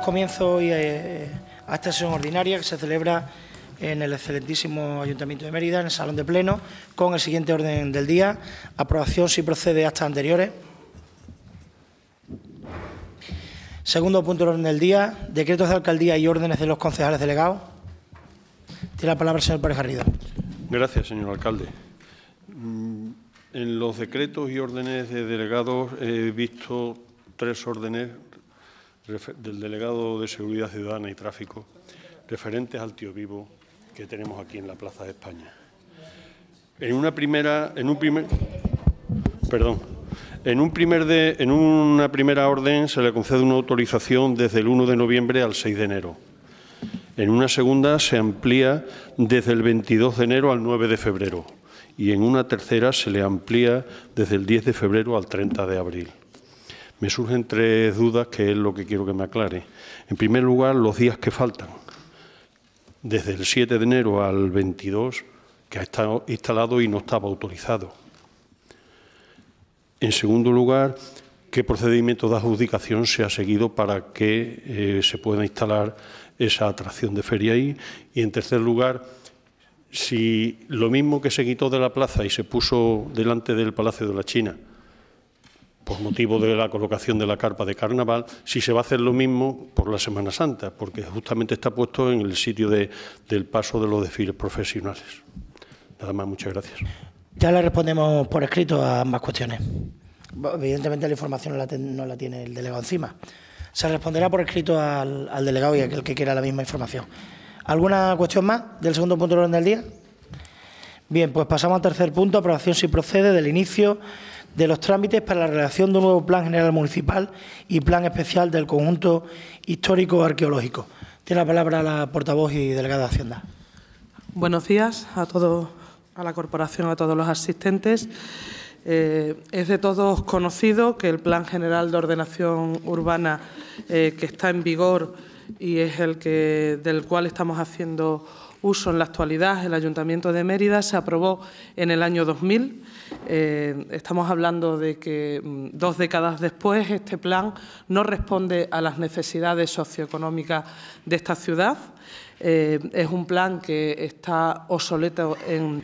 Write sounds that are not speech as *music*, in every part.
comienzo hoy eh, eh, a esta sesión ordinaria que se celebra en el excelentísimo Ayuntamiento de Mérida, en el Salón de Pleno, con el siguiente orden del día. Aprobación si procede actas anteriores. Segundo punto del orden del día, decretos de alcaldía y órdenes de los concejales delegados. Tiene la palabra el señor Pérez Garrido. Gracias, señor alcalde. Mm, en los decretos y órdenes de delegados he visto tres órdenes del delegado de Seguridad Ciudadana y Tráfico referentes al tío vivo que tenemos aquí en la Plaza de España. En una primera, en un primer, perdón, en, un primer de, en una primera orden se le concede una autorización desde el 1 de noviembre al 6 de enero. En una segunda se amplía desde el 22 de enero al 9 de febrero y en una tercera se le amplía desde el 10 de febrero al 30 de abril me surgen tres dudas que es lo que quiero que me aclare. En primer lugar, los días que faltan. Desde el 7 de enero al 22, que ha estado instalado y no estaba autorizado. En segundo lugar, ¿qué procedimiento de adjudicación se ha seguido para que eh, se pueda instalar esa atracción de feria ahí? Y en tercer lugar, si lo mismo que se quitó de la plaza y se puso delante del Palacio de la China, por motivo de la colocación de la carpa de carnaval, si se va a hacer lo mismo por la Semana Santa, porque justamente está puesto en el sitio de, del paso de los desfiles profesionales. Nada más, muchas gracias. Ya le respondemos por escrito a ambas cuestiones. Evidentemente la información no la, tiene el delegado encima. Se responderá por escrito al, delegado y a aquel que quiera la misma información. ¿Alguna cuestión más del segundo punto del orden del día? Bien, pues pasamos al tercer punto, aprobación si procede del inicio de los trámites para la redacción de un nuevo plan general municipal y plan especial del conjunto histórico-arqueológico. Tiene la palabra la portavoz y delegada de Hacienda. Buenos días a todos, a la corporación, a todos los asistentes. Eh, es de todos conocido que el Plan General de Ordenación Urbana eh, que está en vigor y es el que, del cual estamos haciendo uso en la actualidad, el Ayuntamiento de Mérida, se aprobó en el año 2000 eh, estamos hablando de que mm, dos décadas después este plan no responde a las necesidades socioeconómicas de esta ciudad. Eh, es un plan que está obsoleto en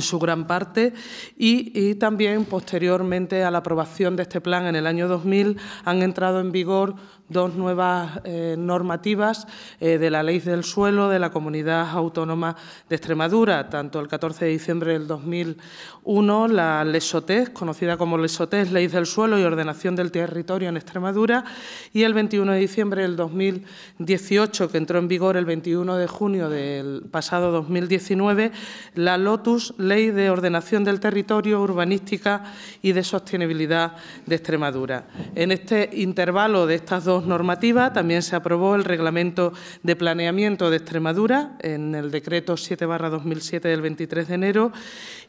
su gran parte y, también posteriormente a la aprobación de este plan en el año 2000 han entrado en vigor dos nuevas eh, normativas eh, de la Ley del Suelo de la Comunidad Autónoma de Extremadura, tanto el 14 de diciembre del 2001, la LESOTES, conocida como LESOTES, Ley del Suelo y Ordenación del Territorio en Extremadura, y el 21 de diciembre del 2018, que entró en vigor el 21 de junio del pasado 2019, la LOTUS, Ley de Ordenación del Territorio, Urbanística y de Sostenibilidad de Extremadura. En este intervalo de estas dos normativa, también se aprobó el Reglamento de Planeamiento de Extremadura en el Decreto 7-2007 del 23 de enero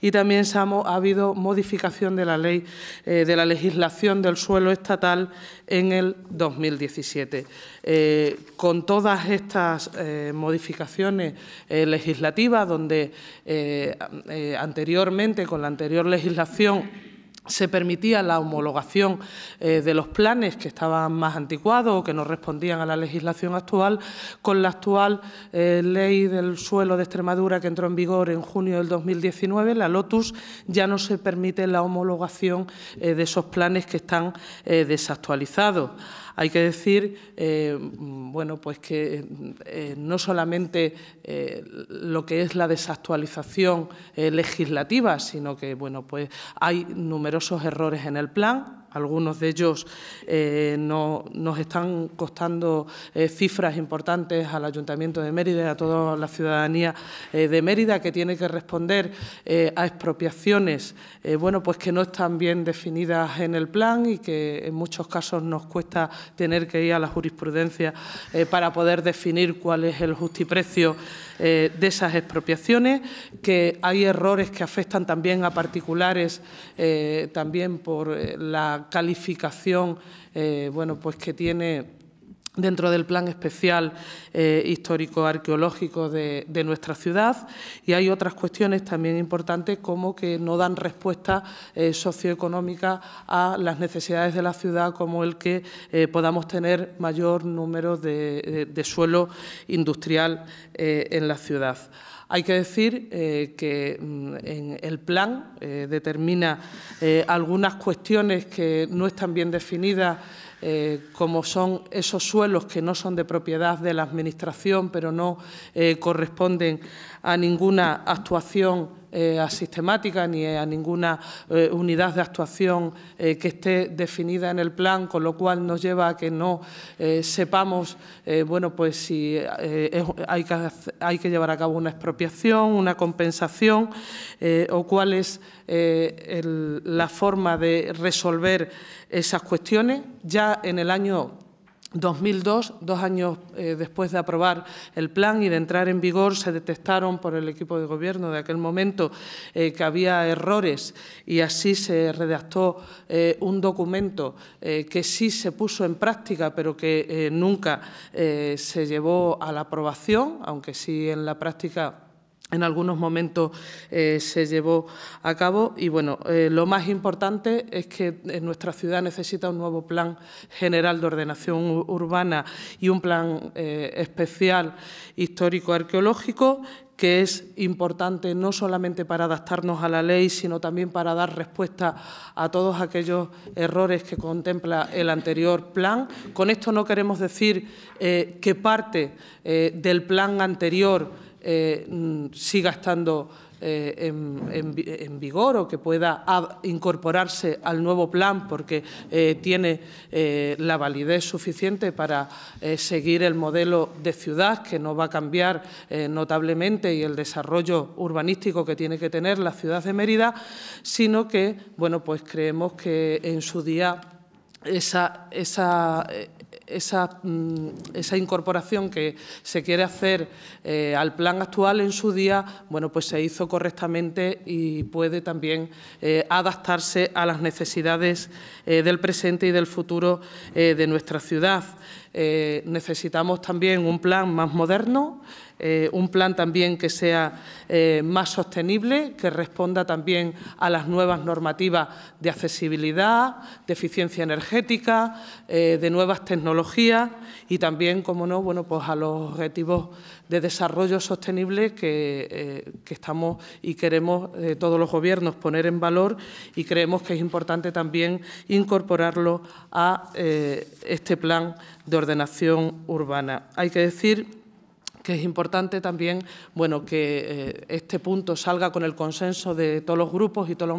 y también ha, habido modificación de la ley eh, de la legislación del suelo estatal en el 2017. Eh, con todas estas eh, modificaciones legislativas, donde anteriormente, con la anterior legislación, se permitía la homologación eh, de los planes que estaban más anticuados o que no respondían a la legislación actual, con la actual eh, ley del suelo de Extremadura que entró en vigor en junio del 2019, la LOTUS, ya no se permite la homologación eh, de esos planes que están desactualizados. Hay que decir, eh, bueno, pues que eh, no solamente eh, lo que es la desactualización legislativa, sino que, bueno, pues hay numerosos errores en el plan, algunos de ellos eh, nos están costando eh, cifras importantes al Ayuntamiento de Mérida y a toda la ciudadanía eh, de Mérida que tiene que responder a expropiaciones bueno, pues que no están bien definidas en el plan y que en muchos casos nos cuesta tener que ir a la jurisprudencia para poder definir cuál es el justiprecio de esas expropiaciones, que hay errores que afectan también a particulares, también por la calificación eh, bueno, pues que tiene dentro del plan especial eh, histórico-arqueológico de, nuestra ciudad y hay otras cuestiones también importantes como que no dan respuesta eh, socioeconómica a las necesidades de la ciudad como el que podamos tener mayor número de suelo industrial en la ciudad. Hay que decir eh, que mm, en el plan eh, determina eh, algunas cuestiones que no están bien definidas, como son esos suelos que no son de propiedad de la Administración, pero no corresponden a ninguna actuación sistemática eh, asistemática ni a ninguna eh, unidad de actuación eh, que esté definida en el plan, con lo cual nos lleva a que no sepamos bueno, pues si hay, que, llevar a cabo una expropiación, una compensación o cuál es la forma de resolver esas cuestiones. Ya en el año 2002, dos años eh, después de aprobar el plan y de entrar en vigor, se detectaron por el equipo de gobierno de aquel momento eh, que había errores y así se redactó eh, un documento que sí se puso en práctica, pero que nunca se llevó a la aprobación, aunque sí en la práctica en algunos momentos eh, se llevó a cabo y bueno, eh, lo más importante es que nuestra ciudad necesita un nuevo plan general de ordenación urbana y un plan eh, especial histórico-arqueológico que es importante no solamente para adaptarnos a la ley, sino también para dar respuesta a todos aquellos errores que contempla el anterior plan. Con esto no queremos decir que parte del plan anterior eh, mm, siga estando eh, en, vigor o que pueda incorporarse al nuevo plan porque eh, tiene la validez suficiente para seguir el modelo de ciudad que no va a cambiar notablemente y el desarrollo urbanístico que tiene que tener la ciudad de Mérida, sino que bueno, pues creemos que en su día esa Mm, esa, incorporación que se quiere hacer eh, al plan actual en su día, bueno, pues se hizo correctamente y puede también eh, adaptarse a las necesidades eh, del presente y del futuro de nuestra ciudad. necesitamos también un plan más moderno, eh, un plan también que sea eh, más sostenible, que responda también a las nuevas normativas de accesibilidad, de eficiencia energética, eh, de nuevas tecnologías y también, como no, bueno, pues a los objetivos de desarrollo sostenible que, que estamos y queremos todos los gobiernos poner en valor y creemos que es importante también incorporarlo a este plan de ordenación urbana. Hay que decir es importante también bueno, que eh, este punto salga con el consenso de todos los grupos y todos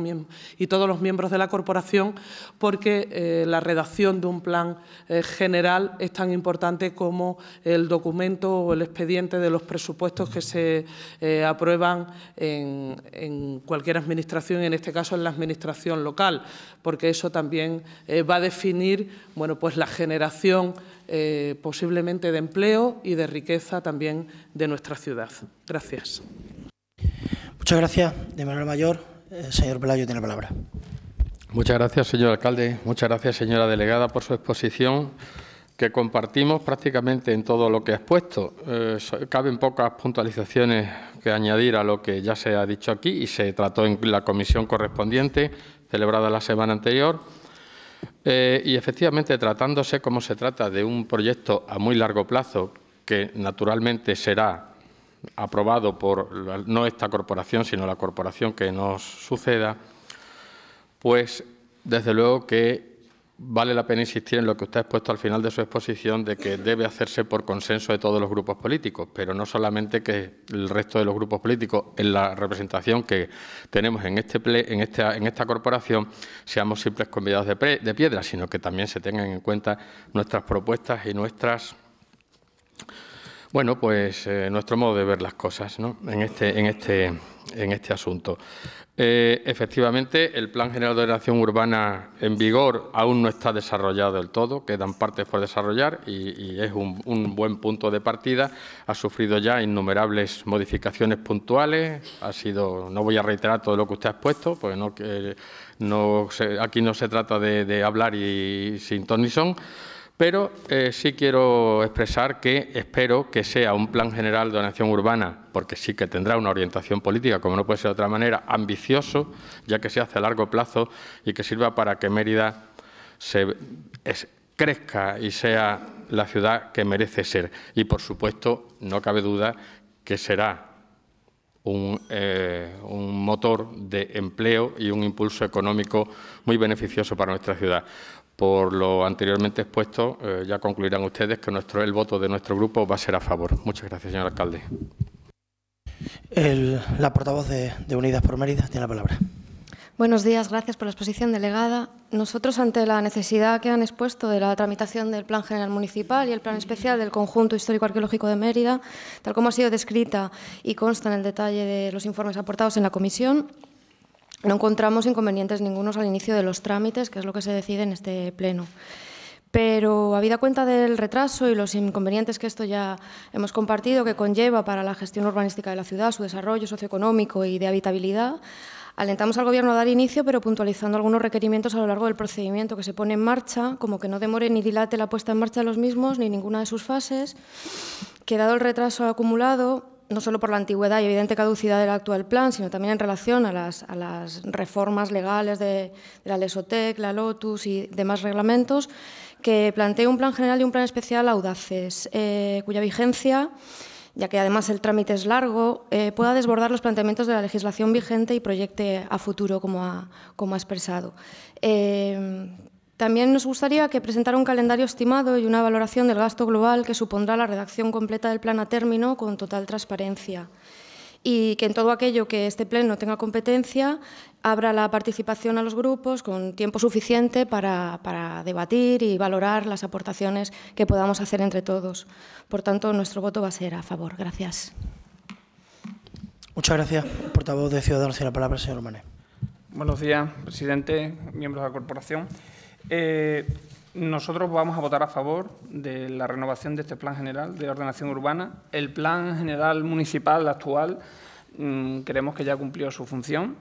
los, miembros de la corporación, porque eh, la redacción de un plan eh, general es tan importante como el documento o el expediente de los presupuestos que se aprueban en, en, cualquier administración, y en este caso en la administración local, porque eso también va a definir bueno, pues la generación eh, posiblemente de empleo y de riqueza también de nuestra ciudad. Gracias. Muchas gracias, de manera mayor. El eh, señor Pelayo tiene la palabra. Muchas gracias, señor alcalde. Muchas gracias, señora delegada, por su exposición, que compartimos prácticamente en todo lo que ha expuesto. Eh, caben pocas puntualizaciones que añadir a lo que ya se ha dicho aquí y se trató en la comisión correspondiente, celebrada la semana anterior. Eh, y efectivamente, tratándose como se trata de un proyecto a muy largo plazo, que naturalmente será aprobado por no esta corporación, sino la corporación que nos suceda, pues desde luego que vale la pena insistir en lo que usted ha expuesto al final de su exposición de que debe hacerse por consenso de todos los grupos políticos, pero no solamente que el resto de los grupos políticos en la representación que tenemos en, este en, esta, en esta corporación seamos simples convidados de, piedra, sino que también se tengan en cuenta nuestras propuestas y nuestras bueno, pues eh, nuestro modo de ver las cosas, En este, en este, en este asunto. Eh, efectivamente, el Plan General de Ordenación Urbana en vigor aún no está desarrollado del todo, quedan partes por desarrollar y, es un, buen punto de partida. Ha sufrido ya innumerables modificaciones puntuales, ha sido, no voy a reiterar todo lo que usted ha expuesto, porque no, aquí no se trata de, hablar y, sin ton ni son, pero eh, sí quiero expresar que espero que sea un plan general de ordenación urbana, porque sí que tendrá una orientación política, como no puede ser de otra manera, ambicioso, ya que se hace a largo plazo y que sirva para que Mérida se crezca y sea la ciudad que merece ser. Y, por supuesto, no cabe duda que será un, eh, motor de empleo y un impulso económico muy beneficioso para nuestra ciudad. Por lo anteriormente expuesto, eh, ya concluirán ustedes que nuestro, el voto de nuestro grupo va a ser a favor. Muchas gracias, señor alcalde. la portavoz de Unidas por Mérida tiene la palabra. Buenos días, gracias por la exposición, delegada. Nosotros, ante la necesidad que han expuesto de la tramitación del Plan General Municipal y el Plan Especial del Conjunto Histórico-Arqueológico de Mérida, tal como ha sido descrita y consta en el detalle de los informes aportados en la comisión, no encontramos inconvenientes ningunos al inicio de los trámites, que es lo que se decide en este pleno. Pero habida cuenta del retraso y los inconvenientes que esto ya hemos compartido, que conlleva para la gestión urbanística de la ciudad, su desarrollo socioeconómico y de habitabilidad, alentamos al Gobierno a dar inicio, pero puntualizando algunos requerimientos a lo largo del procedimiento que se pone en marcha, como que no demore ni dilate la puesta en marcha de los mismos, ni ninguna de sus fases, que dado el retraso acumulado, no solo por la antigüedad y evidente caducidad del actual plan, sino también en relación a las, reformas legales de, la Lesotec, la Lotus y demás reglamentos, que plantea un plan general y un plan especial audaces, eh, cuya vigencia, ya que además el trámite es largo, eh, pueda desbordar los planteamientos de la legislación vigente y proyecte a futuro, como ha, como expresado. Eh, también nos gustaría que presentara un calendario estimado y una valoración del gasto global que supondrá la redacción completa del plan a término con total transparencia y que en todo aquello que este pleno tenga competencia abra la participación a los grupos con tiempo suficiente para, debatir y valorar las aportaciones que podamos hacer entre todos. Por tanto, nuestro voto va a ser a favor. Gracias. Muchas gracias, portavoz de Ciudadanos y la palabra, señor Mané. Buenos días, presidente, miembros de la corporación. Eh, nosotros vamos a votar a favor de la renovación de este plan general de ordenación urbana. El plan general municipal actual mm, creemos que ya ha cumplió su función.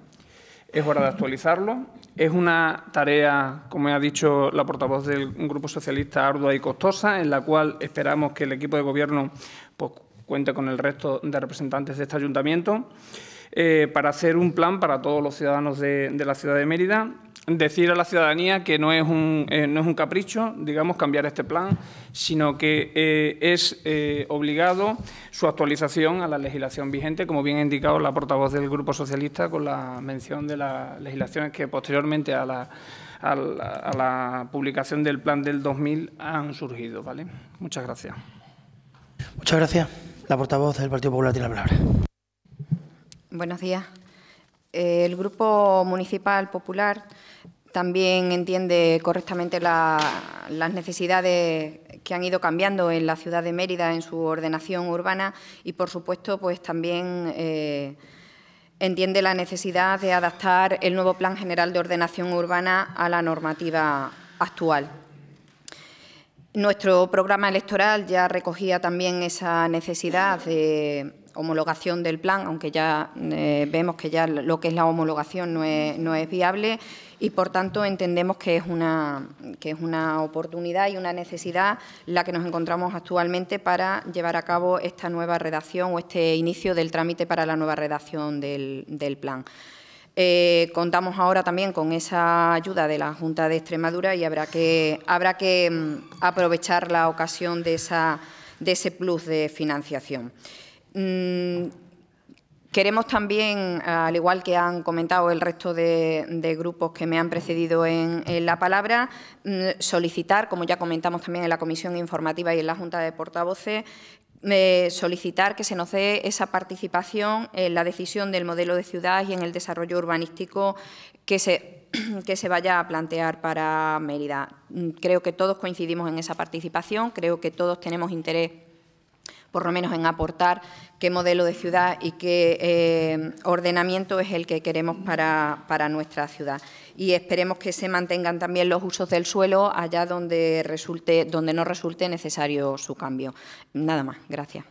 Es hora de actualizarlo. Es una tarea, como ha dicho la portavoz del Grupo Socialista, ardua y costosa, en la cual esperamos que el equipo de gobierno pues, cuente con el resto de representantes de este ayuntamiento eh, para hacer un plan para todos los ciudadanos de la ciudad de Mérida decir a la ciudadanía que no es un, eh, no es un capricho, digamos, cambiar este plan, sino que eh, es eh, obligado su actualización a la legislación vigente, como bien ha indicado la portavoz del Grupo Socialista con la mención de las legislaciones que posteriormente a la, a la, a la publicación del plan del 2000 han surgido. ¿vale? Muchas gracias. Muchas gracias. La portavoz del Partido Popular tiene la palabra. Buenos días. Eh, el Grupo Municipal Popular también entiende correctamente las necesidades que han ido cambiando en la ciudad de Mérida en su ordenación urbana y, por supuesto, pues también eh, entiende la necesidad de adaptar el nuevo Plan General de Ordenación Urbana a la normativa actual. Nuestro programa electoral ya recogía también esa necesidad de homologación del plan, aunque ya eh, vemos que ya lo que es la homologación no es, viable y, por tanto, entendemos que es, una, que es una oportunidad y una necesidad la que nos encontramos actualmente para llevar a cabo esta nueva redacción o este inicio del trámite para la nueva redacción del, plan. Eh, contamos ahora también con esa ayuda de la Junta de Extremadura y habrá que, habrá que mm, aprovechar la ocasión de, esa, de ese plus de financiación. Mm, queremos también, ah, al igual que han comentado el resto de, grupos que me han precedido en, la palabra, mm, solicitar, como ya comentamos también en la Comisión Informativa y en la Junta de Portavoces, eh, solicitar que se nos dé esa participación en la decisión del modelo de ciudad y en el desarrollo urbanístico que se, *clears throat* que se vaya a plantear para Mérida. Mm, creo que todos coincidimos en esa participación, creo que todos tenemos interés por lo menos en aportar qué modelo de ciudad y qué eh, ordenamiento es el que queremos para, nuestra ciudad. Y esperemos que se mantengan también los usos del suelo allá donde, resulte, donde no resulte necesario su cambio. Nada más. Gracias.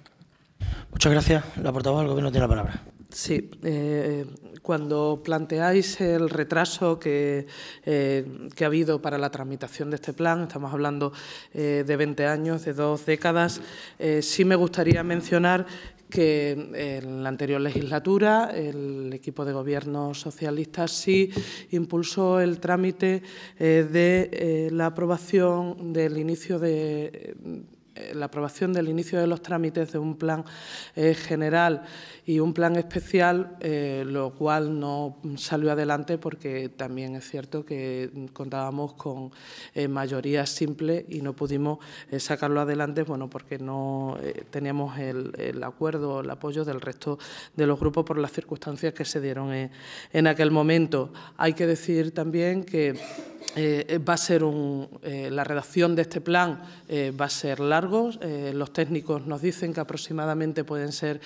Muchas gracias. La portavoz del Gobierno tiene la palabra. Sí, eh, cuando planteáis el retraso eh, que, ha habido para la tramitación de este plan, estamos hablando eh, de 20 años, de dos décadas, eh, sí me gustaría mencionar que en la anterior legislatura el equipo de gobierno socialista sí impulsó el trámite de la aprobación del inicio de la aprobación del inicio de los trámites de un plan general y un plan especial, eh, lo cual no salió adelante porque también es cierto que contábamos con eh, mayoría simple y no pudimos eh, sacarlo adelante, bueno, porque no teníamos el, el, acuerdo, el apoyo del resto de los grupos por las circunstancias que se dieron en, aquel momento. Hay que decir también que va a ser la redacción de este plan va a ser largo. los técnicos nos dicen que aproximadamente pueden ser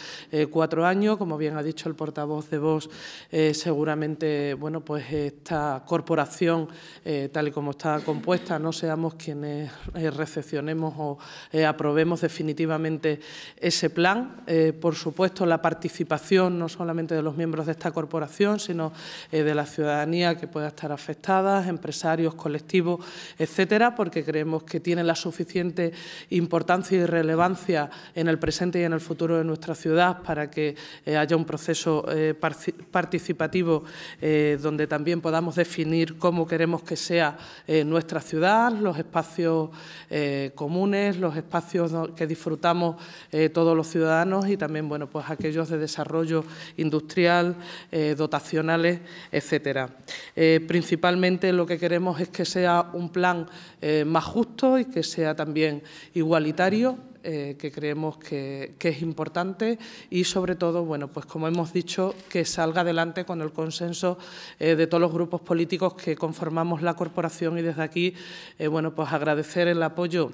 cuatro años. Como bien ha dicho el portavoz de Vox, eh, seguramente bueno, pues esta corporación, eh, tal y como está compuesta, no seamos quienes eh, recepcionemos o aprobemos definitivamente ese plan. por supuesto, la participación no solamente de los miembros de esta corporación, sino de la ciudadanía que pueda estar afectada, empresarios, colectivos, etcétera, porque creemos que tiene la suficiente importancia y relevancia en el presente y en el futuro de nuestra ciudad para que eh, haya un proceso eh, participativo eh, donde también podamos definir cómo queremos que sea nuestra ciudad, los espacios comunes, los espacios que disfrutamos todos los ciudadanos y también bueno, pues aquellos de desarrollo industrial, dotacionales, etcétera. principalmente lo que queremos es que sea un plan más justo y que sea también igualitario eh, que creemos que, es importante y, sobre todo, bueno, pues como hemos dicho, que salga adelante con el consenso eh, de todos los grupos políticos que conformamos la corporación y desde aquí, eh, bueno, pues agradecer el apoyo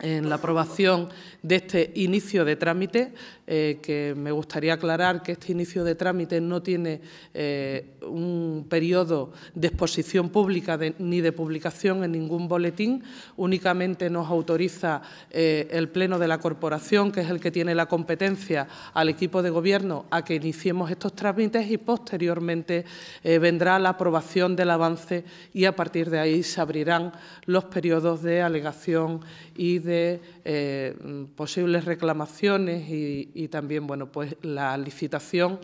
en la aprobación de este inicio de trámite, eh, que me gustaría aclarar que este inicio de trámite no tiene eh, un periodo de exposición pública ni de publicación en ningún boletín, únicamente nos autoriza eh, el Pleno de la Corporación, que es el que tiene la competencia al equipo de Gobierno, a que iniciemos estos trámites y posteriormente vendrá la aprobación del avance y a partir de ahí se abrirán los periodos de alegación y de eh, posibles reclamaciones y, también bueno, pues la licitación,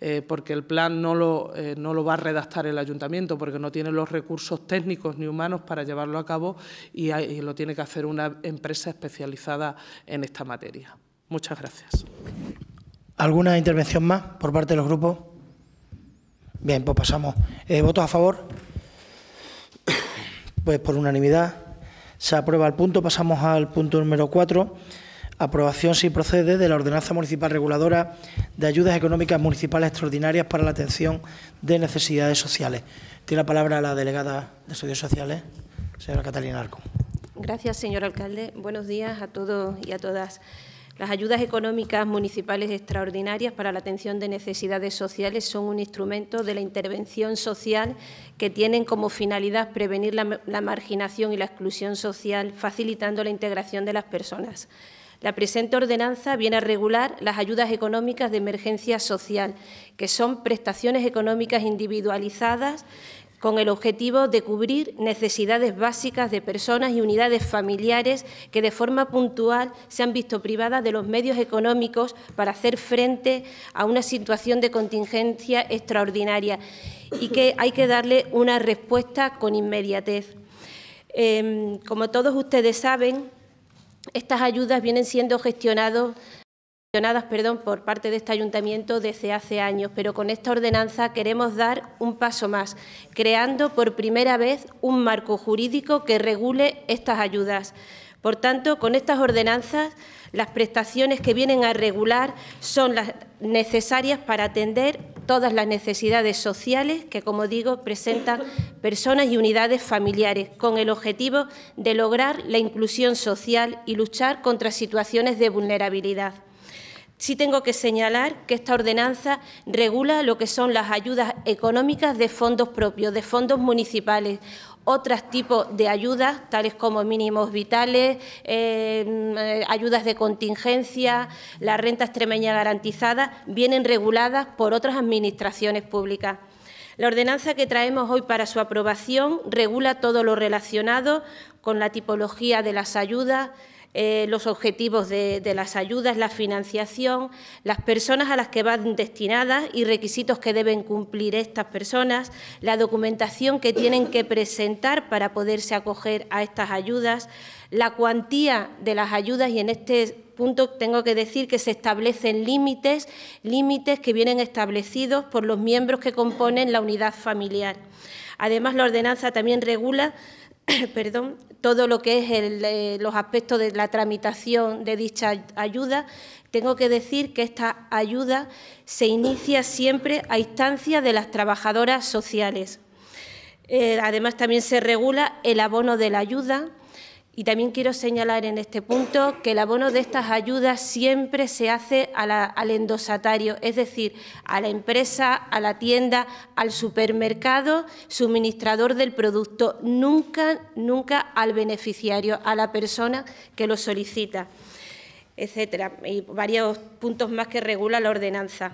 eh, porque el plan no lo, eh, no lo va a redactar el ayuntamiento, porque no tiene los recursos técnicos ni humanos para llevarlo a cabo y, y lo tiene que hacer una empresa especializada en esta materia. Muchas gracias. ¿Alguna intervención más por parte de los grupos? Bien, pues pasamos. ¿Votos a favor? Pues por unanimidad. Se aprueba el punto, pasamos al punto número 4. Aprobación, si procede, de la Ordenanza Municipal Reguladora de Ayudas Económicas Municipales Extraordinarias para la Atención de Necesidades Sociales. Tiene la palabra la delegada de Estudios Sociales, señora Catalina Arco. Gracias, señor alcalde. Buenos días a todos y a todas. Las ayudas económicas municipales extraordinarias para la atención de necesidades sociales son un instrumento de la intervención social que tienen como finalidad prevenir la, marginación y la exclusión social, facilitando la integración de las personas. La presente ordenanza viene a regular las ayudas económicas de emergencia social, que son prestaciones económicas individualizadas con el objetivo de cubrir necesidades básicas de personas y unidades familiares que de forma puntual se han visto privadas de los medios económicos para hacer frente a una situación de contingencia extraordinaria y que hay que darle una respuesta con inmediatez. Em, como todos ustedes saben, estas ayudas vienen siendo gestionadas por parte de este ayuntamiento desde hace años, pero con esta ordenanza queremos dar un paso más, creando por primera vez un marco jurídico que regule estas ayudas. Por tanto, con estas ordenanzas, las prestaciones que vienen a regular son las necesarias para atender todas las necesidades sociales que, como digo, presentan personas y unidades familiares, con el objetivo de lograr la inclusión social y luchar contra situaciones de vulnerabilidad. Sí tengo que señalar que esta ordenanza regula lo que son las ayudas económicas de fondos propios, de fondos municipales, otros tipos de ayudas, tales como mínimos vitales, eh, ayudas de contingencia, la renta extremeña garantizada, vienen reguladas por otras administraciones públicas. La ordenanza que traemos hoy para su aprobación regula todo lo relacionado con la tipología de las ayudas, eh, los objetivos de, de, las ayudas, la financiación, las personas a las que van destinadas y requisitos que deben cumplir estas personas, la documentación que tienen que presentar para poderse acoger a estas ayudas, la cuantía de las ayudas y en este punto tengo que decir que se establecen límites, límites que vienen establecidos por los miembros que componen la unidad familiar. Además, la ordenanza también regula *coughs* perdón, todo lo que es eh, los aspectos de la tramitación de dicha ayuda, tengo que decir que esta ayuda se inicia siempre a instancia de las trabajadoras sociales. Eh, además, también se regula el abono de la ayuda, y también quiero señalar en este punto que el abono de estas ayudas siempre se hace al endosatario, es decir, a la empresa, a la tienda, al supermercado, suministrador del producto, nunca, nunca al beneficiario, a la persona que lo solicita, etcétera. Y varios puntos más que regula la ordenanza.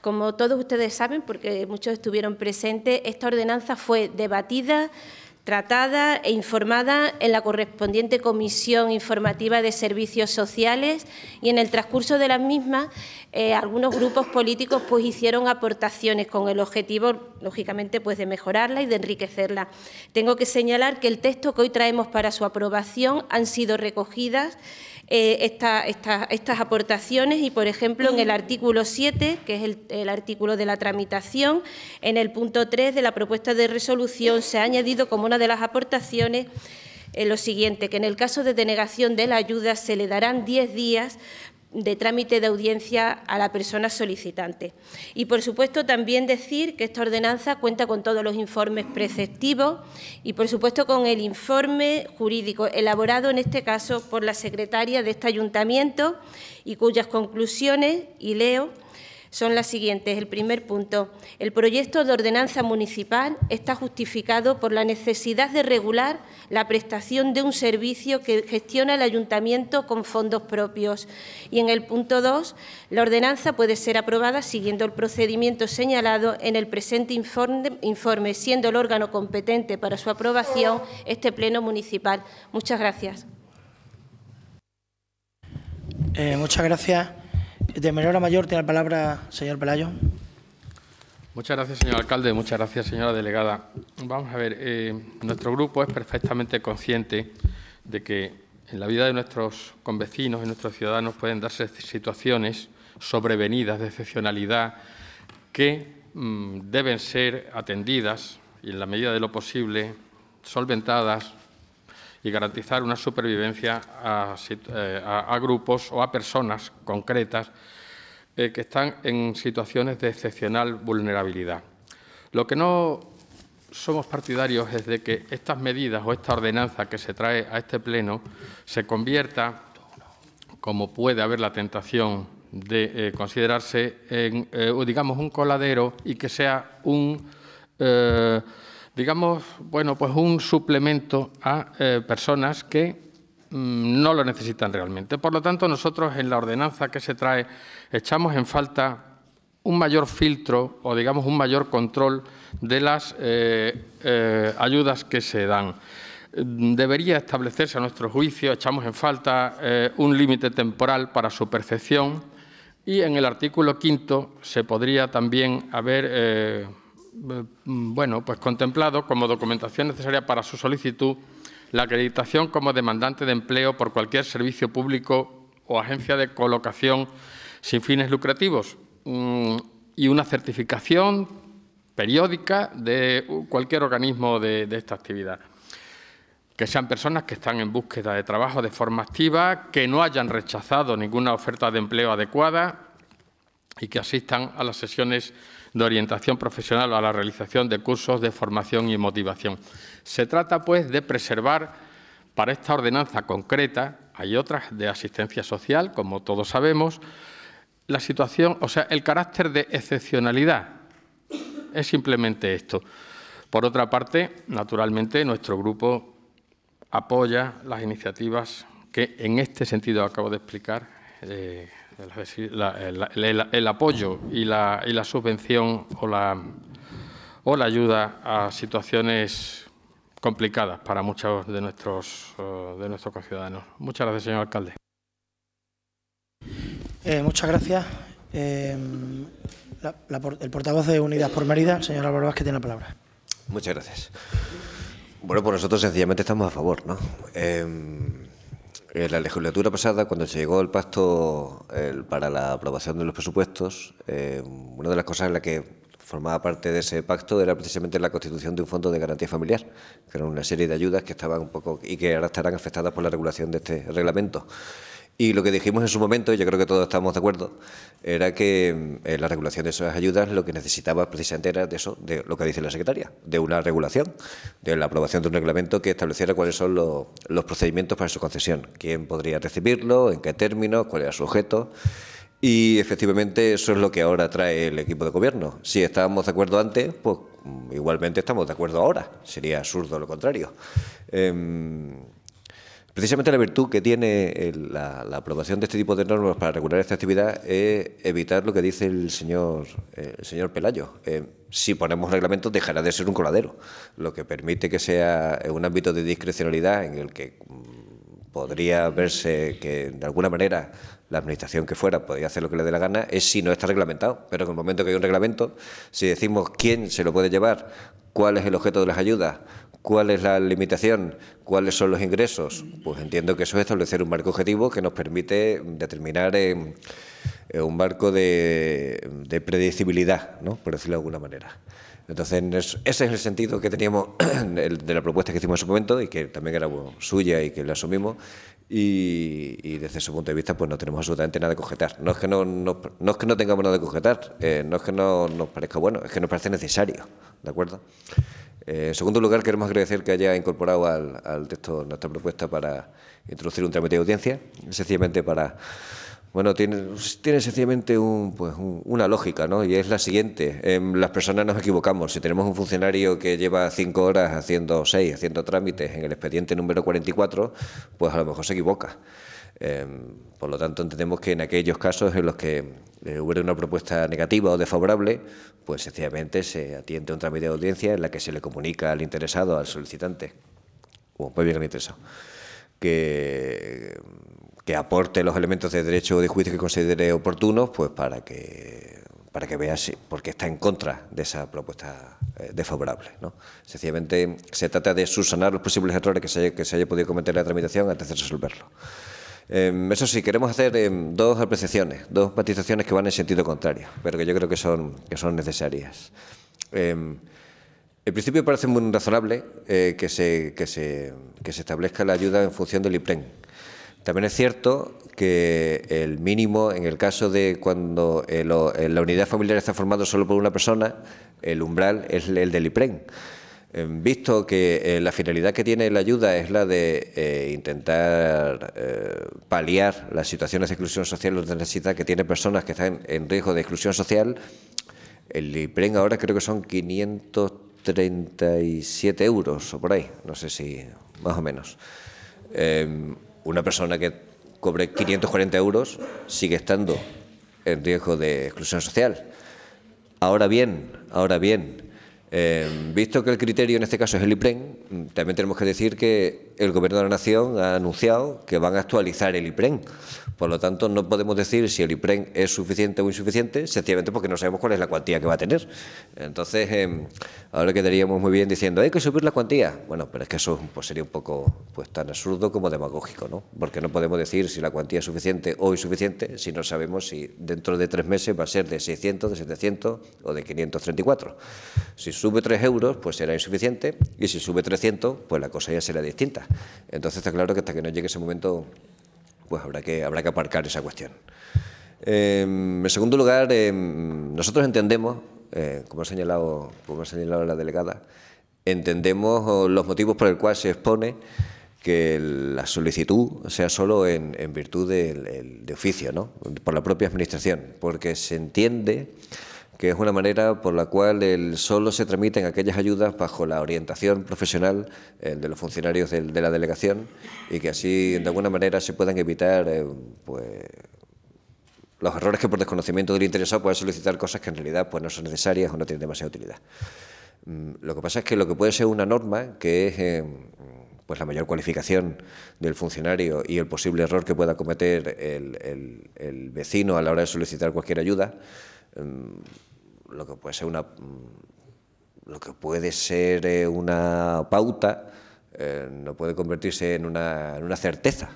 Como todos ustedes saben, porque muchos estuvieron presentes, esta ordenanza fue debatida, tratada e informada en la correspondiente Comisión Informativa de Servicios Sociales y en el transcurso de la misma, eh, algunos grupos políticos pues hicieron aportaciones con el objetivo, lógicamente, pues de mejorarla y de enriquecerla. Tengo que señalar que el texto que hoy traemos para su aprobación han sido recogidas eh, estas aportaciones y, por ejemplo, en el artículo 7, que es el, artículo de la tramitación, en el punto 3 de la propuesta de resolución se ha añadido como una de las aportaciones eh, lo siguiente, que en el caso de denegación de la ayuda se le darán 10 días de trámite de audiencia a la persona solicitante. Y, por supuesto, también decir que esta ordenanza cuenta con todos los informes preceptivos y, por supuesto, con el informe jurídico elaborado, en este caso, por la secretaria de este ayuntamiento y cuyas conclusiones, y leo, son las siguientes. El primer punto, el proyecto de ordenanza municipal está justificado por la necesidad de regular la prestación de un servicio que gestiona el ayuntamiento con fondos propios. Y en el punto dos, la ordenanza puede ser aprobada siguiendo el procedimiento señalado en el presente informe, siendo el órgano competente para su aprobación este Pleno Municipal. Muchas gracias. Eh, muchas gracias. De menor a mayor tiene la palabra señor Pelayo. Muchas gracias, señor alcalde. Muchas gracias, señora delegada. Vamos a ver, eh, nuestro grupo es perfectamente consciente de que en la vida de nuestros convecinos y nuestros ciudadanos pueden darse situaciones sobrevenidas de excepcionalidad que mm, deben ser atendidas y, en la medida de lo posible, solventadas y garantizar una supervivencia eh, a, grupos o a personas concretas eh, que están en situaciones de excepcional vulnerabilidad. Lo que no somos partidarios es de que estas medidas o esta ordenanza que se trae a este Pleno se convierta, como puede haber la tentación de eh, considerarse, en, digamos, un coladero y que sea un digamos, bueno, pues un suplemento a eh, personas que mm, no lo necesitan realmente. Por lo tanto, nosotros en la ordenanza que se trae echamos en falta un mayor filtro o, digamos, un mayor control de las eh, eh, ayudas que se dan. Debería establecerse a nuestro juicio, echamos en falta un límite temporal para su percepción y en el artículo quinto se podría también haber eh, mm, bueno, pues contemplado como documentación necesaria para su solicitud la acreditación como demandante de empleo por cualquier servicio público o agencia de colocación sin fines lucrativos mm, y una certificación periódica de cualquier organismo de, de esta actividad que sean personas que están en búsqueda de trabajo de forma activa, que no hayan rechazado ninguna oferta de empleo adecuada y que asistan a las sesiones de orientación profesional a la realización de cursos de formación y motivación. Se trata, pues, de preservar para esta ordenanza concreta, hay otras de asistencia social, como todos sabemos, la situación, o sea, el carácter de excepcionalidad. Es simplemente esto. Por otra parte, naturalmente, nuestro grupo apoya las iniciativas que en este sentido acabo de explicar eh, el, apoyo y la, subvención o la, o la ayuda a situaciones complicadas para muchos de nuestros, eh, de nuestros conciudadanos. Muchas gracias, señor alcalde. Eh, muchas gracias. Eh, el portavoz de Unidas por Mérida, señor Álvaro Vázquez, tiene la palabra. Muchas gracias. Bueno, pues nosotros sencillamente estamos a favor, ¿no? En eh, la legislatura pasada, cuando se llegó al pacto para la aprobación de los presupuestos, eh, una de las cosas en las que formaba parte de ese pacto era precisamente la constitución de un fondo de garantía familiar, que era una serie de ayudas que estaban un poco y que ahora estarán afectadas por la regulación de este reglamento. Y lo que dijimos en su momento, y yo creo que todos estamos de acuerdo, era que mm, la regulación de esas ayudas lo que necesitaba precisamente era de eso, de lo que dice la secretaria, de una regulación, de la aprobación de un reglamento que estableciera cuáles son los, procedimientos para su concesión, quién podría recibirlo, en qué términos, cuál era su objeto. Y efectivamente eso es lo que ahora trae el equipo de gobierno. Si estábamos de acuerdo antes, pues mm, igualmente estamos de acuerdo ahora. Sería absurdo lo contrario. Em, Precisamente la virtud que tiene la, aprobación de este tipo de normas para regular esta actividad es evitar lo que dice el señor, eh, el señor Pelayo. Eh, si ponemos reglamentos dejará de ser un coladero, lo que permite que sea un ámbito de discrecionalidad en el que mm, podría verse que de alguna manera la administración que fuera podría hacer lo que le dé la gana, es si no está reglamentado. Pero en el momento que hay un reglamento, si decimos quién se lo puede llevar, cuál es el objeto de las ayudas, ¿Cuál es la limitación? ¿Cuáles son los ingresos? Pues entiendo que eso es establecer un marco objetivo que nos permite determinar eh, eh, un marco de, predecibilidad, ¿no? por decirlo de alguna manera. Entonces, ese es el sentido que teníamos *clears throat* de la propuesta que hicimos en su momento y que también era suya y que la asumimos. Y, desde ese punto de vista, pues no tenemos absolutamente nada que objetar. No es que no, que no tengamos nada que objetar, eh, no es que no nos parezca bueno, es que nos parece necesario. ¿De acuerdo? en eh, segundo lugar, queremos agradecer que haya incorporado al, texto nuestra propuesta para introducir un trámite de audiencia, sencillamente para bueno, tiene, tiene sencillamente pues, una lógica, ¿no? Y es la siguiente. Em, las personas nos equivocamos. Si tenemos un funcionario que lleva cinco horas haciendo seis, haciendo trámites en el expediente número 44, pues a lo mejor se equivoca. Em, por lo tanto, entendemos que en aquellos casos en los que eh, hubiera una propuesta negativa o desfavorable, pues sencillamente se atiende un trámite de audiencia en la que se le comunica al interesado, al solicitante, o puede bien al interesado, que, aporte los elementos de derecho o de juicio que considere oportunos, pues para que para que vea si, por qué está en contra de esa propuesta eh, desfavorable. ¿no? Sencillamente se trata de subsanar los posibles errores que se, que se haya podido cometer en la tramitación antes de resolverlo. Em, eso sí, queremos hacer em, dos apreciaciones, dos matizaciones que van en sentido contrario, pero que yo creo que son, que son necesarias. Eh, en principio parece muy razonable eh, que, se, que, se, establezca la ayuda en función del IPREN. También es cierto que el mínimo, en el caso de cuando la unidad familiar está formada solo por una persona, el umbral es el del IPREN. Em, visto que eh, la finalidad que tiene la ayuda es la de eh, intentar eh, paliar las situaciones de exclusión social o de que tienen personas que están en riesgo de exclusión social, el IPREN ahora creo que son 537 euros o por ahí, no sé si más o menos. Em, una persona que cobre 540 euros sigue estando en riesgo de exclusión social. Ahora bien, ahora bien, eh, visto que el criterio en este caso es el IPREN, mm, también tenemos que decir que el Gobierno de la Nación ha anunciado que van a actualizar el IPREN. Por lo tanto, no podemos decir si el IPREN es suficiente o insuficiente, sencillamente porque no sabemos cuál es la cuantía que va a tener. Entonces, em, ahora quedaríamos muy bien diciendo, hay que subir la cuantía. Bueno, pero es que eso pues, sería un poco pues, tan absurdo como demagógico, ¿no? Porque no podemos decir si la cuantía es suficiente o insuficiente si no sabemos si dentro de tres meses va a ser de 600, de 700 o de 534. Si sube tres euros, pues será insuficiente, y si sube 300, pues la cosa ya será distinta. Entonces está claro que hasta que no llegue ese momento, pues habrá que, habrá que aparcar esa cuestión. Em, en segundo lugar, em, nosotros entendemos, eh, como, ha señalado, como señalado la delegada, entendemos los motivos por el cual se expone que la solicitud sea solo en, virtud de, de, oficio, ¿no? por la propia Administración, porque se entiende que es una manera por la cual el, solo se tramiten aquellas ayudas bajo la orientación profesional eh, de los funcionarios de, la delegación y que así de alguna manera se puedan evitar eh, pues, los errores que por desconocimiento del interesado puedan solicitar cosas que en realidad pues, no son necesarias o no tienen demasiada utilidad. Mm, lo que pasa es que lo que puede ser una norma, que es eh, pues la mayor cualificación del funcionario y el posible error que pueda cometer el, vecino a la hora de solicitar cualquier ayuda, mm, lo que puede ser una, lo que puede ser eh, una pauta eh, no puede convertirse en una, certeza.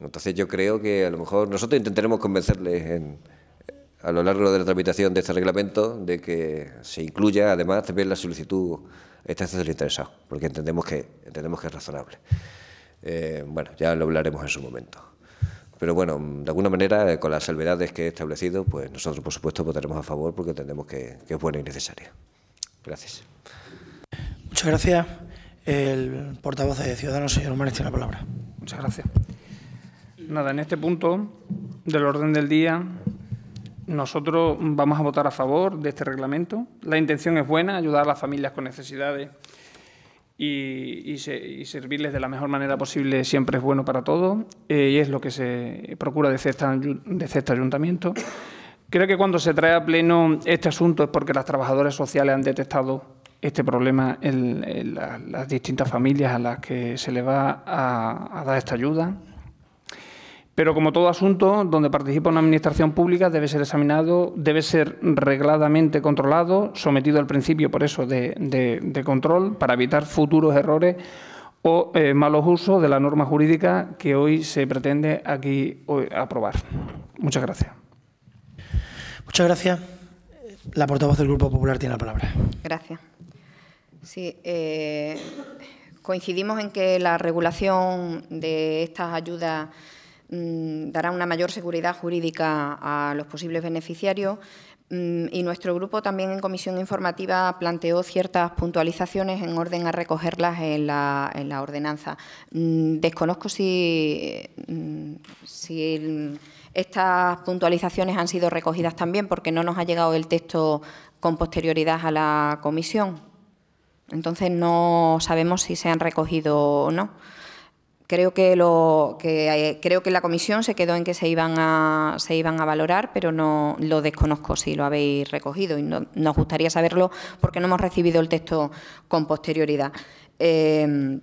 Entonces yo creo que a lo mejor nosotros intentaremos convencerles a lo largo de la tramitación de este reglamento de que se incluya además también la solicitud este del interesado, porque entendemos que, entendemos que es razonable. Eh, bueno, ya lo hablaremos en su momento. Pero bueno, de alguna manera, eh, con las salvedades que he establecido, pues nosotros, por supuesto, votaremos a favor porque entendemos que, es buena y necesaria. Gracias. Muchas gracias. El portavoz de Ciudadanos, señor Manes, tiene la palabra. Muchas gracias. Nada, en este punto del orden del día, nosotros vamos a votar a favor de este reglamento. La intención es buena, ayudar a las familias con necesidades y, servirles de la mejor manera posible siempre es bueno para todos eh, y es lo que se procura de este, ayuntamiento. Creo que cuando se trae a pleno este asunto es porque las trabajadoras sociales han detectado este problema en, las distintas familias a las que se le va a dar esta ayuda pero como todo asunto donde participa una administración pública debe ser examinado, debe ser regladamente controlado, sometido al principio por eso de, control para evitar futuros errores o eh, malos usos de la norma jurídica que hoy se pretende aquí aprobar. Muchas gracias. Muchas gracias. La portavoz del Grupo Popular tiene la palabra. Gracias. Sí, eh, coincidimos en que la regulación de estas ayudas Mm, dará una mayor seguridad jurídica a los posibles beneficiarios mm, y nuestro grupo también en comisión informativa planteó ciertas puntualizaciones en orden a recogerlas en la, ordenanza. Mm, desconozco si, si estas puntualizaciones han sido recogidas también porque no nos ha llegado el texto con posterioridad a la comisión. Entonces no sabemos si se han recogido o no. Eh, creo que, la comisión se quedó en que se iban a, se iban a valorar, pero no lo desconozco si lo habéis recogido y nos gustaría saberlo porque no hemos recibido el texto con posterioridad. Eh,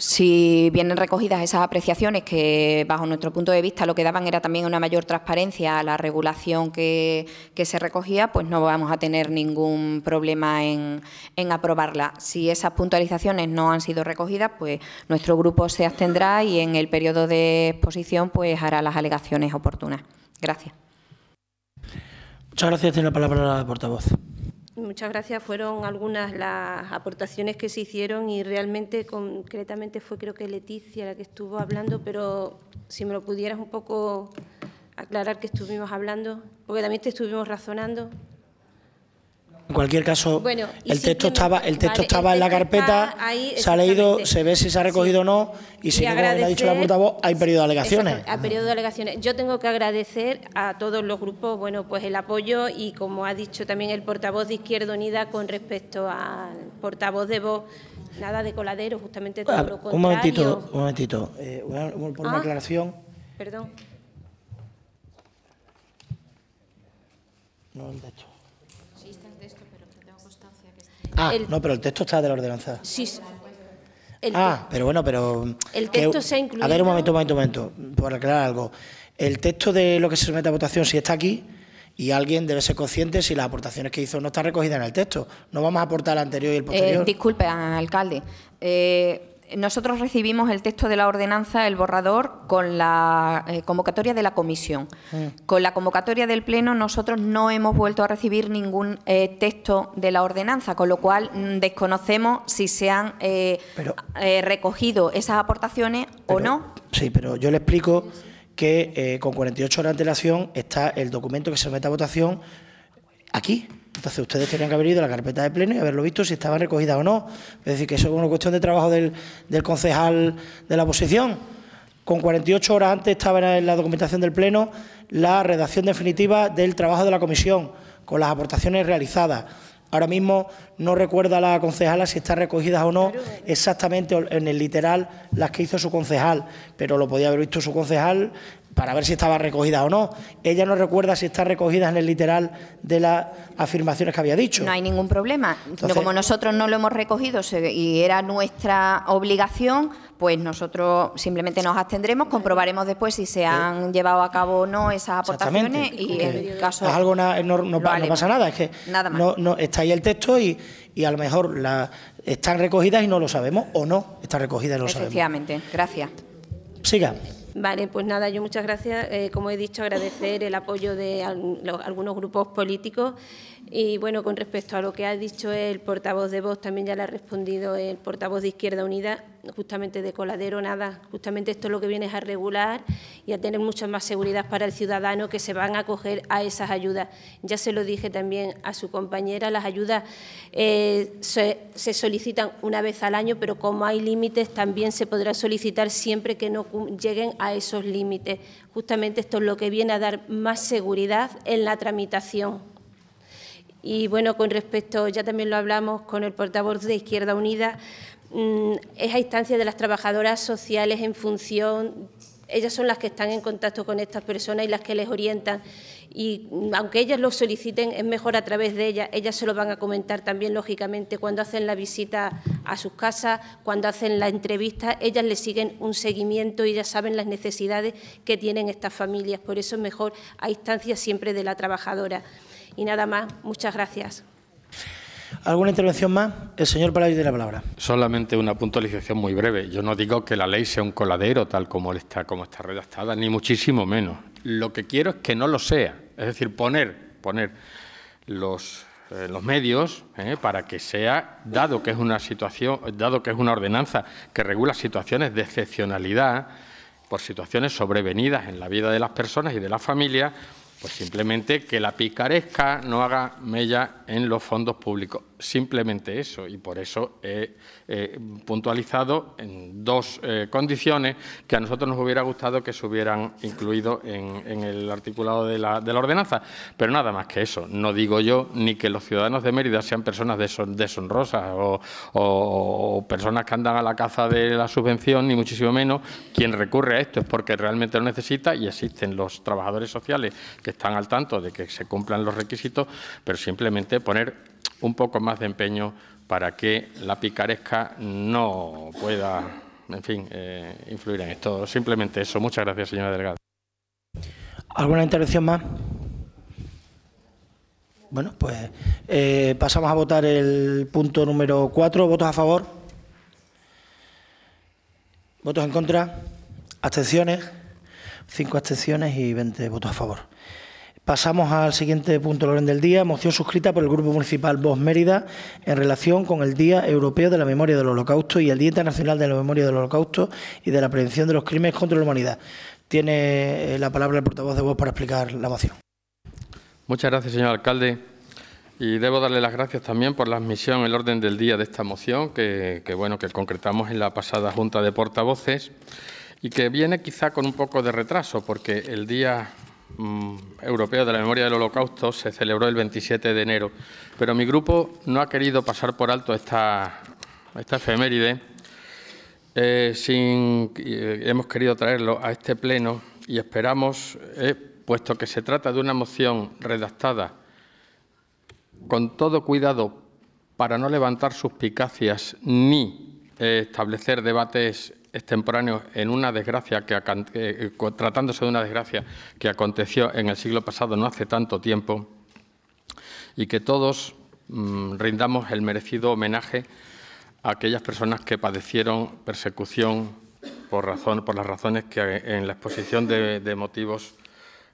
si vienen recogidas esas apreciaciones que bajo nuestro punto de vista lo que daban era también una mayor transparencia a la regulación que, se recogía, pues no vamos a tener ningún problema en, aprobarla. Si esas puntualizaciones no han sido recogidas, pues nuestro grupo se abstendrá y en el periodo de exposición pues hará las alegaciones oportunas. Gracias. Muchas gracias. Tiene la palabra la portavoz. Muchas gracias. Fueron algunas las aportaciones que se hicieron y realmente, concretamente, fue creo que Leticia la que estuvo hablando, pero si me lo pudieras un poco aclarar que estuvimos hablando, porque también te estuvimos razonando. En cualquier caso, el, texto estaba, el texto estaba en la carpeta, se ha leído, se ve si se ha recogido o no, y si no, como ha dicho la portavoz, hay periodo de alegaciones. Hay periodo de alegaciones. Yo tengo que agradecer a todos los grupos bueno, pues el apoyo y, como ha dicho también el portavoz de Izquierda Unida con respecto al portavoz de voz, nada de coladero, justamente todo ah, lo contrario. Un momentito, un eh, momentito, una ah, aclaración. Perdón. No, el texto. Ah, no, pero el texto está de la ordenanza. Sí. sí. ah, pero bueno, pero... El texto se ha incluido... A ver, un momento, un momento, un momento, por aclarar algo. El texto de lo que se somete a votación, sí está aquí, y alguien debe ser consciente si las aportaciones que hizo no están recogidas en el texto. No vamos a aportar el anterior y el posterior. Eh, disculpe, alcalde. Eh, nosotros recibimos el texto de la ordenanza, el borrador, con la eh, convocatoria de la comisión. Mm. Con la convocatoria del Pleno nosotros no hemos vuelto a recibir ningún eh, texto de la ordenanza, con lo cual mm, desconocemos si se han eh, recogido esas aportaciones o no. Sí, pero yo le explico que con 48 horas de antelación está el documento que se mete a votación aquí. Entonces ustedes tenían que haber ido a la carpeta de pleno y haberlo visto si estaban recogida o no. Es decir, que eso es una cuestión de trabajo del, concejal de la oposición. Con 48 horas antes estaba en la documentación del pleno la redacción definitiva del trabajo de la comisión, con las aportaciones realizadas. Ahora mismo no recuerda la concejala si está recogidas o no exactamente en el literal las que hizo su concejal, pero lo podía haber visto su concejal para ver si estaba recogida o no. Ella no recuerda si está recogida en el literal de las afirmaciones que había dicho. No hay ningún problema. Como nosotros no lo hemos recogido y era nuestra obligación, pues nosotros simplemente nos abstendremos, comprobaremos después si se han eh, llevado a cabo o no esas aportaciones y el caso... Eh, no, no, pasa nada, es que No, está ahí el texto y, y a lo mejor la, están recogidas y no lo sabemos, o no está recogida y lo sabemos. Efectivamente, gracias. Siga. Vale, pues nada, yo muchas gracias. Eh, como he dicho, agradecer el apoyo de algunos grupos políticos y bueno, con respecto a lo que ha dicho el portavoz de voz, también ya le ha respondido el portavoz de Izquierda Unida, justamente de coladero nada. Justamente esto es lo que viene a regular y a tener mucha más seguridad para el ciudadano que se van a acoger a esas ayudas. Ya se lo dije también a su compañera, las ayudas eh, se, solicitan una vez al año, pero como hay límites también se podrá solicitar siempre que no lleguen a esos límites. Justamente esto es lo que viene a dar más seguridad en la tramitación. Y bueno, con respecto, ya también lo hablamos con el portavoz de Izquierda Unida, mm, es a instancia de las trabajadoras sociales en función, ellas son las que están en contacto con estas personas y las que les orientan. Y mm, aunque ellas lo soliciten, es mejor a través de ellas. Ellas se lo van a comentar también, lógicamente, cuando hacen la visita a sus casas, cuando hacen la entrevista, ellas le siguen un seguimiento y ya saben las necesidades que tienen estas familias. Por eso es mejor a instancia siempre de la trabajadora. Y nada más, muchas gracias. ¿Alguna intervención más? El señor Palacio de la palabra. Solamente una puntualización muy breve. Yo no digo que la ley sea un coladero tal como está, como está redactada, ni muchísimo menos. Lo que quiero es que no lo sea. Es decir, poner, poner los, eh, los medios eh, para que sea, dado que es una situación, dado que es una ordenanza que regula situaciones de excepcionalidad, por situaciones sobrevenidas en la vida de las personas y de las familias, pues simplemente que la picaresca no haga mella en los fondos públicos simplemente eso y por eso he puntualizado en dos eh, condiciones que a nosotros nos hubiera gustado que se hubieran incluido en, el articulado de la, ordenanza. Pero nada más que eso, no digo yo ni que los ciudadanos de Mérida sean personas deshonrosas o personas que andan a la caza de la subvención, ni muchísimo menos. Quien recurre a esto es porque realmente lo necesita y existen los trabajadores sociales que están al tanto de que se cumplan los requisitos, pero simplemente poner un poco más de empeño para que la picaresca no pueda, en fin, eh, influir en esto. Simplemente eso. Muchas gracias, señora Delgado. ¿Alguna intervención más? Bueno, pues eh, pasamos a votar el punto número 4. ¿Votos a favor? ¿Votos en contra? ¿Abstenciones? Cinco abstenciones y 20 votos a favor. Pasamos al siguiente punto del orden del día, moción suscrita por el Grupo Municipal Voz Mérida en relación con el Día Europeo de la Memoria del Holocausto y el Día Internacional de la Memoria del Holocausto y de la Prevención de los Crímenes contra la Humanidad. Tiene eh, la palabra el portavoz de Voz para explicar la moción. Muchas gracias, señor alcalde. Y debo darle las gracias también por la admisión en el orden del día de esta moción, que, que, bueno, que concretamos en la pasada Junta de Portavoces y que viene quizá con un poco de retraso, porque el día Mm, europeo de la Memoria del Holocausto se celebró el 27 de enero, pero mi grupo no ha querido pasar por alto esta, esta efeméride. Eh, sin, eh, hemos querido traerlo a este pleno y esperamos, eh, puesto que se trata de una moción redactada con todo cuidado para no levantar suspicacias ni establecer debates extemporáneos en una desgracia que, eh, tratándose de una desgracia que aconteció en el siglo pasado, no hace tanto tiempo, y que todos mm, rindamos el merecido homenaje a aquellas personas que padecieron persecución por, razón, por las razones que eh, en la exposición de, de motivos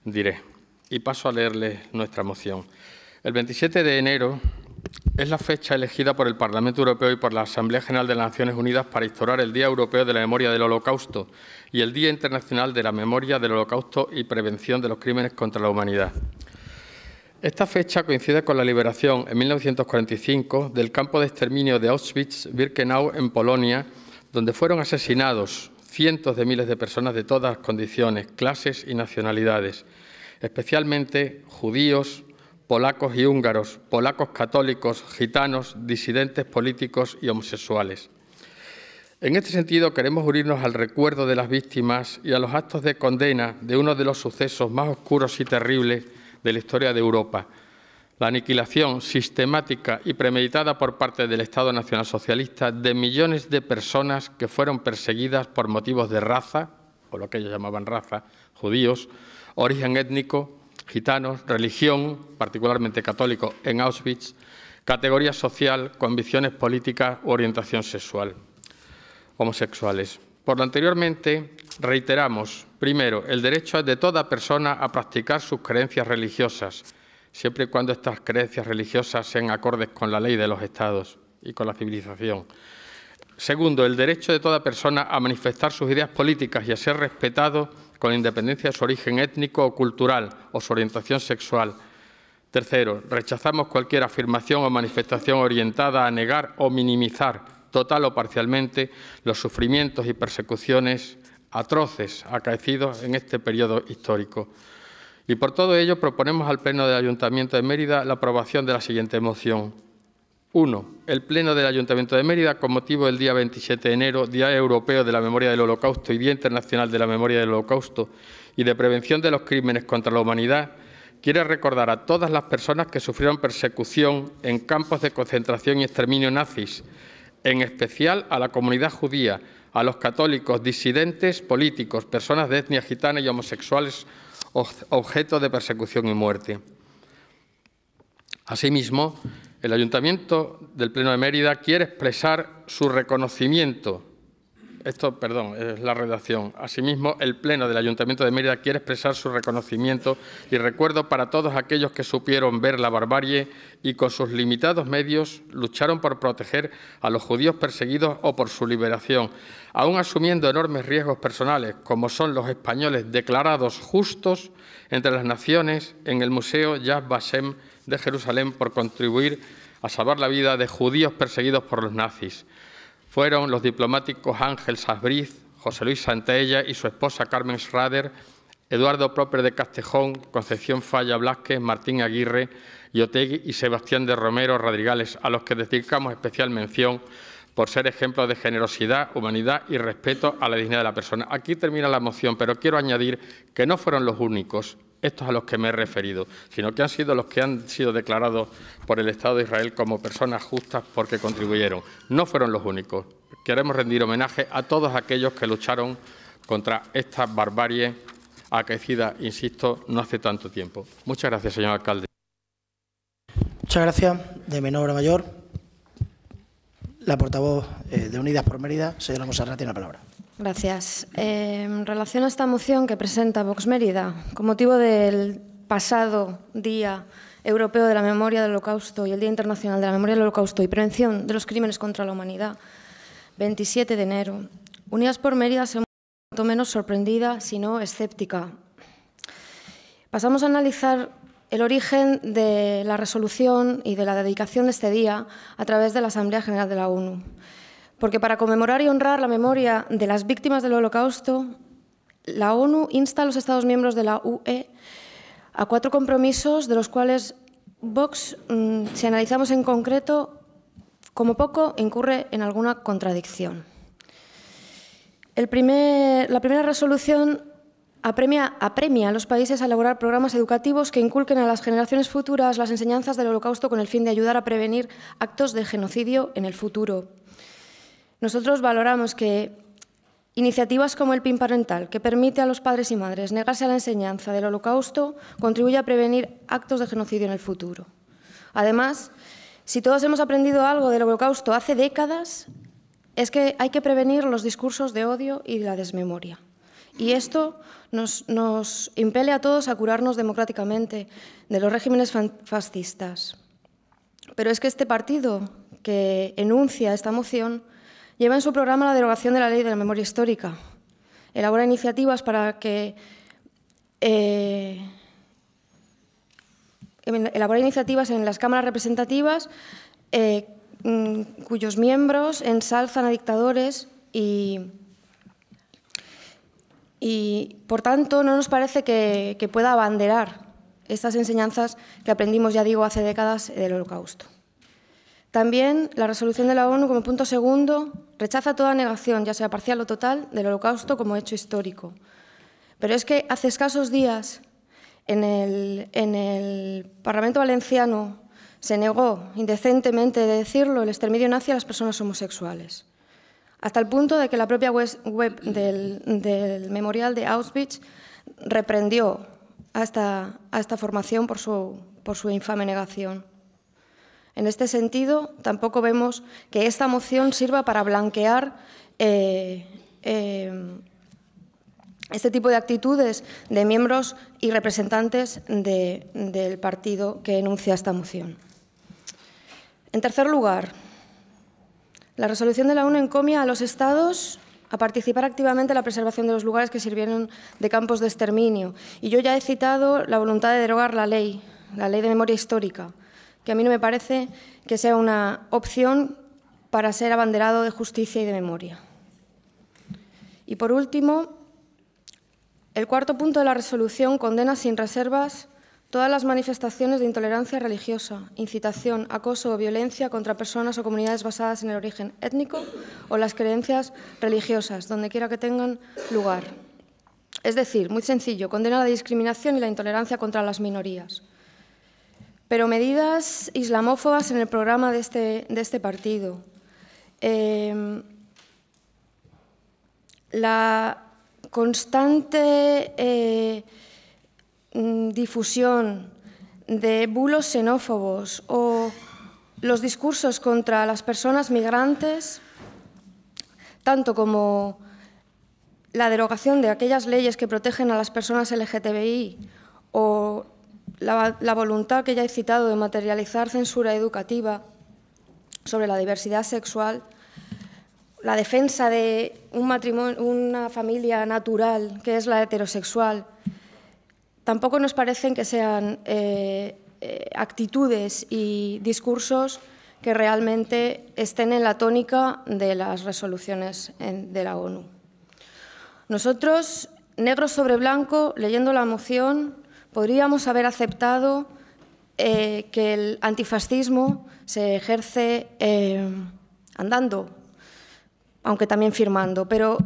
diré. Y paso a leerles nuestra moción. El 27 de enero es la fecha elegida por el Parlamento Europeo y por la Asamblea General de las Naciones Unidas para instaurar el Día Europeo de la Memoria del Holocausto y el Día Internacional de la Memoria del Holocausto y Prevención de los Crímenes contra la Humanidad. Esta fecha coincide con la liberación en 1945 del campo de exterminio de Auschwitz-Birkenau en Polonia, donde fueron asesinados cientos de miles de personas de todas condiciones, clases y nacionalidades, especialmente judíos, polacos y húngaros, polacos católicos, gitanos, disidentes políticos y homosexuales. En este sentido, queremos unirnos al recuerdo de las víctimas y a los actos de condena de uno de los sucesos más oscuros y terribles de la historia de Europa, la aniquilación sistemática y premeditada por parte del Estado Nacional Socialista de millones de personas que fueron perseguidas por motivos de raza, o lo que ellos llamaban raza, judíos, origen étnico, gitanos, religión, particularmente católico, en Auschwitz, categoría social, convicciones políticas orientación sexual, homosexuales. Por lo anteriormente, reiteramos, primero, el derecho de toda persona a practicar sus creencias religiosas, siempre y cuando estas creencias religiosas sean acordes con la ley de los estados y con la civilización. Segundo, el derecho de toda persona a manifestar sus ideas políticas y a ser respetado con independencia de su origen étnico o cultural o su orientación sexual. Tercero, rechazamos cualquier afirmación o manifestación orientada a negar o minimizar, total o parcialmente, los sufrimientos y persecuciones atroces acaecidos en este periodo histórico. Y por todo ello proponemos al Pleno del Ayuntamiento de Mérida la aprobación de la siguiente moción. 1. El Pleno del Ayuntamiento de Mérida, con motivo del día 27 de enero, Día Europeo de la Memoria del Holocausto y Día Internacional de la Memoria del Holocausto y de Prevención de los Crímenes contra la Humanidad, quiere recordar a todas las personas que sufrieron persecución en campos de concentración y exterminio nazis, en especial a la comunidad judía, a los católicos, disidentes, políticos, personas de etnia gitana y homosexuales objeto de persecución y muerte. Asimismo, el Ayuntamiento del Pleno de Mérida quiere expresar su reconocimiento esto, perdón, es la redacción. Asimismo, el Pleno del Ayuntamiento de Mérida quiere expresar su reconocimiento y recuerdo para todos aquellos que supieron ver la barbarie y con sus limitados medios lucharon por proteger a los judíos perseguidos o por su liberación, aún asumiendo enormes riesgos personales, como son los españoles declarados justos entre las naciones en el Museo Yad Vashem de Jerusalén por contribuir a salvar la vida de judíos perseguidos por los nazis fueron los diplomáticos Ángel Sabriz, José Luis Santaella y su esposa Carmen Schrader, Eduardo Proper de Castejón, Concepción Falla Blasque, Martín Aguirre, Otegui y Sebastián de Romero Radrigales, a los que dedicamos especial mención por ser ejemplos de generosidad, humanidad y respeto a la dignidad de la persona. Aquí termina la moción, pero quiero añadir que no fueron los únicos estos a los que me he referido, sino que han sido los que han sido declarados por el Estado de Israel como personas justas porque contribuyeron. No fueron los únicos. Queremos rendir homenaje a todos aquellos que lucharon contra esta barbarie aquecida, insisto, no hace tanto tiempo. Muchas gracias, señor alcalde. Muchas gracias. De menor a mayor, la portavoz eh, de Unidas por Mérida, señora Monserrat, tiene la palabra. Gracias. Eh, en relación a esta moción que presenta Vox Mérida, con motivo del pasado Día Europeo de la Memoria del Holocausto y el Día Internacional de la Memoria del Holocausto y Prevención de los Crímenes contra la Humanidad, 27 de enero, Unidas por Mérida se muestra menos sorprendida, sino escéptica. Pasamos a analizar el origen de la resolución y de la dedicación de este día a través de la Asamblea General de la ONU. Porque para conmemorar y honrar la memoria de las víctimas del Holocausto, la ONU insta a los Estados miembros de la UE a cuatro compromisos, de los cuales Vox, mm, si analizamos en concreto, como poco incurre en alguna contradicción. la primera resolución apremia a los países a elaborar programas educativos que inculquen a las generaciones futuras las enseñanzas del Holocausto con el fin de ayudar a prevenir actos de genocidio en el futuro. Nosotros valoramos que iniciativas como el PIN parental, que permite a los padres y madres negarse a la enseñanza del holocausto, contribuye a prevenir actos de genocidio en el futuro. Además, si todos hemos aprendido algo del holocausto hace décadas, es que hay que prevenir los discursos de odio y la desmemoria. Y esto nos, nos impele a todos a curarnos democráticamente de los regímenes fascistas. Pero es que este partido que enuncia esta moción Lleva en su programa la derogación de la ley de la memoria histórica. Elabora iniciativas para que... Eh, em, elabora iniciativas en las cámaras representativas eh, mm, cuyos miembros ensalzan a dictadores y, y por tanto no nos parece que, que pueda abanderar estas enseñanzas que aprendimos, ya digo, hace décadas del holocausto. También la resolución de la ONU como punto segundo Rechaza toda negación, ya sea parcial o total, del holocausto como hecho histórico. Pero es que hace escasos días, en el, Parlamento Valenciano, se negó, indecentemente de decirlo, el exterminio nazi a las personas homosexuales. Hasta el punto de que la propia web del, memorial de Auschwitz reprendió a esta, formación por su infame negación. En este sentido, tampoco vemos que esta moción sirva para blanquear eh, eh, este tipo de actitudes de miembros y representantes del partido que enuncia esta moción. En tercer lugar, la resolución de la ONU encomia a los Estados a participar activamente en la preservación de los lugares que sirvieron de campos de exterminio. Y yo ya he citado la voluntad de derogar la ley, la ley de memoria histórica que a mí no me parece que sea una opción para ser abanderado de justicia y de memoria. Y por último, el cuarto punto de la resolución condena sin reservas todas las manifestaciones de intolerancia religiosa, incitación, acoso o violencia contra personas o comunidades basadas en el origen étnico o las creencias religiosas, donde quiera que tengan lugar. Es decir, muy sencillo, condena la discriminación y la intolerancia contra las minorías pero medidas islamófobas en el programa de este, de este partido. Em, la constante eh, mm, difusión de bulos xenófobos o los discursos contra las personas migrantes, tanto como la derogación de aquellas leyes que protegen a las personas LGTBI o la, voluntad que ya he citado de materializar censura educativa sobre la diversidad sexual, la defensa de una familia natural, que es la heterosexual, tampoco nos parecen que sean eh, eh, actitudes y discursos que realmente estén en la tónica de las resoluciones de la ONU. Nosotros, negro sobre blanco, leyendo la moción, Podríamos haber aceptado eh, que el antifascismo se ejerce eh, andando, aunque también firmando, pero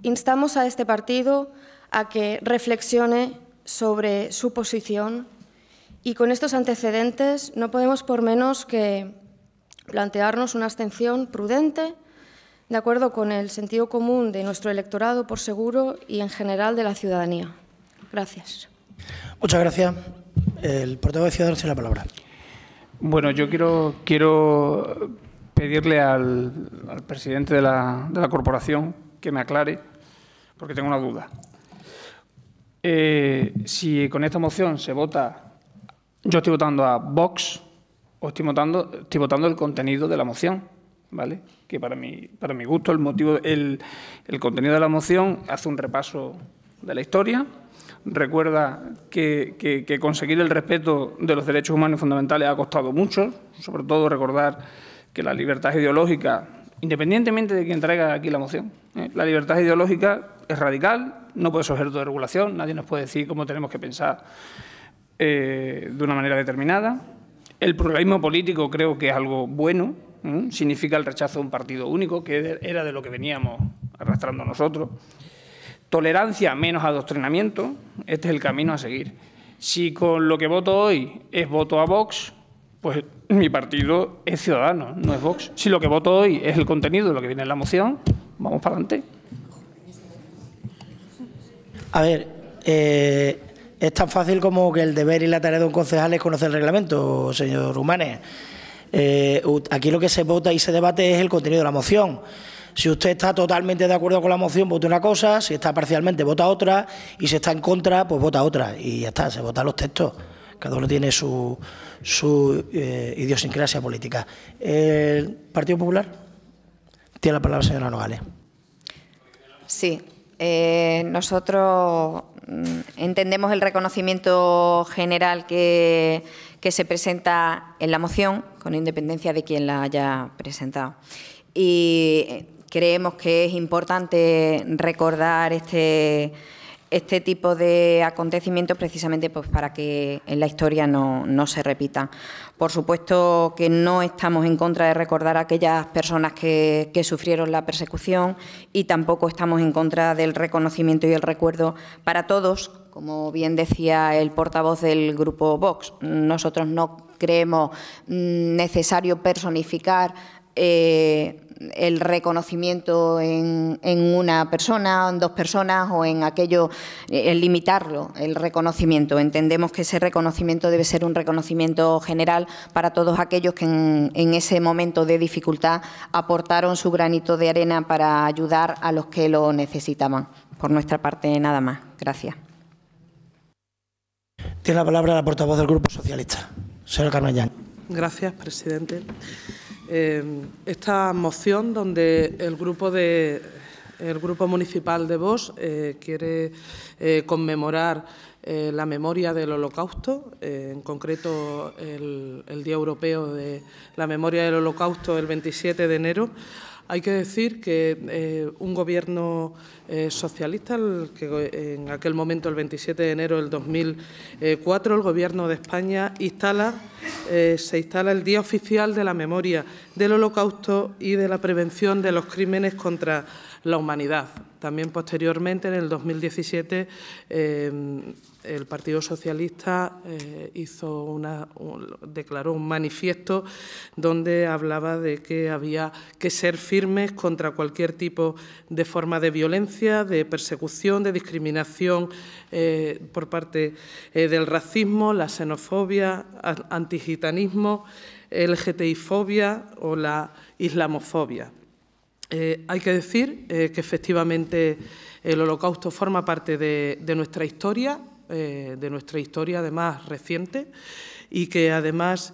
instamos a este partido a que reflexione sobre su posición y con estos antecedentes no podemos por menos que plantearnos una abstención prudente, de acuerdo con el sentido común de nuestro electorado, por seguro, y en general de la ciudadanía. Gracias. Muchas gracias. El portavoz de Ciudadanos tiene la palabra. Bueno, yo quiero, pedirle al, presidente de la, corporación que me aclare, porque tengo una duda. Eh, si con esta moción se vota, yo estoy votando a Vox o estoy votando, estoy votando el contenido de la moción, ¿vale? Que para mi, para mi gusto el, motivo, el, el contenido de la moción hace un repaso de la historia, recuerda que, conseguir el respeto de los derechos humanos fundamentales ha costado mucho, sobre todo recordar que la libertad ideológica, independientemente de quien traiga aquí la moción, ¿eh? la libertad ideológica es radical, no puede objeto de regulación, nadie nos puede decir cómo tenemos que pensar eh, de una manera determinada. El pluralismo político creo que es algo bueno, ¿eh? significa el rechazo de un partido único, que era de lo que veníamos arrastrando nosotros. Tolerancia menos adoctrinamiento, este es el camino a seguir. Si con lo que voto hoy es voto a Vox, pues mi partido es ciudadano, no es Vox. Si lo que voto hoy es el contenido de lo que viene en la moción, vamos para adelante. A ver, eh, es tan fácil como que el deber y la tarea de un concejal es conocer el reglamento, señor Humanes. Eh, aquí lo que se vota y se debate es el contenido de la moción. Si usted está totalmente de acuerdo con la moción, vote una cosa, si está parcialmente, vota otra, y si está en contra, pues vota otra, y ya está, se votan los textos. Cada uno tiene su, eh, idiosincrasia política. ¿El Partido Popular? Tiene la palabra la señora Nogales. Sí, eh, nosotros mm, entendemos el reconocimiento general que, que, se presenta en la moción, con independencia de quien la haya presentado. Y eh, creemos que es importante recordar este, este tipo de acontecimientos precisamente pues, para que en la historia no, se repita. Por supuesto que no estamos en contra de recordar a aquellas personas que, sufrieron la persecución y tampoco estamos en contra del reconocimiento y el recuerdo para todos, como bien decía el portavoz del grupo Vox. Nosotros no creemos mm, necesario personificar. Eh, el reconocimiento en, una persona, en dos personas o en aquello, el limitarlo, el reconocimiento. Entendemos que ese reconocimiento debe ser un reconocimiento general para todos aquellos que en, ese momento de dificultad aportaron su granito de arena para ayudar a los que lo necesitaban. Por nuestra parte, nada más. Gracias. Tiene la palabra la portavoz del Grupo Socialista, señora Gracias, presidente. Em, esta moción donde el grupo el Grupo Municipal de Vos eh, quiere eh, conmemorar eh, la memoria del Holocausto, en concreto el, Día Europeo de la Memoria del Holocausto el 27 de enero, hay que decir que eh, un gobierno eh, socialista, que en aquel momento, el 27 de enero del 2004, el Gobierno de España eh, se instala el Día Oficial de la Memoria del Holocausto y de la Prevención de los Crímenes contra la humanidad. También posteriormente, en el 2017, eh, el Partido Socialista eh, hizo una, declaró un manifiesto donde hablaba de que había que ser firmes contra cualquier tipo de forma de violencia, de persecución, de discriminación eh, por parte del racismo, la xenofobia, antigitanismo, el fobia o la islamofobia. Eh, hay que decir eh, que efectivamente el holocausto forma parte de, nuestra historia, eh, de nuestra historia además reciente y que además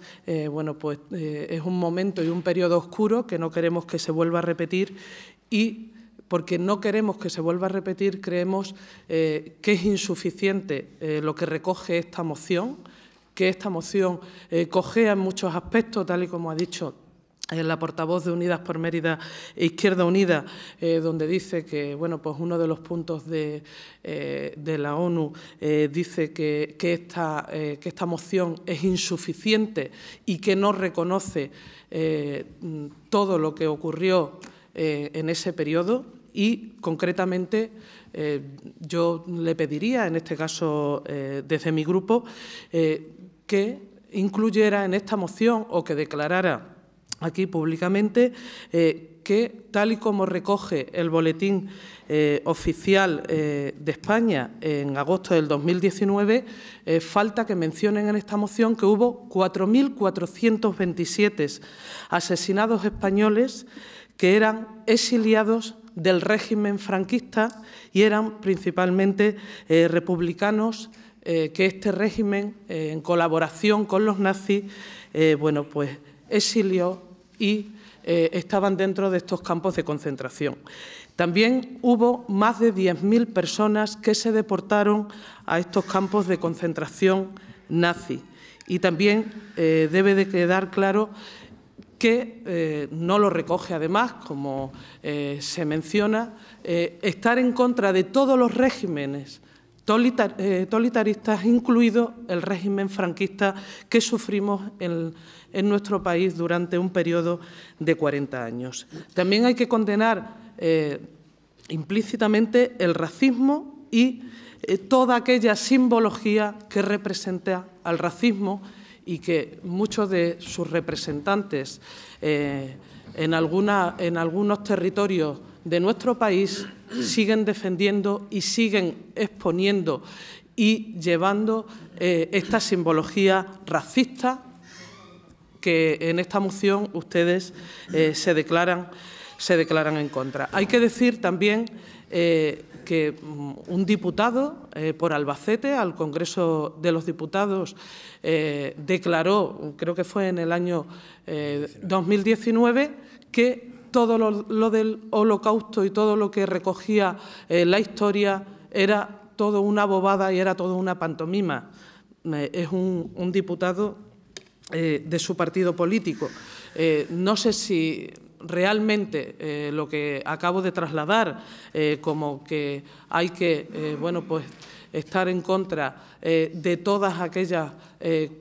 bueno, pues, es un momento y un periodo oscuro que no queremos que se vuelva a repetir y porque no queremos que se vuelva a repetir, creemos que es insuficiente lo que recoge esta moción, que esta moción cogea en muchos aspectos, tal y como ha dicho la portavoz de Unidas por Mérida e Izquierda Unida, eh, donde dice que bueno, pues uno de los puntos de, eh, la ONU eh, dice que, que que esta moción es insuficiente y que no reconoce todo lo que ocurrió en ese periodo y, concretamente, yo le pediría, en este caso desde mi grupo, que incluyera en esta moción o que declarara aquí públicamente eh, que, tal y como recoge el Boletín eh, Oficial eh, de España en agosto del 2019, falta que mencionen en esta moción que hubo 4.427 asesinados españoles que eran exiliados del régimen franquista y eran principalmente republicanos que este régimen, en colaboración con los nazis, bueno, pues exilió y eh, estaban dentro de estos campos de concentración. También hubo más de 10.000 personas que se deportaron a estos campos de concentración nazi. Y también eh, debe de quedar claro que eh, no lo recoge además, como se menciona, estar en contra de todos los regímenes tolitaristas, totalitaristas, incluido el régimen franquista que sufrimos en, en nuestro país durante un periodo de 40 años. También hay que condenar eh, implícitamente el racismo y eh, toda aquella simbología que representa al racismo y que muchos de sus representantes eh, en, algunos territorios de nuestro país siguen defendiendo y siguen exponiendo y llevando esta simbología racista que en esta moción ustedes eh, se, declaran, se declaran en contra. Hay que decir también eh, que mm, un diputado eh, por Albacete al Congreso de los Diputados declaró, creo que fue en el año 2019, que todo lo, del holocausto y todo lo que recogía la historia era todo una bobada y era todo una pantomima. es un, un diputado eh, de su partido político. Eh, no sé si realmente eh, lo que acabo de trasladar, como que hay que, bueno, pues estar en contra de todas aquellas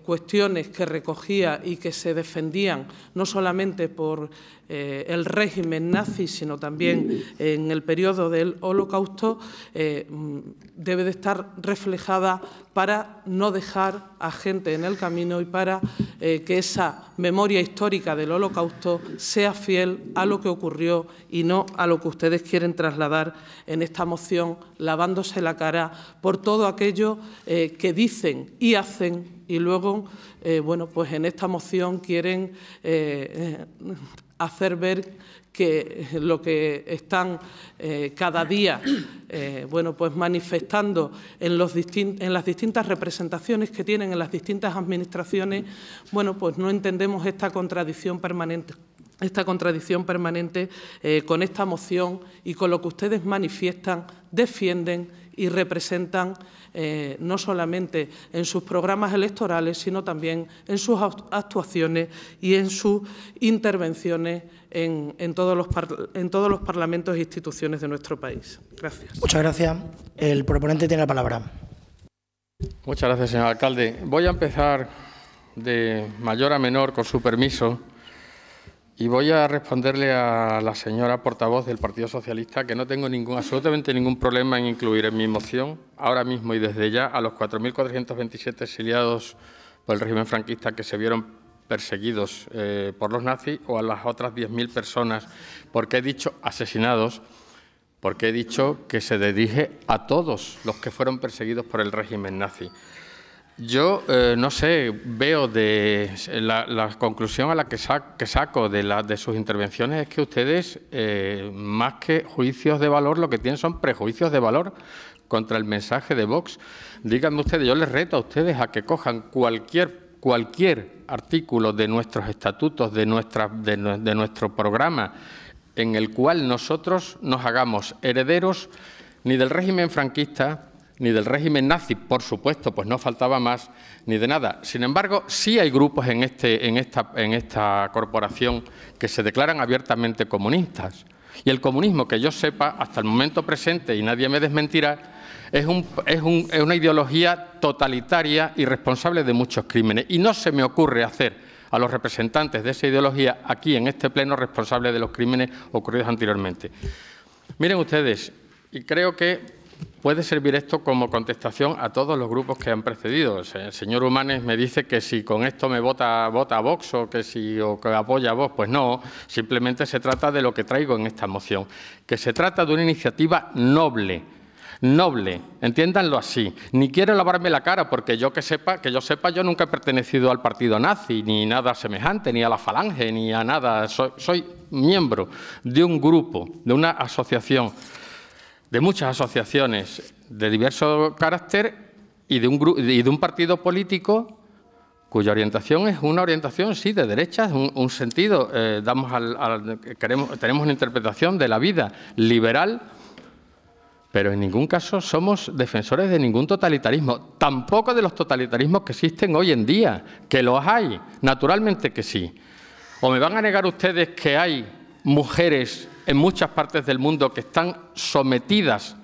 cuestiones que recogía y que se defendían no solamente por eh, el régimen nazi, sino también en el periodo del holocausto, eh, mm, debe de estar reflejada para no dejar a gente en el camino y para eh, que esa memoria histórica del holocausto sea fiel a lo que ocurrió y no a lo que ustedes quieren trasladar en esta moción, lavándose la cara por todo aquello que dicen y hacen y luego, bueno, pues en esta moción quieren hacer ver que lo que están eh, cada día eh, bueno, pues manifestando en, las distintas representaciones que tienen en las distintas administraciones, bueno, pues no entendemos esta contradicción permanente esta contradicción permanente eh, con esta moción y con lo que ustedes manifiestan, defienden y representan eh, no solamente en sus programas electorales, sino también en sus actuaciones y en sus intervenciones en, en, todos, los en todos los parlamentos e instituciones de nuestro país. Gracias. Muchas gracias. El proponente tiene la palabra. Muchas gracias, señor alcalde. Voy a empezar de mayor a menor, con su permiso y voy a responderle a la señora portavoz del Partido Socialista que no tengo ningún, absolutamente ningún problema en incluir en mi moción, ahora mismo y desde ya, a los 4.427 exiliados por el régimen franquista que se vieron perseguidos eh, por los nazis o a las otras 10.000 personas, porque he dicho asesinados, porque he dicho que se dirige a todos los que fueron perseguidos por el régimen nazi. Yo eh, no sé, veo de la, conclusión a la que, saco de, de sus intervenciones es que ustedes, eh, más que juicios de valor, lo que tienen son prejuicios de valor contra el mensaje de Vox. Díganme ustedes, yo les reto a ustedes a que cojan cualquier, cualquier artículo de nuestros estatutos, de, nuestra, de, de nuestro programa, en el cual nosotros nos hagamos herederos ni del régimen franquista, ni del régimen nazi, por supuesto, pues no faltaba más ni de nada. Sin embargo, sí hay grupos este, en, esta, corporación que se declaran abiertamente comunistas. Y el comunismo, que yo sepa, hasta el momento presente, y nadie me desmentirá, es, es, es una ideología totalitaria y responsable de muchos crímenes. Y no se me ocurre hacer a los representantes de esa ideología aquí en este pleno responsables de los crímenes ocurridos anteriormente. Miren ustedes, y creo que puede servir esto como contestación a todos los grupos que han precedido. El señor Humanes me dice que si con esto me vota, vota Vox o que si o que apoya a Vox, pues no, simplemente se trata de lo que traigo en esta moción, que se trata de una iniciativa noble, noble, entiéndanlo así. Ni quiero lavarme la cara porque yo que sepa, que yo sepa, yo nunca he pertenecido al partido nazi, ni nada semejante, ni a la falange, ni a nada. Soy, soy miembro de un grupo, de una asociación de muchas asociaciones de diverso carácter y de, un y de un partido político cuya orientación es una orientación, sí, de derecha, un, un sentido, eh, damos queremos, tenemos una interpretación de la vida liberal, pero en ningún caso somos defensores de ningún totalitarismo, tampoco de los totalitarismos que existen hoy en día, que los hay, naturalmente que sí. ¿O me van a negar ustedes que hay mujeres en muchas partes del mundo que están sometidas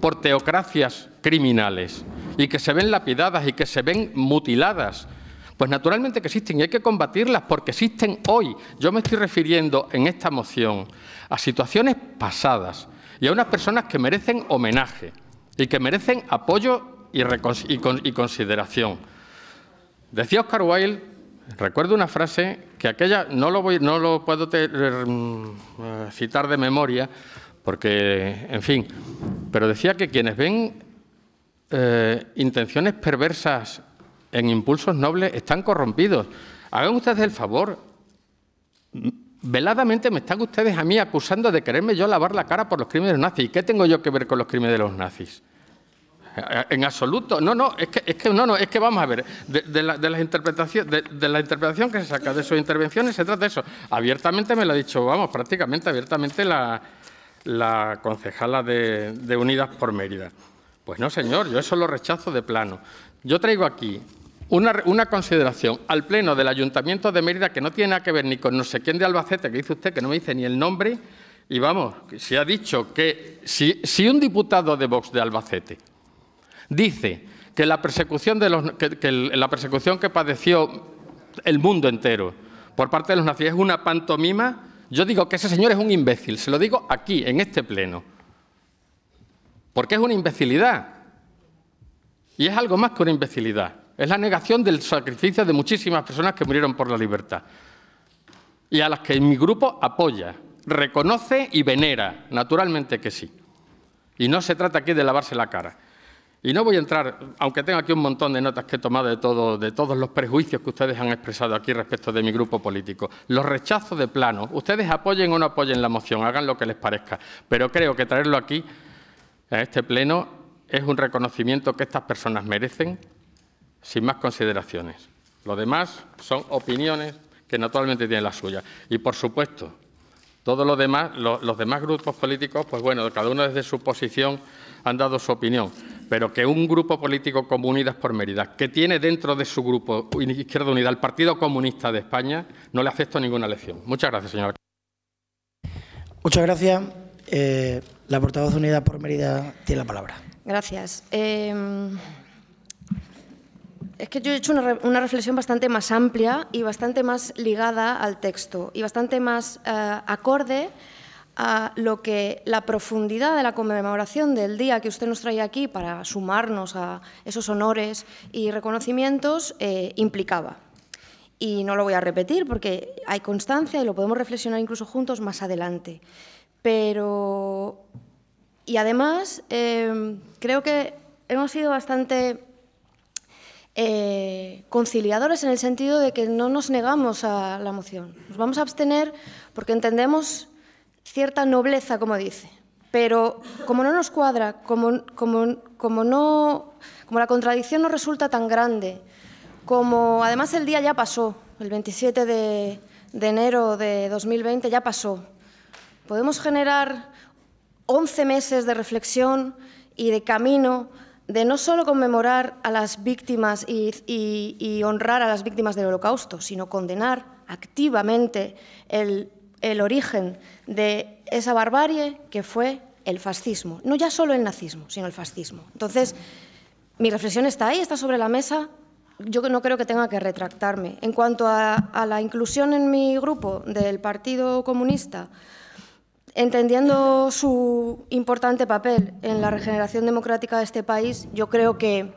por teocracias criminales y que se ven lapidadas y que se ven mutiladas. Pues naturalmente que existen y hay que combatirlas porque existen hoy. Yo me estoy refiriendo en esta moción a situaciones pasadas y a unas personas que merecen homenaje y que merecen apoyo y, consideración. Decía Oscar Wilde Recuerdo una frase que aquella no lo, voy, no lo puedo eh, citar de memoria, porque, en fin, pero decía que quienes ven eh, intenciones perversas en impulsos nobles están corrompidos. Hagan ustedes el favor. Veladamente me están ustedes a mí acusando de quererme yo lavar la cara por los crímenes nazis. ¿Qué tengo yo que ver con los crímenes de los nazis? Eh, en absoluto. No, no, es que, es que, no, no, es que vamos a ver, de, la, las interpretaciones, de, la interpretación que se saca de sus intervenciones se trata de eso. Abiertamente me lo ha dicho, vamos, prácticamente abiertamente la, concejala de Unidas por Mérida. Pues no, señor, yo eso lo rechazo de plano. Yo traigo aquí una, consideración al Pleno del Ayuntamiento de Mérida que no tiene nada que ver ni con no sé quién de Albacete, que dice usted que no me dice ni el nombre, y vamos, se ha dicho que si un diputado de Vox de Albacete Dice que la persecución, que, la persecución que padeció el mundo entero por parte de los nazis es una pantomima. Yo digo que ese señor es un imbécil, se lo digo aquí, en este pleno. Porque es una imbecilidad. Y es algo más que una imbecilidad. Es la negación del sacrificio de muchísimas personas que murieron por la libertad. Y a las que mi grupo apoya, reconoce y venera, naturalmente que sí. Y no se trata aquí de lavarse la cara. Y no voy a entrar, aunque tengo aquí un montón de notas que he tomado de, todos los prejuicios que ustedes han expresado aquí respecto de mi grupo político. Los rechazos de plano. Ustedes apoyen o no apoyen la moción, hagan lo que les parezca. Pero creo que traerlo aquí, a este pleno, es un reconocimiento que estas personas merecen, sin más consideraciones. Lo demás son opiniones que naturalmente tienen las suyas. Y, por supuesto, todos los demás, los demás grupos políticos, pues bueno, cada uno desde su posición han dado su opinión pero que un grupo político como Unidas por Mérida, que tiene dentro de su grupo Izquierda Unida el Partido Comunista de España, no le acepto ninguna lección. Muchas gracias, señora. Muchas gracias. Eh, la portavoz Unidas por Mérida tiene la palabra. Gracias. Eh, es que yo he hecho una, reflexión bastante más amplia y bastante más ligada al texto y bastante más eh, acorde a lo que la profundidad de la conmemoración del día que usted nos trae aquí para sumarnos a esos honores y reconocimientos eh, implicaba. Y no lo voy a repetir porque hay constancia y lo podemos reflexionar incluso juntos más adelante. Pero, y además, eh, creo que hemos sido bastante eh, conciliadores en el sentido de que no nos negamos a la moción. Nos vamos a abstener porque entendemos cierta nobleza, como dice. Pero como no nos cuadra, como, como, como, no, como la contradicción no resulta tan grande, como además el día ya pasó, el 27 de, de enero de 2020 ya pasó, podemos generar 11 meses de reflexión y de camino de no solo conmemorar a las víctimas y honrar a las víctimas del holocausto, sino condenar activamente el el origen de esa barbarie que fue el fascismo. No ya solo el nazismo, sino el fascismo. Entonces, mi reflexión está ahí, está sobre la mesa. Yo no creo que tenga que retractarme. En cuanto a, la inclusión en mi grupo del Partido Comunista, entendiendo su importante papel en la regeneración democrática de este país, yo creo que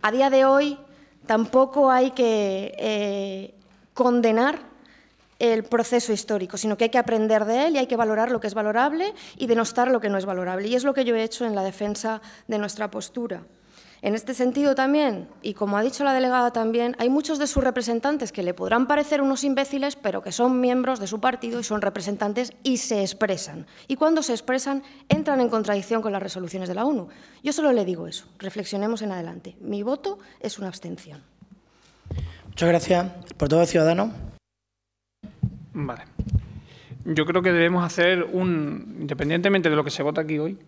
a día de hoy tampoco hay que eh, condenar el proceso histórico, sino que hay que aprender de él y hay que valorar lo que es valorable y denostar lo que no es valorable. Y es lo que yo he hecho en la defensa de nuestra postura. En este sentido también, y como ha dicho la delegada también, hay muchos de sus representantes que le podrán parecer unos imbéciles, pero que son miembros de su partido y son representantes y se expresan. Y cuando se expresan, entran en contradicción con las resoluciones de la ONU. Yo solo le digo eso, reflexionemos en adelante. Mi voto es una abstención. Muchas gracias. Por todo, ciudadano. Vale. Yo creo que debemos hacer un, independientemente de lo que se vota aquí hoy,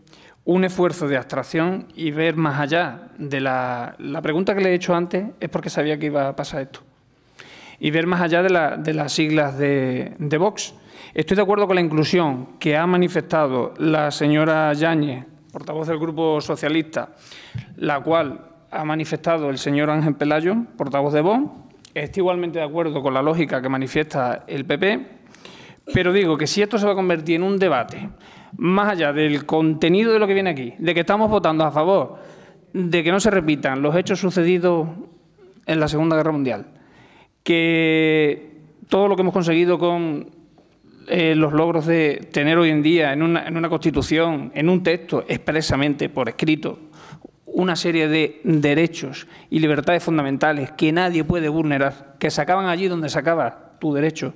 un esfuerzo de abstracción y ver más allá de la, la pregunta que le he hecho antes es porque sabía que iba a pasar esto. Y ver más allá de, la, de las siglas de, de Vox. Estoy de acuerdo con la inclusión que ha manifestado la señora Yáñez, portavoz del Grupo Socialista, la cual ha manifestado el señor Ángel Pelayo, portavoz de Vox, Estoy igualmente de acuerdo con la lógica que manifiesta el PP, pero digo que si esto se va a convertir en un debate, más allá del contenido de lo que viene aquí, de que estamos votando a favor de que no se repitan los hechos sucedidos en la Segunda Guerra Mundial, que todo lo que hemos conseguido con eh, los logros de tener hoy en día en una, en una constitución, en un texto expresamente por escrito, una serie de derechos y libertades fundamentales que nadie puede vulnerar, que se acaban allí donde se acaba tu derecho,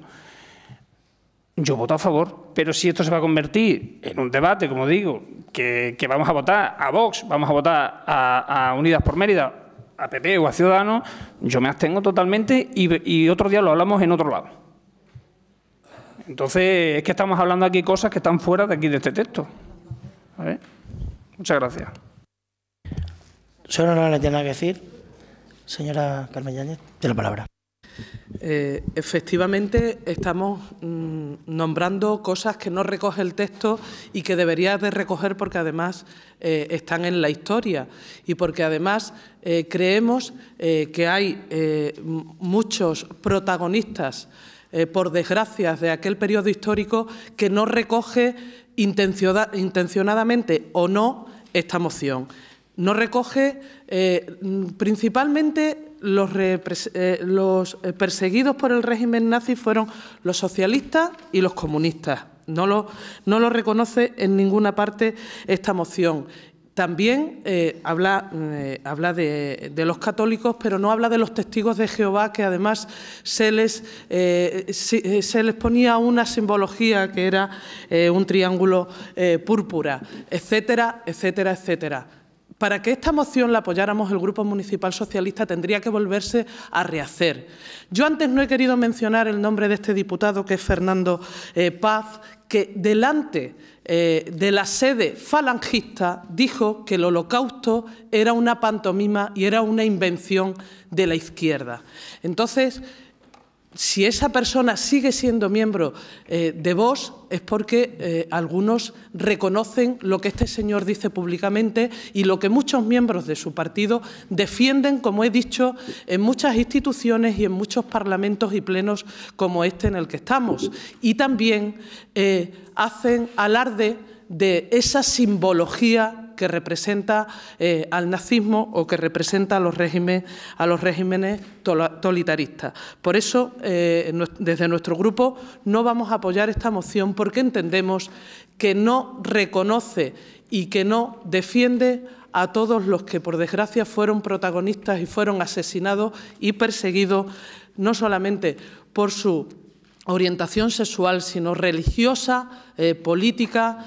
yo voto a favor, pero si esto se va a convertir en un debate, como digo, que, vamos a votar a Vox, vamos a votar a, Unidas por Mérida, a PP o a Ciudadanos, yo me abstengo totalmente y, otro día lo hablamos en otro lado. Entonces, es que estamos hablando aquí cosas que están fuera de aquí de este texto. Muchas gracias. Señora, no le tiene nada que decir. Señora Carmen Yáñez, tiene la palabra. Eh, efectivamente, estamos mm, nombrando cosas que no recoge el texto y que debería de recoger porque además eh, están en la historia y porque además eh, creemos que hay muchos protagonistas, por desgracia, de aquel periodo histórico que no recoge intencionadamente o no esta moción no recoge eh, principalmente los, eh, eh, perseguidos por el régimen nazi fueron los socialistas y los comunistas. No lo, reconoce en ninguna parte esta moción. También habla, de, los católicos, pero no habla de los testigos de Jehová, que además se les, se les ponía una simbología que era un triángulo púrpura, etcétera, etcétera, etcétera para que esta moción la apoyáramos el Grupo Municipal Socialista tendría que volverse a rehacer. Yo antes no he querido mencionar el nombre de este diputado, que es Fernando eh, Paz, que delante eh, de la sede falangista dijo que el holocausto era una pantomima y era una invención de la izquierda. Entonces, si esa persona sigue siendo miembro eh, de vos es porque eh, algunos reconocen lo que este señor dice públicamente y lo que muchos miembros de su partido defienden, como he dicho, en muchas instituciones y en muchos parlamentos y plenos como este en el que estamos. Y también eh, hacen alarde de esa simbología que representa eh, al nazismo o que representa a los, regímenes totalitaristas. Por eso, eh, desde nuestro grupo no vamos a apoyar esta moción porque entendemos que no reconoce y que no defiende a todos los que, por desgracia, fueron protagonistas y fueron asesinados y perseguidos, no solamente por su orientación sexual, sino religiosa, eh, política,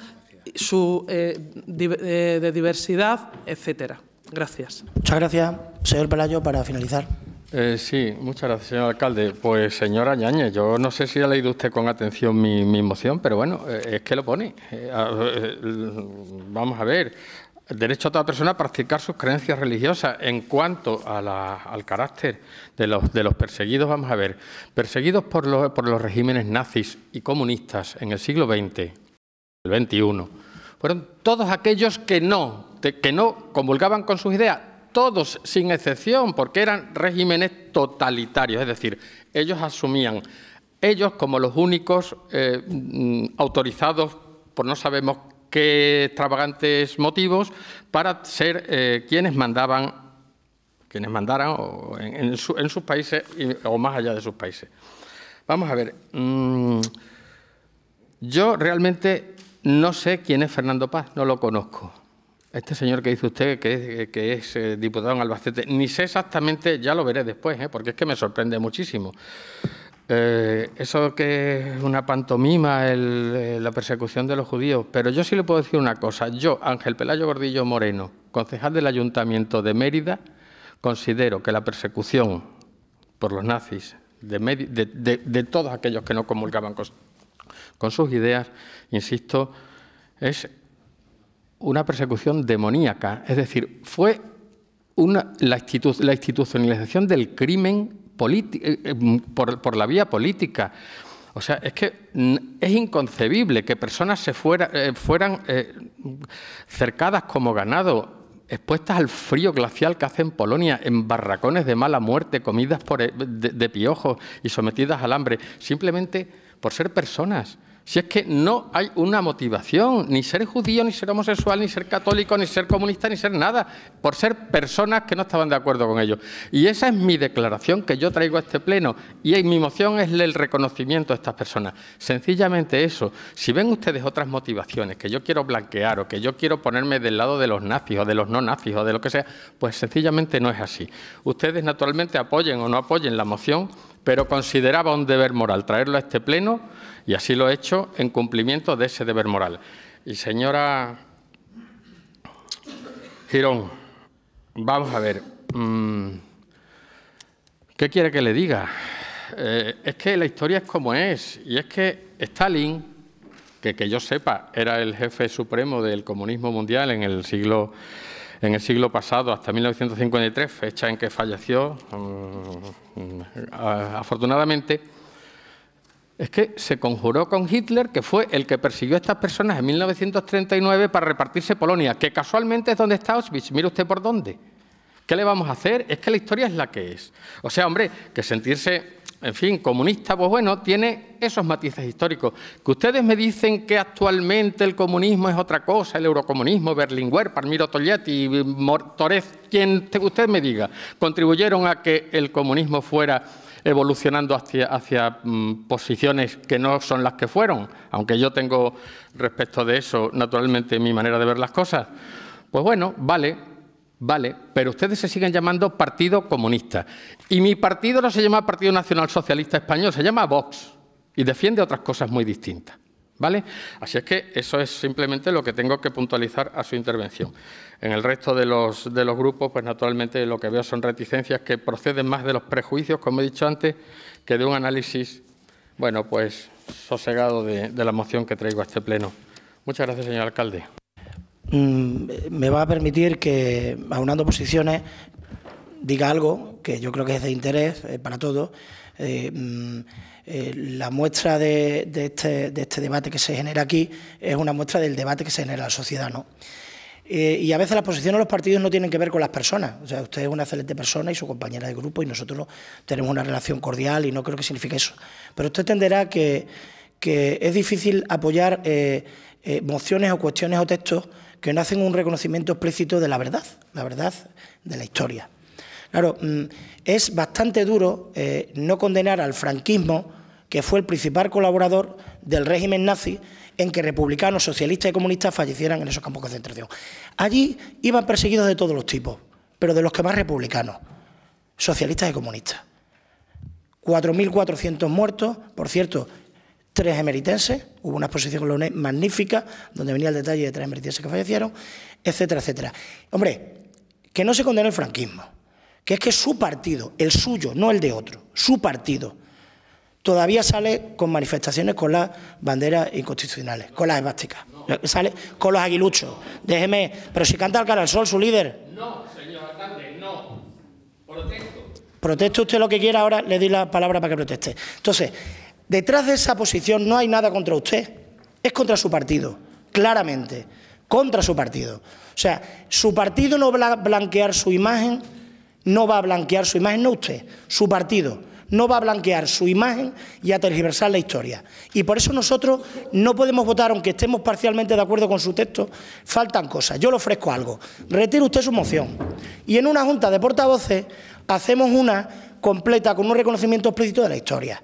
su, eh, eh, de diversidad, etcétera. Gracias. Muchas gracias. Señor Pelayo, para finalizar. Eh, sí, muchas gracias, señor alcalde. Pues, señora Ñañez, yo no sé si ha leído usted con atención mi, mi moción, pero bueno, es que lo pone. vamos a ver. El derecho a toda persona a practicar sus creencias religiosas. En cuanto al carácter de los, de los perseguidos, vamos a ver, perseguidos por los, por los regímenes nazis y comunistas en el siglo XX, el XXI, fueron todos aquellos que no, que no convulgaban con sus ideas, todos sin excepción, porque eran regímenes totalitarios, es decir, ellos asumían, ellos como los únicos eh, mm, autorizados, por no sabemos qué extravagantes motivos, para ser eh, quienes mandaban quienes mandaran en, sus países o más allá de sus países. Vamos a ver, mm, yo realmente no sé quién es Fernando Paz, no lo conozco. Este señor que dice usted que es, eh, diputado en Albacete, ni sé exactamente, ya lo veré después, eh, porque es que me sorprende muchísimo. Eh, eso que es una pantomima, el, la persecución de los judíos, pero yo sí le puedo decir una cosa. Yo, Ángel Pelayo Gordillo Moreno, concejal del Ayuntamiento de Mérida, considero que la persecución por los nazis de, de, de todos aquellos que no comulgaban con con sus ideas, insisto, es una persecución demoníaca. Es decir, fue la, institucionalización del crimen eh, eh, por, la vía política. O sea, es que es inconcebible que personas se eh, fueran cercadas como ganado, expuestas al frío glacial que hace en Polonia, en barracones de mala muerte, comidas de piojos y sometidas al hambre, simplemente por ser personas. Si es que no hay una motivación, ni ser judío, ni ser homosexual, ni ser católico, ni ser comunista, ni ser nada, por ser personas que no estaban de acuerdo con ellos. Y esa es mi declaración que yo traigo a este pleno. Y mi moción es el reconocimiento a estas personas. Sencillamente eso. Si ven ustedes otras motivaciones, que yo quiero blanquear o que yo quiero ponerme del lado de los nazis o de los no nazis o de lo que sea, pues sencillamente no es así. Ustedes naturalmente apoyen o no apoyen la moción pero consideraba un deber moral traerlo a este pleno y así lo he hecho en cumplimiento de ese deber moral. Y señora Girón, vamos a ver, mm, ¿qué quiere que le diga? Eh, es que la historia es como es y es que Stalin, que que yo sepa era el jefe supremo del comunismo mundial en el siglo en el siglo pasado, hasta 1953, fecha en que falleció, mm, mm, afortunadamente, es que se conjuró con Hitler, que fue el que persiguió a estas personas en 1939 para repartirse Polonia, que casualmente es donde está Auschwitz, mire usted por dónde. ¿Qué le vamos a hacer? Es que la historia es la que es. O sea, hombre, que sentirse en fin, comunista, pues bueno, tiene esos matices históricos. Que ustedes me dicen que actualmente el comunismo es otra cosa, el eurocomunismo, Berlinguer, Palmiro Togliatti, Torez, quien usted me diga, contribuyeron a que el comunismo fuera evolucionando hacia, mm, posiciones que no son las que fueron, aunque yo tengo respecto de eso, naturalmente, mi manera de ver las cosas. Pues bueno, vale, Vale, pero ustedes se siguen llamando Partido Comunista. Y mi partido no se llama Partido Nacional Socialista Español, se llama Vox. Y defiende otras cosas muy distintas. ¿Vale? Así es que eso es simplemente lo que tengo que puntualizar a su intervención. En el resto de los, de los grupos, pues naturalmente lo que veo son reticencias que proceden más de los prejuicios, como he dicho antes, que de un análisis, bueno, pues sosegado de, de la moción que traigo a este pleno. Muchas gracias, señor alcalde. Mm, me va a permitir que, aunando posiciones, diga algo que yo creo que es de interés eh, para todos. Eh, mm, eh, la muestra este, de, este, debate que se genera aquí es una muestra del debate que se genera en la sociedad. ¿no? y a veces las posiciones de los partidos no tienen que ver con las personas. O sea, usted es una excelente persona y su compañera de grupo y nosotros tenemos una relación cordial y no creo que signifique eso. Pero usted entenderá que es difícil apoyar mociones o cuestiones o textos que no hacen un reconocimiento explícito de la verdad, la verdad de la historia. Claro, mm, es bastante duro eh, no condenar al franquismo, que fue el principal colaborador del régimen nazi en que republicanos, socialistas y comunistas fallecieran en esos campos de concentración. Allí iban perseguidos de todos los tipos, pero de los que más republicanos, socialistas y comunistas. 4.400 muertos, por cierto, tres emeritenses, hubo una exposición con magnífica, donde venía el detalle de tres emeritenses que fallecieron, etcétera, etcétera. Hombre, que no se condene el franquismo, que es que su partido, el suyo, no el de otro, su partido, todavía sale con manifestaciones con las banderas inconstitucionales, con las esvásticas, sale con los aguiluchos. Déjeme, pero si canta al cara al sol su líder. No, señor alcalde, no. Protesto. Protesto usted lo que quiera, ahora le doy la palabra para que proteste. Entonces, Detrás de esa posición no hay nada contra usted, es contra su partido, claramente, contra su partido. O sea, su partido no va a blanquear su imagen, no va a blanquear su imagen, no usted, su partido no va a blanquear su imagen y a tergiversar la historia. Y por eso nosotros no podemos votar, aunque estemos parcialmente de acuerdo con su texto, faltan cosas. Yo le ofrezco algo. Retire usted su moción. Y en una junta de portavoces hacemos una completa con un reconocimiento explícito de la historia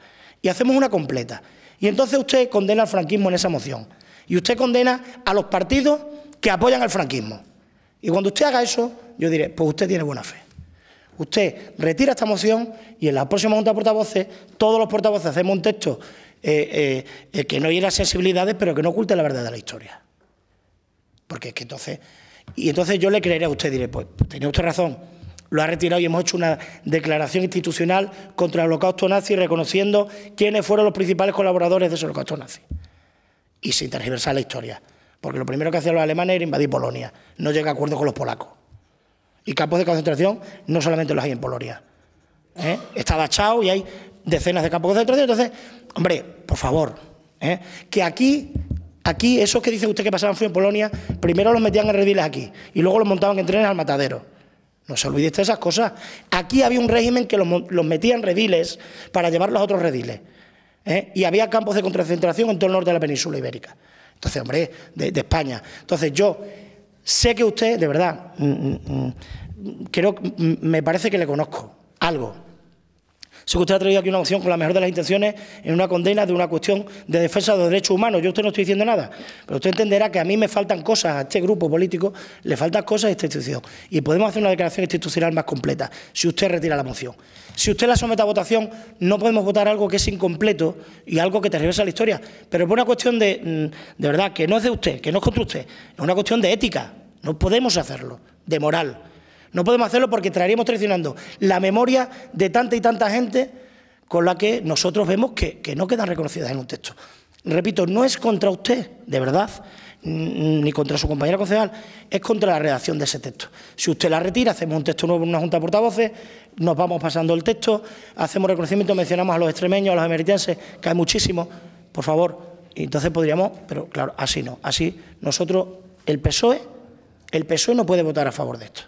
y hacemos una completa. Y entonces usted condena al franquismo en esa moción. Y usted condena a los partidos que apoyan al franquismo. Y cuando usted haga eso, yo diré, pues usted tiene buena fe. Usted retira esta moción y en la próxima junta de portavoces, todos los portavoces hacemos un texto eh, eh, eh, que no hiera sensibilidades, pero que no oculte la verdad de la historia. Porque es que entonces... Y entonces yo le creeré a usted, diré, pues, pues tenía usted razón, lo ha retirado y hemos hecho una declaración institucional contra el holocausto nazi reconociendo quiénes fueron los principales colaboradores de ese holocausto nazi. Y sin transversar la historia, porque lo primero que hacían los alemanes era invadir Polonia, no llega a acuerdo con los polacos. Y campos de concentración no solamente los hay en Polonia. ¿eh? Está y hay decenas de campos de concentración. Entonces, hombre, por favor, ¿eh? que aquí Aquí, esos que dice usted que pasaban fue en Polonia, primero los metían en rediles aquí y luego los montaban en trenes al matadero. No se olvide de esas cosas. Aquí había un régimen que los, metía en rediles para llevarlos a otros rediles. ¿eh? Y había campos de concentración en todo el norte de la península ibérica. Entonces, hombre, de, España. Entonces, yo sé que usted, de verdad, mm, mm, mm, creo, me parece que le conozco algo que usted ha traído aquí una moción con la mejor de las intenciones en una condena de una cuestión de defensa de los derechos humanos, yo usted no estoy diciendo nada, pero usted entenderá que a mí me faltan cosas, a este grupo político le faltan cosas a esta institución. Y podemos hacer una declaración institucional más completa si usted retira la moción. Si usted la somete a votación, no podemos votar algo que es incompleto y algo que te regresa a la historia. Pero es una cuestión de, mm, de verdad, que no es de usted, que no es contra usted, es una cuestión de ética. No podemos hacerlo, de moral. No podemos hacerlo porque traeríamos traicionando la memoria de tanta y tanta gente con la que nosotros vemos que, no quedan reconocidas en un texto. Repito, no es contra usted, de verdad, ni contra su compañera concejal, es contra la redacción de ese texto. Si usted la retira, hacemos un texto nuevo en una junta de portavoces, nos vamos pasando el texto, hacemos reconocimiento, mencionamos a los extremeños, a los emeritenses, que hay muchísimos, por favor. Y entonces podríamos, pero claro, así no. Así nosotros, el PSOE, el PSOE no puede votar a favor de esto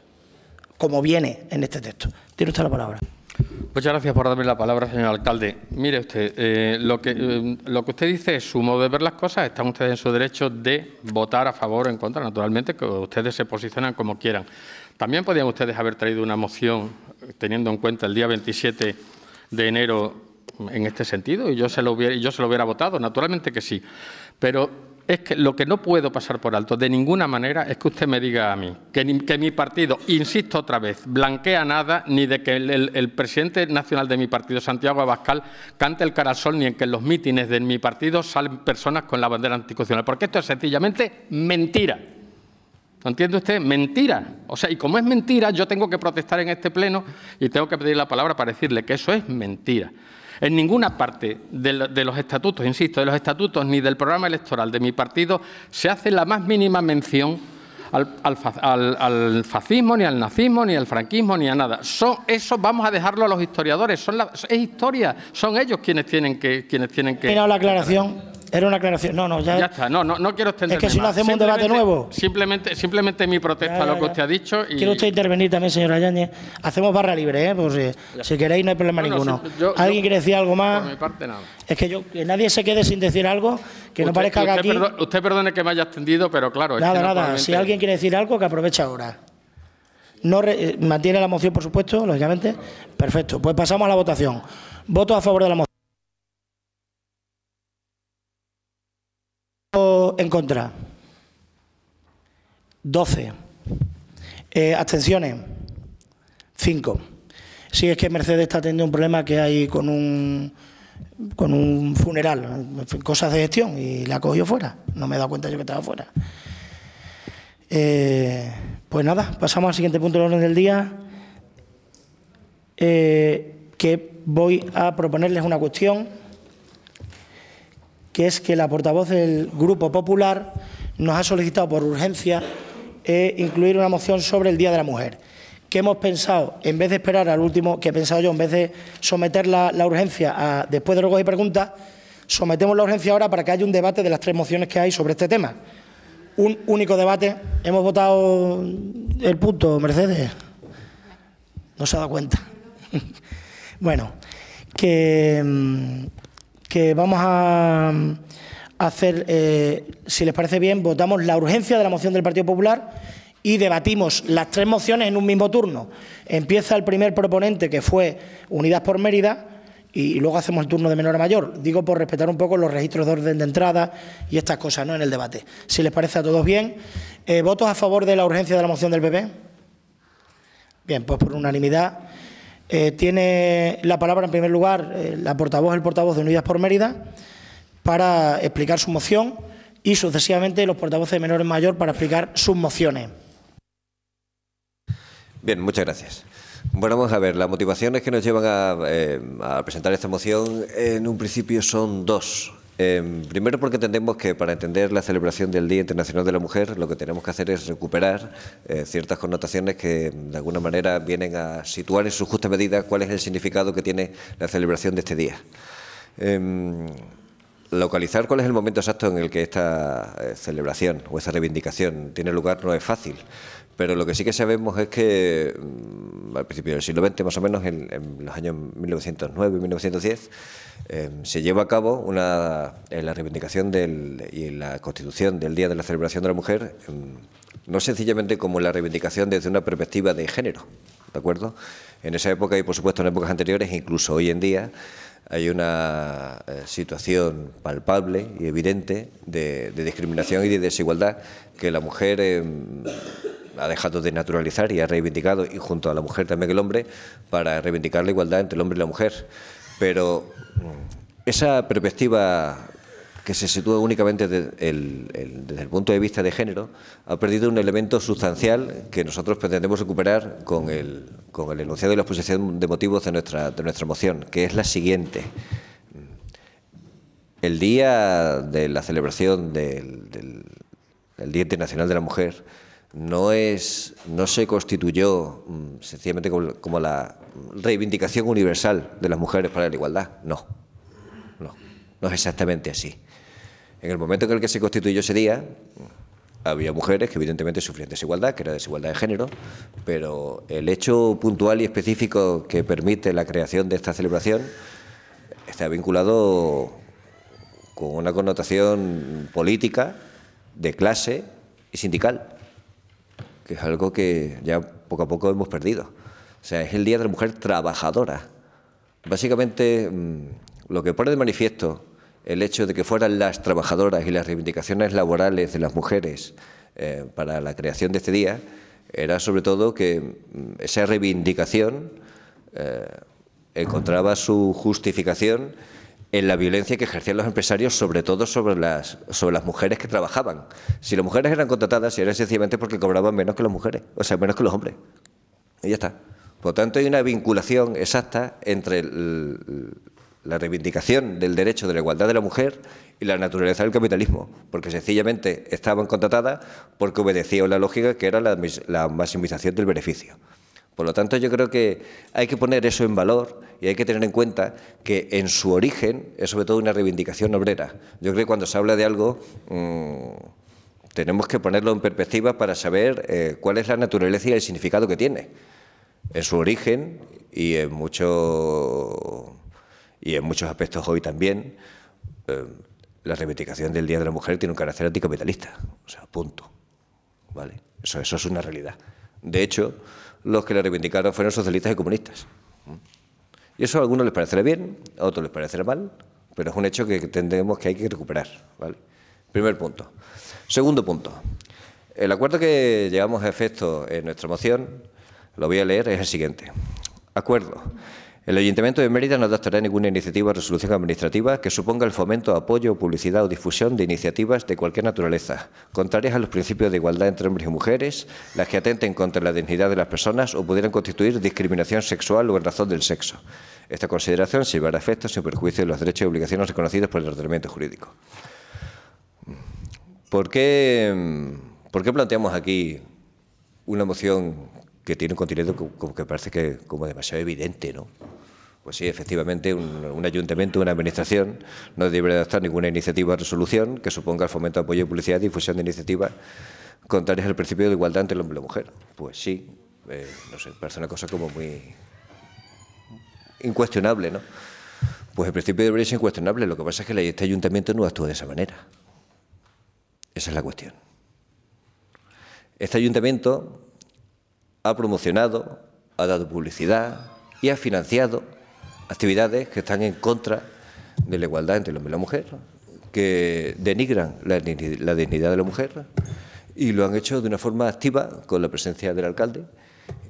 como viene en este texto. Tiene usted la palabra. Muchas gracias por darme la palabra, señor alcalde. Mire usted, eh, lo, que, eh, lo que usted dice es su modo de ver las cosas. Están ustedes en su derecho de votar a favor o en contra. Naturalmente, que ustedes se posicionan como quieran. También podrían ustedes haber traído una moción, eh, teniendo en cuenta el día 27 de enero, en este sentido, y yo se lo hubiera, yo se lo hubiera votado, naturalmente que sí. Pero es que lo que no puedo pasar por alto de ninguna manera es que usted me diga a mí que, mi partido, insisto otra vez, blanquea nada ni de que el, presidente nacional de mi partido, Santiago Abascal, cante el carasol ni en que en los mítines de mi partido salen personas con la bandera anticonstitucional, porque esto es sencillamente mentira. ¿No entiende usted? Mentira. O sea, y como es mentira, yo tengo que protestar en este pleno y tengo que pedir la palabra para decirle que eso es mentira. En ninguna parte de, los estatutos, insisto, de los estatutos ni del programa electoral de mi partido se hace la más mínima mención al, fascismo, ni al nazismo, ni al franquismo, ni a nada. Son, eso vamos a dejarlo a los historiadores. Son la, es historia. Son ellos quienes tienen que. Quienes tienen que... la aclaración. Era una aclaración. No, no, ya. Ya está, no, no, no quiero extenderme. Es que si no hacemos un debate nuevo. Simplemente, simplemente mi protesta a lo que usted ha dicho. Y... Quiero usted intervenir también, señora Yáñez. Hacemos barra libre, ¿eh? si queréis, no hay problema ninguno. ¿Alguien quiere decir algo más? Por mi parte, nada. Es que, yo, que nadie se quede sin decir algo, que no parezca que aquí. usted perdone que me haya extendido, pero claro. Nada, nada. Si alguien quiere decir algo, que aproveche ahora. No eh, mantiene la moción, por supuesto, lógicamente. Perfecto. Pues pasamos a la votación. Voto a favor de la moción. en contra. 12. Eh, abstenciones. 5. Si sí, es que Mercedes está teniendo un problema que hay con un con un funeral, cosas de gestión, y la cogió fuera. No me he dado cuenta yo que estaba fuera. Eh, pues nada, pasamos al siguiente punto del orden del día, eh, que voy a proponerles una cuestión que es que la portavoz del Grupo Popular nos ha solicitado por urgencia eh, incluir una moción sobre el Día de la Mujer ¿Qué hemos pensado, en vez de esperar al último, que he pensado yo, en vez de someter la, urgencia a, después de luego y preguntas, sometemos la urgencia ahora para que haya un debate de las tres mociones que hay sobre este tema. Un único debate. Hemos votado el punto, Mercedes. No se ha dado cuenta. *laughs* bueno, que mm, que vamos a mm, hacer, eh, si les parece bien, votamos la urgencia de la moción del Partido Popular y debatimos las tres mociones en un mismo turno. Empieza el primer proponente, que fue Unidas por Mérida, y luego hacemos el turno de menor a mayor. Digo por respetar un poco los registros de orden de entrada y estas cosas ¿no? en el debate. Si les parece a todos bien, eh, ¿votos a favor de la urgencia de la moción del PP? Bien, pues por unanimidad eh, tiene la palabra en primer lugar eh, la portavoz, el portavoz de Unidas por Mérida, para explicar su moción y sucesivamente los portavoces de Menores mayor para explicar sus mociones. Bien, muchas gracias. Bueno, vamos a ver, las motivaciones que nos llevan a eh, presentar esta moción en un principio son dos. Em, primero porque entendemos que para entender la celebración del Día Internacional de la Mujer lo que tenemos que hacer es recuperar eh, ciertas connotaciones que de alguna manera vienen a situar en su justa medida cuál es el significado que tiene la celebración de este día. Em, localizar cuál es el momento exacto en el que esta eh, celebración o esta reivindicación tiene lugar no es fácil. Pero lo que sí que sabemos es que mm, al principio del siglo XX, más o menos, en, los años 1909 y 1910, se lleva a cabo una, la reivindicación y la constitución del Día de la Celebración de la Mujer, em, no sencillamente como la reivindicación desde una perspectiva de género, ¿de acuerdo? En esa época y, por supuesto, en épocas anteriores, incluso hoy en día, hay una eh, situación palpable y evidente de, discriminación y de desigualdad que la mujer em, ha dejado de naturalizar y ha reivindicado, y junto a la mujer también el hombre, para reivindicar la igualdad entre el hombre y la mujer. Pero mm, esa perspectiva que se sitúa únicamente desde el, punto de vista de género, ha perdido un elemento sustancial que nosotros pretendemos recuperar con el, con el enunciado y la exposición de motivos de nuestra, de nuestra moción, que es la siguiente. El día de la celebración del Día Internacional de la Mujer, no, es, no se constituyó mm, sencillamente como, la reivindicación universal de las mujeres para la igualdad. No, no, no es exactamente así. En el momento en el que se constituyó ese día, había mujeres que evidentemente sufrían desigualdad, que era desigualdad de género, pero el hecho puntual y específico que permite la creación de esta celebración está vinculado con una connotación política, de clase y sindical que es algo que ya poco a poco hemos perdido. O sea, es el Día de la Mujer Trabajadora. Básicamente, mm, lo que pone de manifiesto el hecho de que fueran las trabajadoras y las reivindicaciones laborales de las mujeres eh, para la creación de este día era sobre todo que mm, esa reivindicación eh, encontraba su justificación en la violencia que ejercían los empresarios, sobre todo sobre las, sobre las mujeres que trabajaban. Si las mujeres eran contratadas, era sencillamente porque cobraban menos que las mujeres, o sea, menos que los hombres. Y ya está. Por lo tanto, hay una vinculación exacta entre la reivindicación del derecho de la igualdad de la mujer y la naturaleza del capitalismo, porque sencillamente estaban contratadas porque obedecía la lógica que era la maximización del beneficio. Por lo tanto, yo creo que hay que poner eso en valor y hay que tener en cuenta que en su origen es sobre todo una reivindicación obrera. Yo creo que cuando se habla de algo... Mm, tenemos que ponerlo en perspectiva para saber eh, cuál es la naturaleza y el significado que tiene en su origen y en, y en muchos aspectos hoy también. Eh, la reivindicación del Día de la Mujer tiene un carácter anticapitalista, o sea, punto. ¿Vale? eso es una realidad. De hecho, los que la reivindicaron fueron socialistas y comunistas. Y eso a algunos les parecerá bien, a otros les parecerá mal, pero es un hecho que tendremos que hay que recuperar. Primer punto. Segundo punto. El acuerdo que llevamos a efecto en nuestra moción, lo voy a leer, es el siguiente. Acuerdo el Ayuntamiento de Mérida no adoptará ninguna iniciativa o resolución administrativa que suponga el fomento, apoyo, publicidad o difusión de iniciativas de cualquier naturaleza, contrarias a los principios de igualdad entre hombres y mujeres, las que atenten contra la dignidad de las personas o pudieran constituir discriminación sexual o en razón del sexo. Esta consideración se llevará a efecto sin perjuicio de los derechos y obligaciones reconocidos por el ordenamiento jurídico. ¿Por qué, mm, ¿Por qué planteamos aquí una moción que tiene un contenido como que parece que como demasiado evidente, ¿no? Pues sí, efectivamente, un, ayuntamiento, una administración, no debe adoptar ninguna iniciativa o resolución que suponga el fomento, apoyo, y publicidad y difusión de iniciativas contrarias al principio de igualdad entre el hombre y la mujer. Pues sí, eh, no sé, parece una cosa como muy incuestionable, ¿no? Pues el principio debería ser incuestionable, lo que pasa es que este ayuntamiento no actúa de esa manera. Esa es la cuestión. Este ayuntamiento ha promocionado, ha dado publicidad y ha financiado actividades que están en contra de la igualdad entre el hombre y la mujer, que denigran la, dignidad de la mujer y lo han hecho de una forma activa con la presencia del alcalde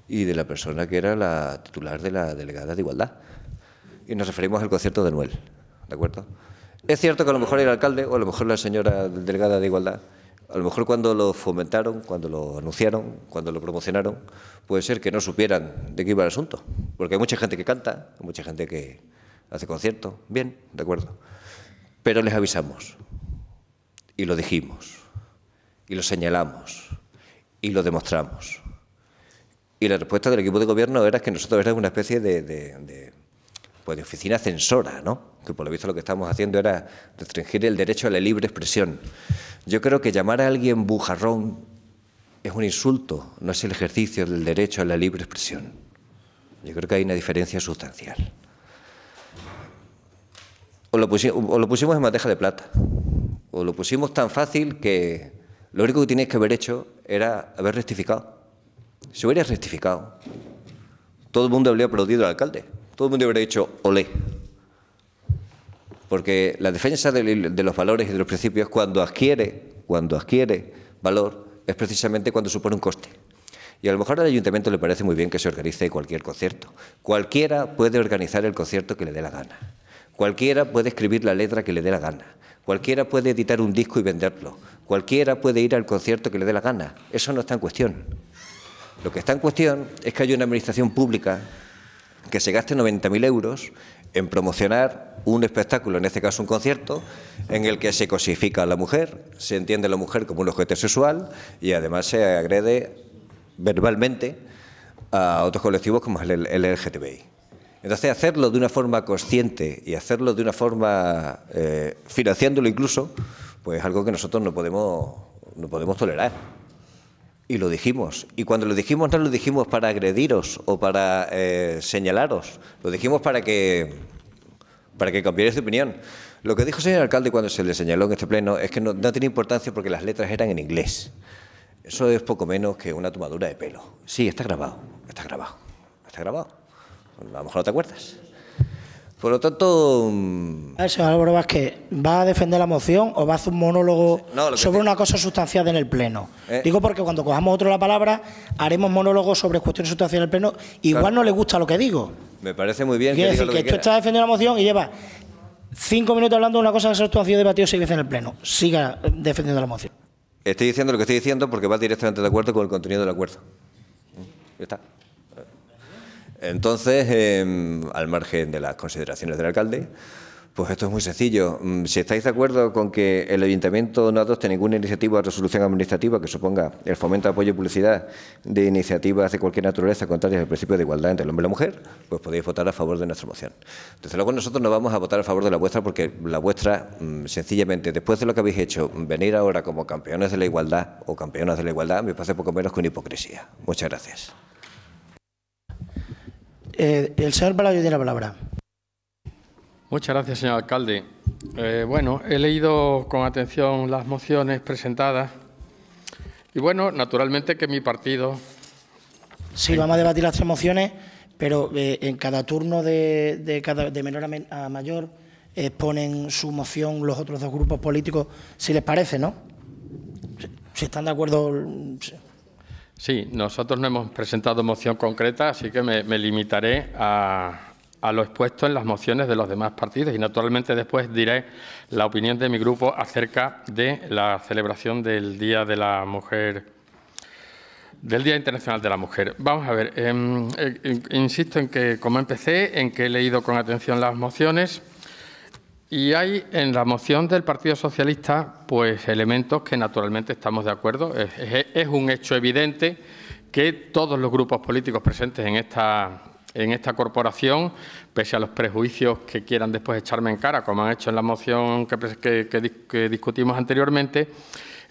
y de la persona que era la titular de la delegada de igualdad. Y nos referimos al concierto de Noel, ¿de acuerdo? Es cierto que a lo mejor el alcalde o a lo mejor la señora delegada de igualdad a lo mejor cuando lo fomentaron, cuando lo anunciaron, cuando lo promocionaron, puede ser que no supieran de qué iba el asunto. Porque hay mucha gente que canta, hay mucha gente que hace conciertos, bien, de acuerdo. Pero les avisamos y lo dijimos y lo señalamos y lo demostramos. Y la respuesta del equipo de gobierno era que nosotros éramos una especie de, de pues, oficina censora, ¿no? por lo visto lo que estamos haciendo era restringir el derecho a la libre expresión. Yo creo que llamar a alguien bujarrón es un insulto, no es el ejercicio del derecho a la libre expresión. Yo creo que hay una diferencia sustancial. O lo, pusimos, en bandeja de plata, o lo pusimos tan fácil que lo único que tenías que haber hecho era haber rectificado. si hubiera rectificado. Todo el mundo habría aplaudido al alcalde. Todo el mundo habría dicho, olé. Porque la defensa de, los valores y de los principios cuando adquiere, cuando adquiere valor, es precisamente cuando supone un coste. Y a lo mejor al ayuntamiento le parece muy bien que se organice cualquier concierto. Cualquiera puede organizar el concierto que le dé la gana. Cualquiera puede escribir la letra que le dé la gana. Cualquiera puede editar un disco y venderlo. Cualquiera puede ir al concierto que le dé la gana. Eso no está en cuestión. Lo que está en cuestión es que haya una administración pública que se gaste 90.000 euros en promocionar un espectáculo, en este caso un concierto, en el que se cosifica a la mujer, se entiende a la mujer como un objeto sexual y además se agrede verbalmente a otros colectivos como el, el LGTBI. Entonces, hacerlo de una forma consciente y hacerlo de una forma eh, financiándolo incluso, pues es algo que nosotros no podemos, no podemos tolerar. Y lo dijimos. Y cuando lo dijimos no lo dijimos para agrediros o para eh, señalaros, lo dijimos para que, para que de opinión. Lo que dijo el señor alcalde cuando se le señaló en este pleno es que no, tiene importancia porque las letras eran en inglés. Eso es poco menos que una tomadura de pelo. Sí, está grabado, está grabado, está grabado. A lo mejor no te acuerdas. Por lo tanto. Mm, Eso, Álvaro Vázquez, ¿va a defender la moción o va a hacer un monólogo sobre una cosa sustancial en el Pleno? Eh. Digo porque cuando cojamos otro la palabra, haremos monólogos sobre cuestiones sustanciales en el Pleno. Igual no le gusta lo que digo. Me parece muy bien. Quiere decir que, que tú estás defendiendo la moción y lleva cinco minutos hablando de una cosa que se ha debatido seis veces en el Pleno. Siga eh, defendiendo la moción. Estoy diciendo lo que estoy diciendo porque va directamente de acuerdo con el contenido del acuerdo. Ya está. Entonces, em, al margen de las consideraciones del alcalde, pues esto es muy sencillo. Mm, si estáis de acuerdo con que el ayuntamiento no adopte ninguna iniciativa o resolución administrativa que suponga el fomento, apoyo y publicidad de iniciativas de cualquier naturaleza contrarias al principio de igualdad entre el hombre y la mujer, pues podéis votar a favor de nuestra moción. Desde luego nosotros no vamos a votar a favor de la vuestra porque la vuestra, mm, sencillamente, después de lo que habéis hecho, venir ahora como campeones de la igualdad o campeonas de la igualdad me parece poco menos que una hipocresía. Muchas gracias. Eh, el señor Palacio tiene la palabra. Muchas gracias, señor alcalde. Eh, bueno, he leído con atención las mociones presentadas y bueno, naturalmente que mi partido... Sí, vamos a debatir las tres mociones, pero eh, en cada turno de, cada, de menor a, mayor exponen su moción los otros dos grupos políticos, si les parece, ¿no? Si están de acuerdo... Mm, Sí, nosotros no hemos presentado moción concreta, así que me, limitaré a, lo expuesto en las mociones de los demás partidos y, naturalmente, después diré la opinión de mi grupo acerca de la celebración del Día de la Mujer, del Día Internacional de la Mujer. Vamos a ver, em, eh, insisto en que, como empecé, en que he leído con atención las mociones. Y hay en la moción del Partido Socialista pues elementos que naturalmente estamos de acuerdo. Es, un hecho evidente que todos los grupos políticos presentes en esta, en esta corporación, pese a los prejuicios que quieran después echarme en cara, como han hecho en la moción que, discutimos anteriormente,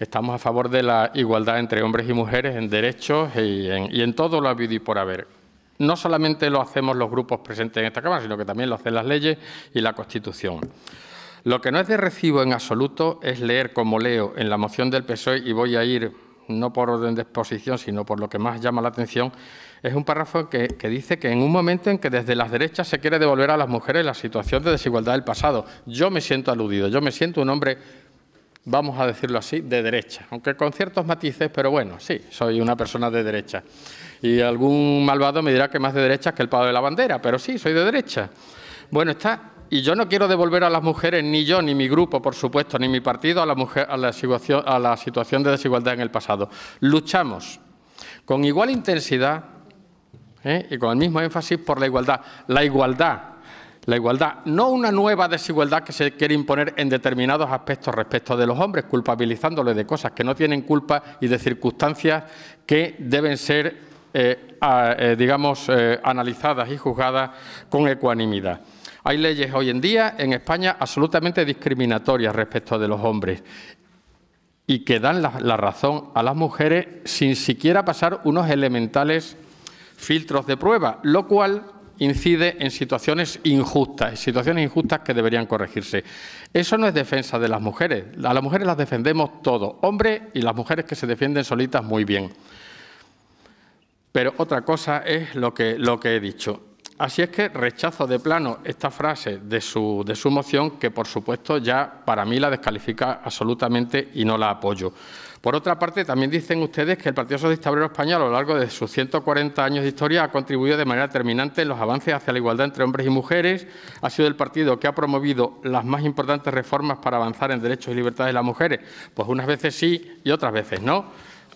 estamos a favor de la igualdad entre hombres y mujeres en derechos y en, todo lo habido y por haber no solamente lo hacemos los grupos presentes en esta Cámara, sino que también lo hacen las leyes y la Constitución. Lo que no es de recibo en absoluto es leer como leo en la moción del PSOE, y voy a ir no por orden de exposición, sino por lo que más llama la atención, es un párrafo que, dice que en un momento en que desde las derechas se quiere devolver a las mujeres la situación de desigualdad del pasado. Yo me siento aludido, yo me siento un hombre, vamos a decirlo así, de derecha, aunque con ciertos matices, pero bueno, sí, soy una persona de derecha. Y algún malvado me dirá que más de derecha que el pavo de la bandera, pero sí, soy de derecha. Bueno, está. Y yo no quiero devolver a las mujeres, ni yo, ni mi grupo, por supuesto, ni mi partido, a la, mujer, a la, situación, a la situación de desigualdad en el pasado. Luchamos con igual intensidad ¿eh? y con el mismo énfasis por la igualdad. La igualdad la igualdad, no una nueva desigualdad que se quiere imponer en determinados aspectos respecto de los hombres, culpabilizándoles de cosas que no tienen culpa y de circunstancias que deben ser eh, eh, digamos, eh, analizadas y juzgadas con ecuanimidad. Hay leyes hoy en día en España absolutamente discriminatorias respecto de los hombres y que dan la, razón a las mujeres sin siquiera pasar unos elementales filtros de prueba, lo cual incide en situaciones injustas, situaciones injustas que deberían corregirse. Eso no es defensa de las mujeres. A las mujeres las defendemos todos, hombres y las mujeres que se defienden solitas muy bien pero otra cosa es lo que, lo que he dicho. Así es que rechazo de plano esta frase de su, de su moción, que por supuesto ya para mí la descalifica absolutamente y no la apoyo. Por otra parte, también dicen ustedes que el Partido Socialista Obrero Español, a lo largo de sus 140 años de historia, ha contribuido de manera determinante en los avances hacia la igualdad entre hombres y mujeres, ha sido el partido que ha promovido las más importantes reformas para avanzar en derechos y libertades de las mujeres. Pues unas veces sí y otras veces no.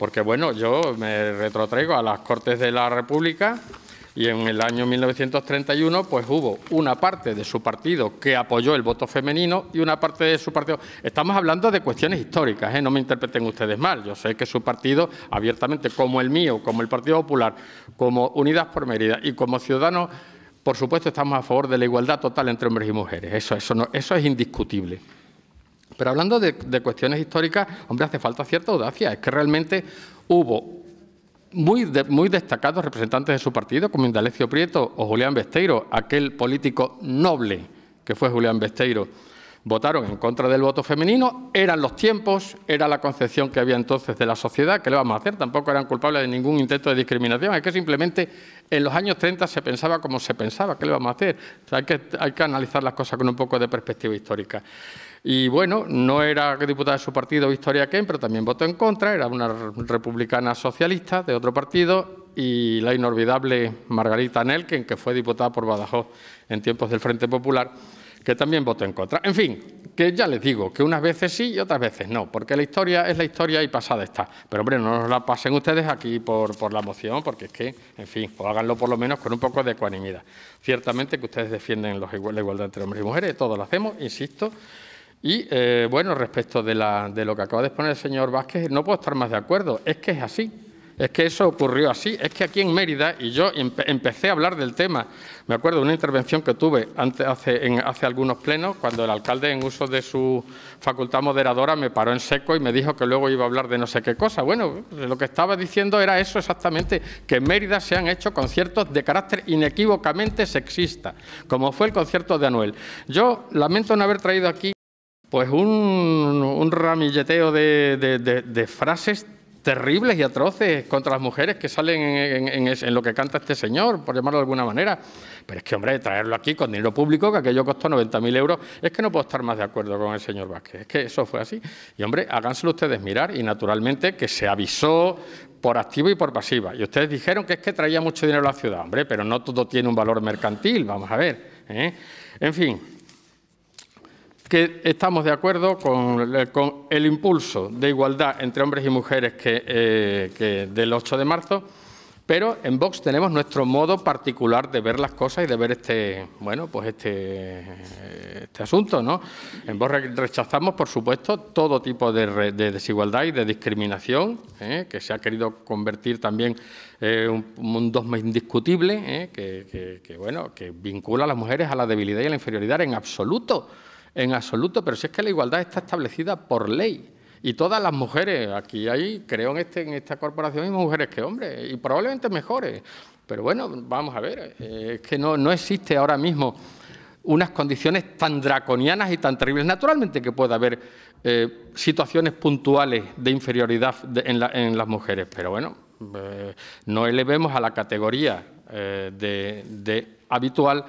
Porque bueno, yo me retrotraigo a las Cortes de la República y en el año 1931 pues hubo una parte de su partido que apoyó el voto femenino y una parte de su partido... Estamos hablando de cuestiones históricas, ¿eh? no me interpreten ustedes mal. Yo sé que su partido abiertamente, como el mío, como el Partido Popular, como Unidas por Mérida y como Ciudadanos, por supuesto estamos a favor de la igualdad total entre hombres y mujeres. eso es indiscutible. Pero hablando de, cuestiones históricas, hombre, hace falta cierta audacia. Es que realmente hubo muy, destacados representantes de su partido, como Indalecio Prieto o Julián Besteiro, aquel político noble que fue Julián Besteiro, votaron en contra del voto femenino, eran los tiempos, era la concepción que había entonces de la sociedad, ¿qué le vamos a hacer? Tampoco eran culpables de ningún intento de discriminación, es que simplemente en los años 30 se pensaba como se pensaba, ¿qué le vamos a hacer? hay que analizar las cosas con un poco de perspectiva histórica. Y bueno, no era diputada de su partido Victoria Ken, pero también votó en contra, era una republicana socialista de otro partido y la inolvidable Margarita Nelken, que fue diputada por Badajoz en tiempos del Frente Popular, que también votó en contra. En fin, que ya les digo, que unas veces sí y otras veces no, porque la historia es la historia y pasada está. Pero hombre, no nos la pasen ustedes aquí por, la moción, porque es que, en fin, háganlo por lo menos con un poco de ecuanimidad. Ciertamente que ustedes defienden la igualdad entre hombres y mujeres, todos lo hacemos, insisto, y eh, bueno, respecto de, lo que acaba de exponer el señor Vázquez, no puedo estar más de acuerdo, es que es así. Es que eso ocurrió así, es que aquí en Mérida, y yo empecé a hablar del tema, me acuerdo de una intervención que tuve antes, hace algunos plenos, cuando el alcalde en uso de su facultad moderadora me paró en seco y me dijo que luego iba a hablar de no sé qué cosa. Bueno, pues, lo que estaba diciendo era eso exactamente, que en Mérida se han hecho conciertos de carácter inequívocamente sexista, como fue el concierto de Anuel. Yo lamento no haber traído aquí pues un, ramilleteo de, frases terribles y atroces contra las mujeres que salen en, lo que canta este señor, por llamarlo de alguna manera. Pero es que, hombre, traerlo aquí con dinero público, que aquello costó 90.000 euros, es que no puedo estar más de acuerdo con el señor Vázquez. Es que eso fue así. Y, hombre, háganselo ustedes mirar y, naturalmente, que se avisó por activo y por pasiva. Y ustedes dijeron que es que traía mucho dinero a la ciudad. Hombre, pero no todo tiene un valor mercantil, vamos a ver. ¿eh? En fin, que estamos de acuerdo con el, impulso de igualdad entre hombres y mujeres que, eh, del 8 de marzo, pero en Vox tenemos nuestro modo particular de ver las cosas y de ver este, bueno, pues este, este asunto. ¿no? En Vox rechazamos, por supuesto, todo tipo de, desigualdad y de discriminación, ¿eh? que se ha querido convertir también en eh, un, mundo indiscutible, que, bueno, que vincula a las mujeres a la debilidad y a la inferioridad en absoluto en absoluto, pero si es que la igualdad está establecida por ley. Y todas las mujeres, aquí hay, creo en, este, en esta corporación, hay mujeres que hombres, y probablemente mejores. Pero bueno, vamos a ver, eh, es que no, no existe ahora mismo unas condiciones tan draconianas y tan terribles. Naturalmente que puede haber eh, situaciones puntuales de inferioridad en, las mujeres, pero bueno, eh, no elevemos a la categoría de, de habitual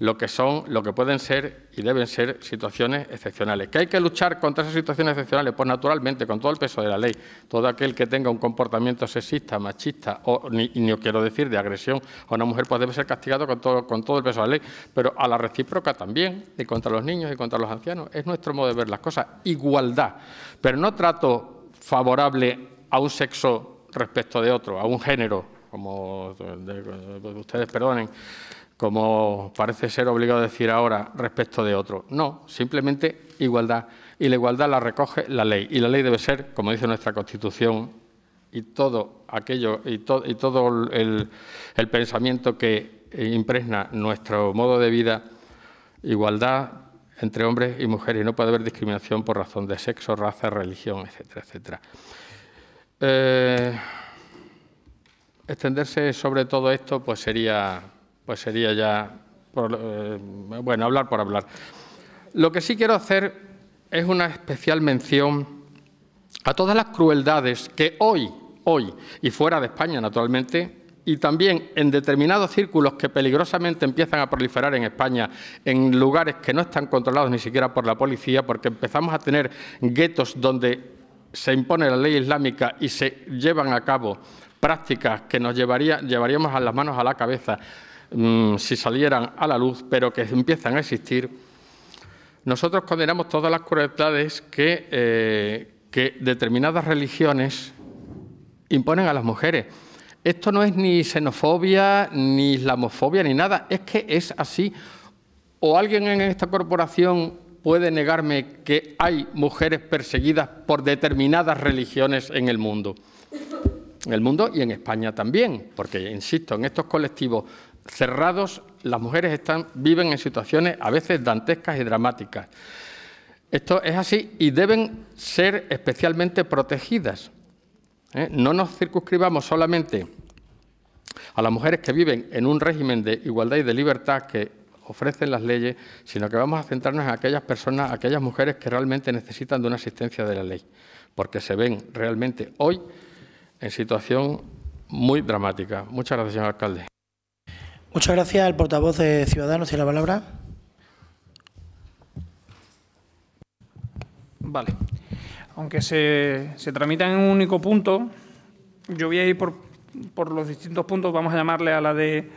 lo que son, lo que pueden ser y deben ser situaciones excepcionales. ¿Que hay que luchar contra esas situaciones excepcionales? Pues naturalmente, con todo el peso de la ley. Todo aquel que tenga un comportamiento sexista, machista, o ni, quiero decir de agresión a una mujer, pues debe ser castigado con con todo el peso de la ley. Pero a la recíproca también, y contra los niños y contra los ancianos. Es nuestro modo de ver las cosas. Igualdad. Pero no trato favorable a un sexo respecto de otro, a un género, como ustedes perdonen como parece ser obligado a decir ahora respecto de otro. No, simplemente igualdad. Y la igualdad la recoge la ley. Y la ley debe ser, como dice nuestra Constitución, y todo aquello, y, todo el, pensamiento que impregna nuestro modo de vida, igualdad entre hombres y mujeres. Y No puede haber discriminación por razón de sexo, raza, religión, etcétera, etcétera. Eh, extenderse sobre todo esto pues sería pues sería ya, eh, bueno, hablar por hablar. Lo que sí quiero hacer es una especial mención a todas las crueldades que hoy, hoy, y fuera de España naturalmente, y también en determinados círculos que peligrosamente empiezan a proliferar en España, en lugares que no están controlados ni siquiera por la policía, porque empezamos a tener guetos donde se impone la ley islámica y se llevan a cabo prácticas que nos llevaría, llevaríamos a las manos a la cabeza, Mm, si salieran a la luz, pero que empiezan a existir, nosotros condenamos todas las crueldades eh, que determinadas religiones imponen a las mujeres. Esto no es ni xenofobia, ni islamofobia, ni nada, es que es así. ¿O alguien en esta corporación puede negarme que hay mujeres perseguidas por determinadas religiones en el mundo? En el mundo y en España también, porque, insisto, en estos colectivos cerrados, las mujeres están, viven en situaciones a veces dantescas y dramáticas. Esto es así y deben ser especialmente protegidas. ¿eh? No nos circunscribamos solamente a las mujeres que viven en un régimen de igualdad y de libertad que ofrecen las leyes, sino que vamos a centrarnos en aquellas personas, aquellas mujeres que realmente necesitan de una asistencia de la ley, porque se ven realmente hoy en situación muy dramática. Muchas gracias, señor alcalde. Muchas gracias al portavoz de Ciudadanos. Tiene la palabra. Vale. Aunque se, se tramita en un único punto, yo voy a ir por, por los distintos puntos. Vamos a llamarle a la de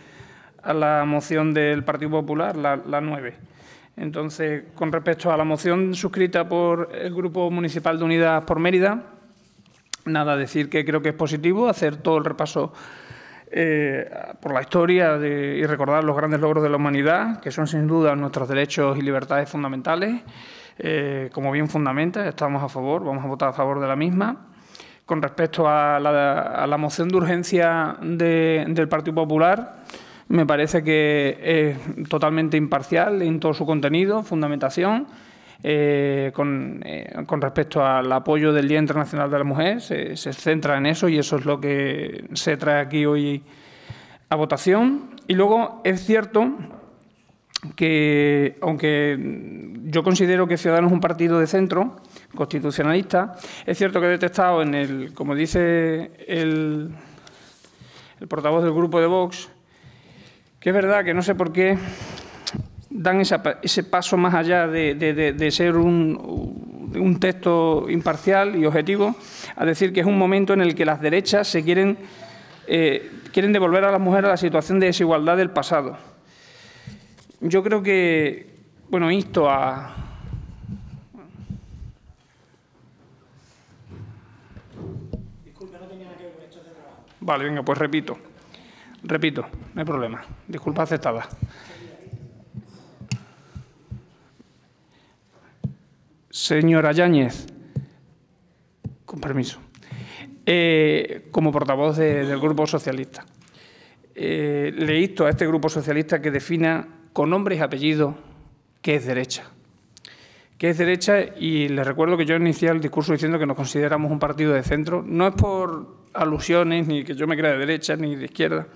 a la moción del Partido Popular, la, la 9. Entonces, con respecto a la moción suscrita por el Grupo Municipal de Unidas por Mérida, nada, decir que creo que es positivo hacer todo el repaso eh, por la historia y recordar los grandes logros de la humanidad, que son sin duda nuestros derechos y libertades fundamentales, eh, como bien fundamenta, estamos a favor, vamos a votar a favor de la misma. Con respecto a la, moción de urgencia del Partido Popular, me parece que es totalmente imparcial en todo su contenido, fundamentación eh, eh, con, respecto al apoyo del Día Internacional de la Mujer, se, centra en eso y eso es lo que se trae aquí hoy a votación. Y luego es cierto que, aunque yo considero que Ciudadanos es un partido de centro, constitucionalista, es cierto que he detectado en el, como dice el portavoz del grupo de Vox, que es verdad que no sé por qué dan ese paso más allá de, ser un, texto imparcial y objetivo, a decir que es un momento en el que las derechas se quieren, eh, quieren devolver a las mujeres a la situación de desigualdad del pasado. Yo creo que, bueno, insto a... no tenía que ver con esto de Vale, venga, pues repito. Repito, no hay problema. Disculpa aceptada. señora Yáñez, con permiso, eh, como portavoz del Grupo Socialista. Eh, le insto a este Grupo Socialista que defina con nombre y apellido qué es derecha. Que es derecha y les recuerdo que yo inicié el discurso diciendo que nos consideramos un partido de centro. No es por alusiones, ni que yo me crea de derecha ni de izquierda.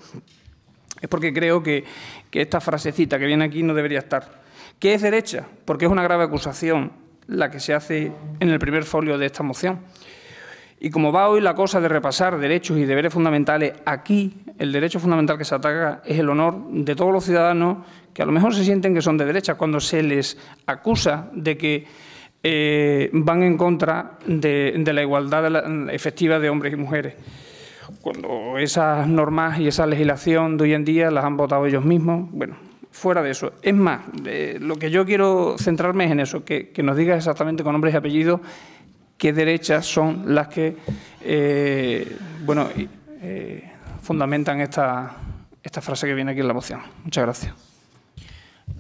Es porque creo que esta frasecita que viene aquí no debería estar. ¿Qué es derecha? Porque es una grave acusación la que se hace en el primer folio de esta moción. Y como va hoy la cosa de repasar derechos y deberes fundamentales, aquí el derecho fundamental que se ataca es el honor de todos los ciudadanos que a lo mejor se sienten que son de derecha cuando se les acusa de que eh, van en contra de, la igualdad efectiva de hombres y mujeres. Cuando esas normas y esa legislación de hoy en día las han votado ellos mismos, bueno, fuera de eso. Es más, eh, lo que yo quiero centrarme es en eso, que, nos digas exactamente con nombres y apellidos qué derechas son las que eh, bueno, eh, fundamentan esta, esta frase que viene aquí en la moción. Muchas gracias.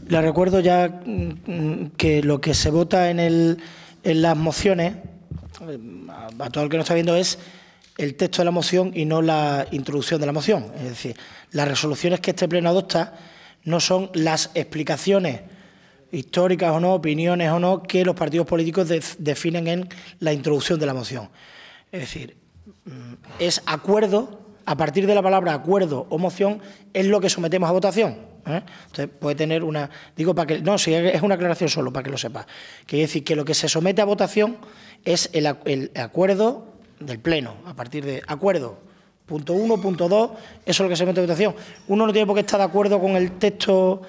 Le recuerdo ya mm, que lo que se vota en, el, en las mociones, a todo el que nos está viendo, es el texto de la moción y no la introducción de la moción. Es decir, las resoluciones que este Pleno adopta no son las explicaciones históricas o no, opiniones o no, que los partidos políticos definen en la introducción de la moción. Es decir, mm, es acuerdo, a partir de la palabra acuerdo o moción, es lo que sometemos a votación. ¿eh? Entonces puede tener una. Digo para que. No, es una aclaración solo, para que lo sepa. Quiere decir que lo que se somete a votación es el, el acuerdo del Pleno, a partir de acuerdo Punto uno, punto dos, eso es lo que se mete en votación. Uno no tiene por qué estar de acuerdo con el texto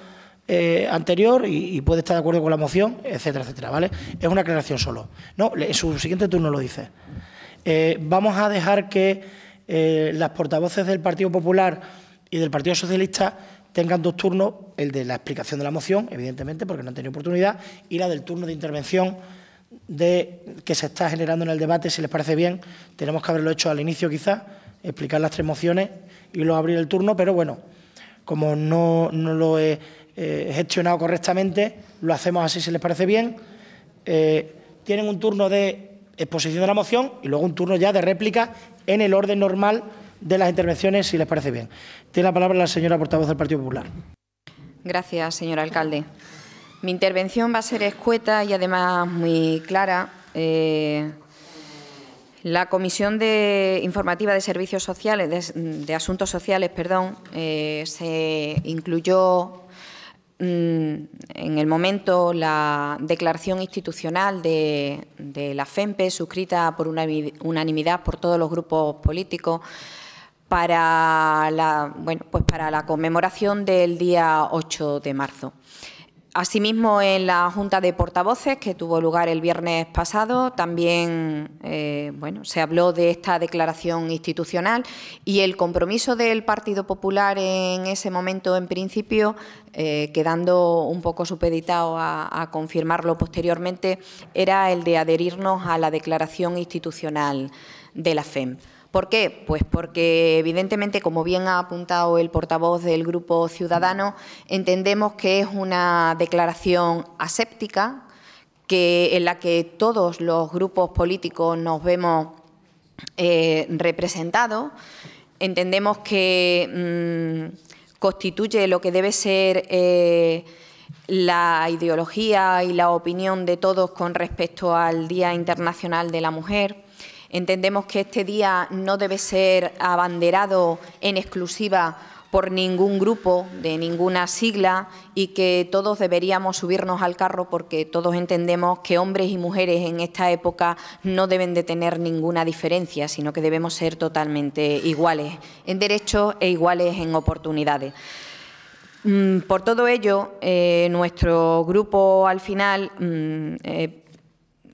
eh, anterior y, puede estar de acuerdo con la moción, etcétera, etcétera, ¿vale? Es una aclaración solo. No, en su siguiente turno lo dice. Eh, vamos a dejar que eh, las portavoces del Partido Popular y del Partido Socialista tengan dos turnos, el de la explicación de la moción, evidentemente, porque no han tenido oportunidad, y la del turno de intervención de que se está generando en el debate, si les parece bien, tenemos que haberlo hecho al inicio quizás, explicar las tres mociones y luego abrir el turno, pero bueno, como no, lo he eh, gestionado correctamente, lo hacemos así si les parece bien. Eh, tienen un turno de exposición de la moción y luego un turno ya de réplica en el orden normal de las intervenciones, si les parece bien. Tiene la palabra la señora portavoz del Partido Popular. Gracias, señor alcalde. Mi intervención va a ser escueta y además muy clara. Eh, la Comisión de Informativa de Servicios Sociales, de, Asuntos Sociales, perdón, eh, se incluyó mm, en el momento la declaración institucional de, la FEMPE, e suscrita por unanimidad por todos los grupos políticos, para la, bueno, pues para la conmemoración del día 8 de marzo. Asimismo, en la Junta de Portavoces, que tuvo lugar el viernes pasado, también eh, se habló de esta declaración institucional y el compromiso del Partido Popular en ese momento, en principio, eh, quedando un poco supeditado a, a, confirmarlo posteriormente, era el de adherirnos a la declaración institucional de la FEM. ¿Por qué? Pues porque evidentemente, como bien ha apuntado el portavoz del Grupo Ciudadano, entendemos que es una declaración aséptica, en la que todos los grupos políticos nos vemos eh, representados. Entendemos que mm, constituye lo que debe ser eh, la ideología y la opinión de todos con respecto al Día Internacional de la Mujer Entendemos que este día no debe ser abanderado en exclusiva por ningún grupo, de ninguna sigla, y que todos deberíamos subirnos al carro porque todos entendemos que hombres y mujeres en esta época no deben de tener ninguna diferencia, sino que debemos ser totalmente iguales en derechos e iguales en oportunidades. Mm, por todo ello, eh, nuestro grupo al final mm, eh,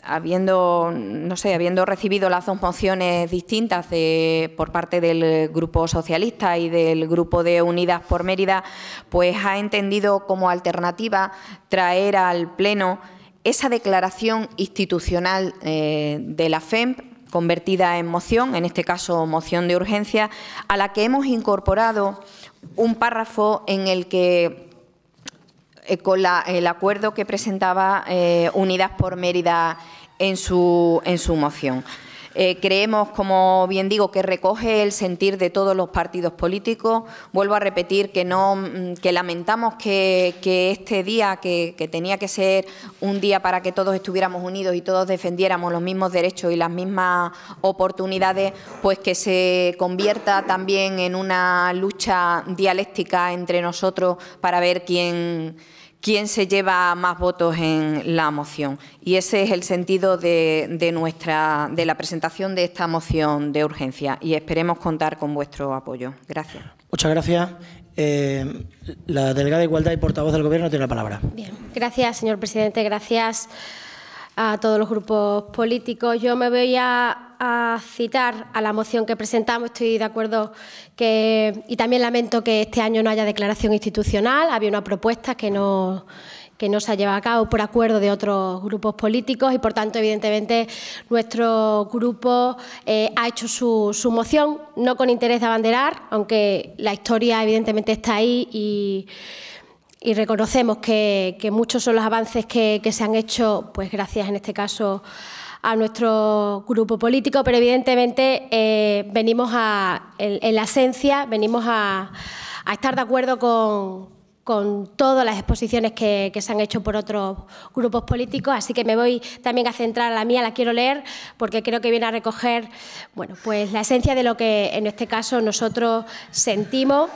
habiendo, no sé, habiendo recibido las dos mociones distintas de, por parte del Grupo Socialista y del Grupo de Unidas por Mérida, pues ha entendido como alternativa traer al Pleno esa declaración institucional eh, de la FEMP convertida en moción, en este caso moción de urgencia, a la que hemos incorporado un párrafo en el que eh, con el acuerdo que presentaba eh, Unidas por Mérida en su, en su moción. Eh, creemos, como bien digo, que recoge el sentir de todos los partidos políticos. Vuelvo a repetir que, no, mm, que lamentamos que, este día, que, que tenía que ser un día para que todos estuviéramos unidos y todos defendiéramos los mismos derechos y las mismas oportunidades, pues que se convierta también en una lucha dialéctica entre nosotros para ver quién quién se lleva más votos en la moción. Y ese es el sentido de, nuestra, de la presentación de esta moción de urgencia y esperemos contar con vuestro apoyo. Gracias. Muchas gracias. Eh, la delegada de Igualdad y portavoz del Gobierno tiene la palabra. Bien, gracias, señor presidente. Gracias a todos los grupos políticos. Yo me voy a, citar a la moción que presentamos, estoy de acuerdo que, y también lamento que este año no haya declaración institucional, había una propuesta que no que no se ha llevado a cabo por acuerdo de otros grupos políticos y, por tanto, evidentemente, nuestro grupo eh, ha hecho su, su, moción, no con interés de abanderar, aunque la historia evidentemente está ahí y y reconocemos que, muchos son los avances que, se han hecho, pues gracias en este caso a nuestro grupo político, pero evidentemente eh, venimos a, en, la esencia, venimos a, estar de acuerdo con, todas las exposiciones que, que, se han hecho por otros grupos políticos, así que me voy también a centrar a la mía, la quiero leer, porque creo que viene a recoger bueno, pues la esencia de lo que en este caso nosotros sentimos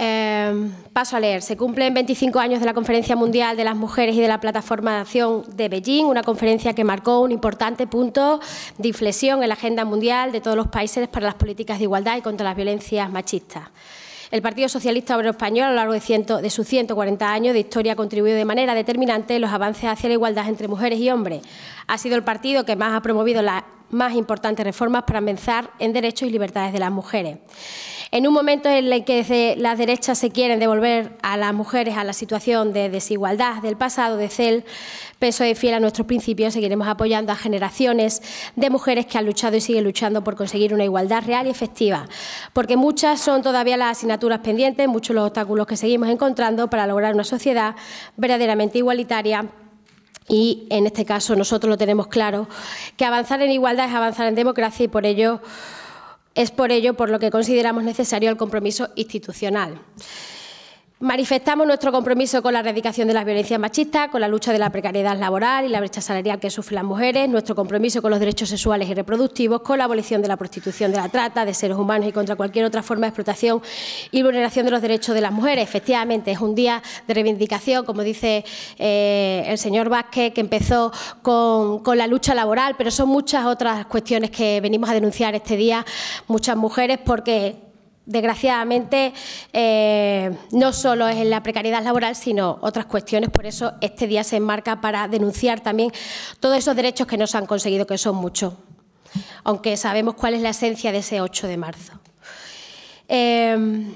Em, paso a leer. Se cumplen 25 años de la Conferencia Mundial de las Mujeres y de la Plataforma de Acción de Beijing, una conferencia que marcó un importante punto de inflexión en la agenda mundial de todos los países para las políticas de igualdad y contra las violencias machistas. El Partido Socialista Obrero Español, a lo largo de, de, sus 140 años de historia, ha contribuido de manera determinante en los avances hacia la igualdad entre mujeres y hombres. Ha sido el partido que más ha promovido las más importantes reformas para avanzar en derechos y libertades de las mujeres. En un momento en el que las derechas se quieren devolver a las mujeres a la situación de desigualdad del pasado, de CEL, de fiel a nuestros principios, seguiremos apoyando a generaciones de mujeres que han luchado y siguen luchando por conseguir una igualdad real y efectiva, porque muchas son todavía las asignaturas pendientes, muchos los obstáculos que seguimos encontrando para lograr una sociedad verdaderamente igualitaria y en este caso nosotros lo tenemos claro, que avanzar en igualdad es avanzar en democracia y por ello es por ello por lo que consideramos necesario el compromiso institucional. Manifestamos nuestro compromiso con la erradicación de las violencias machistas, con la lucha de la precariedad laboral y la brecha salarial que sufren las mujeres, nuestro compromiso con los derechos sexuales y reproductivos, con la abolición de la prostitución, de la trata de seres humanos y contra cualquier otra forma de explotación y vulneración de los derechos de las mujeres. Efectivamente, es un día de reivindicación, como dice eh, el señor Vázquez, que empezó con la lucha laboral, pero son muchas otras cuestiones que venimos a denunciar este día muchas mujeres porque desgraciadamente eh, no solo es en la precariedad laboral, sino otras cuestiones. Por eso este día se enmarca para denunciar también todos esos derechos que no se han conseguido, que son muchos, aunque sabemos cuál es la esencia de ese 8 de marzo. Em,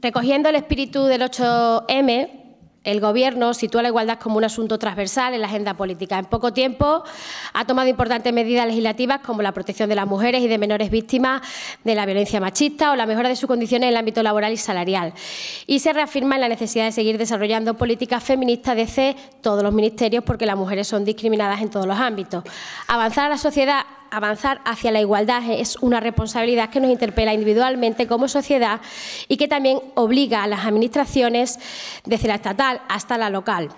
recogiendo el espíritu del 8M, el Gobierno sitúa la igualdad como un asunto transversal en la agenda política. En poco tiempo ha tomado importantes medidas legislativas como la protección de las mujeres y de menores víctimas de la violencia machista o la mejora de sus condiciones en el ámbito laboral y salarial. Y se reafirma en la necesidad de seguir desarrollando políticas feministas desde todos los ministerios porque las mujeres son discriminadas en todos los ámbitos. Avanzar a la sociedad avanzar hacia la igualdad es una responsabilidad que nos interpela individualmente como sociedad y que también obliga a las administraciones, desde la estatal hasta la local.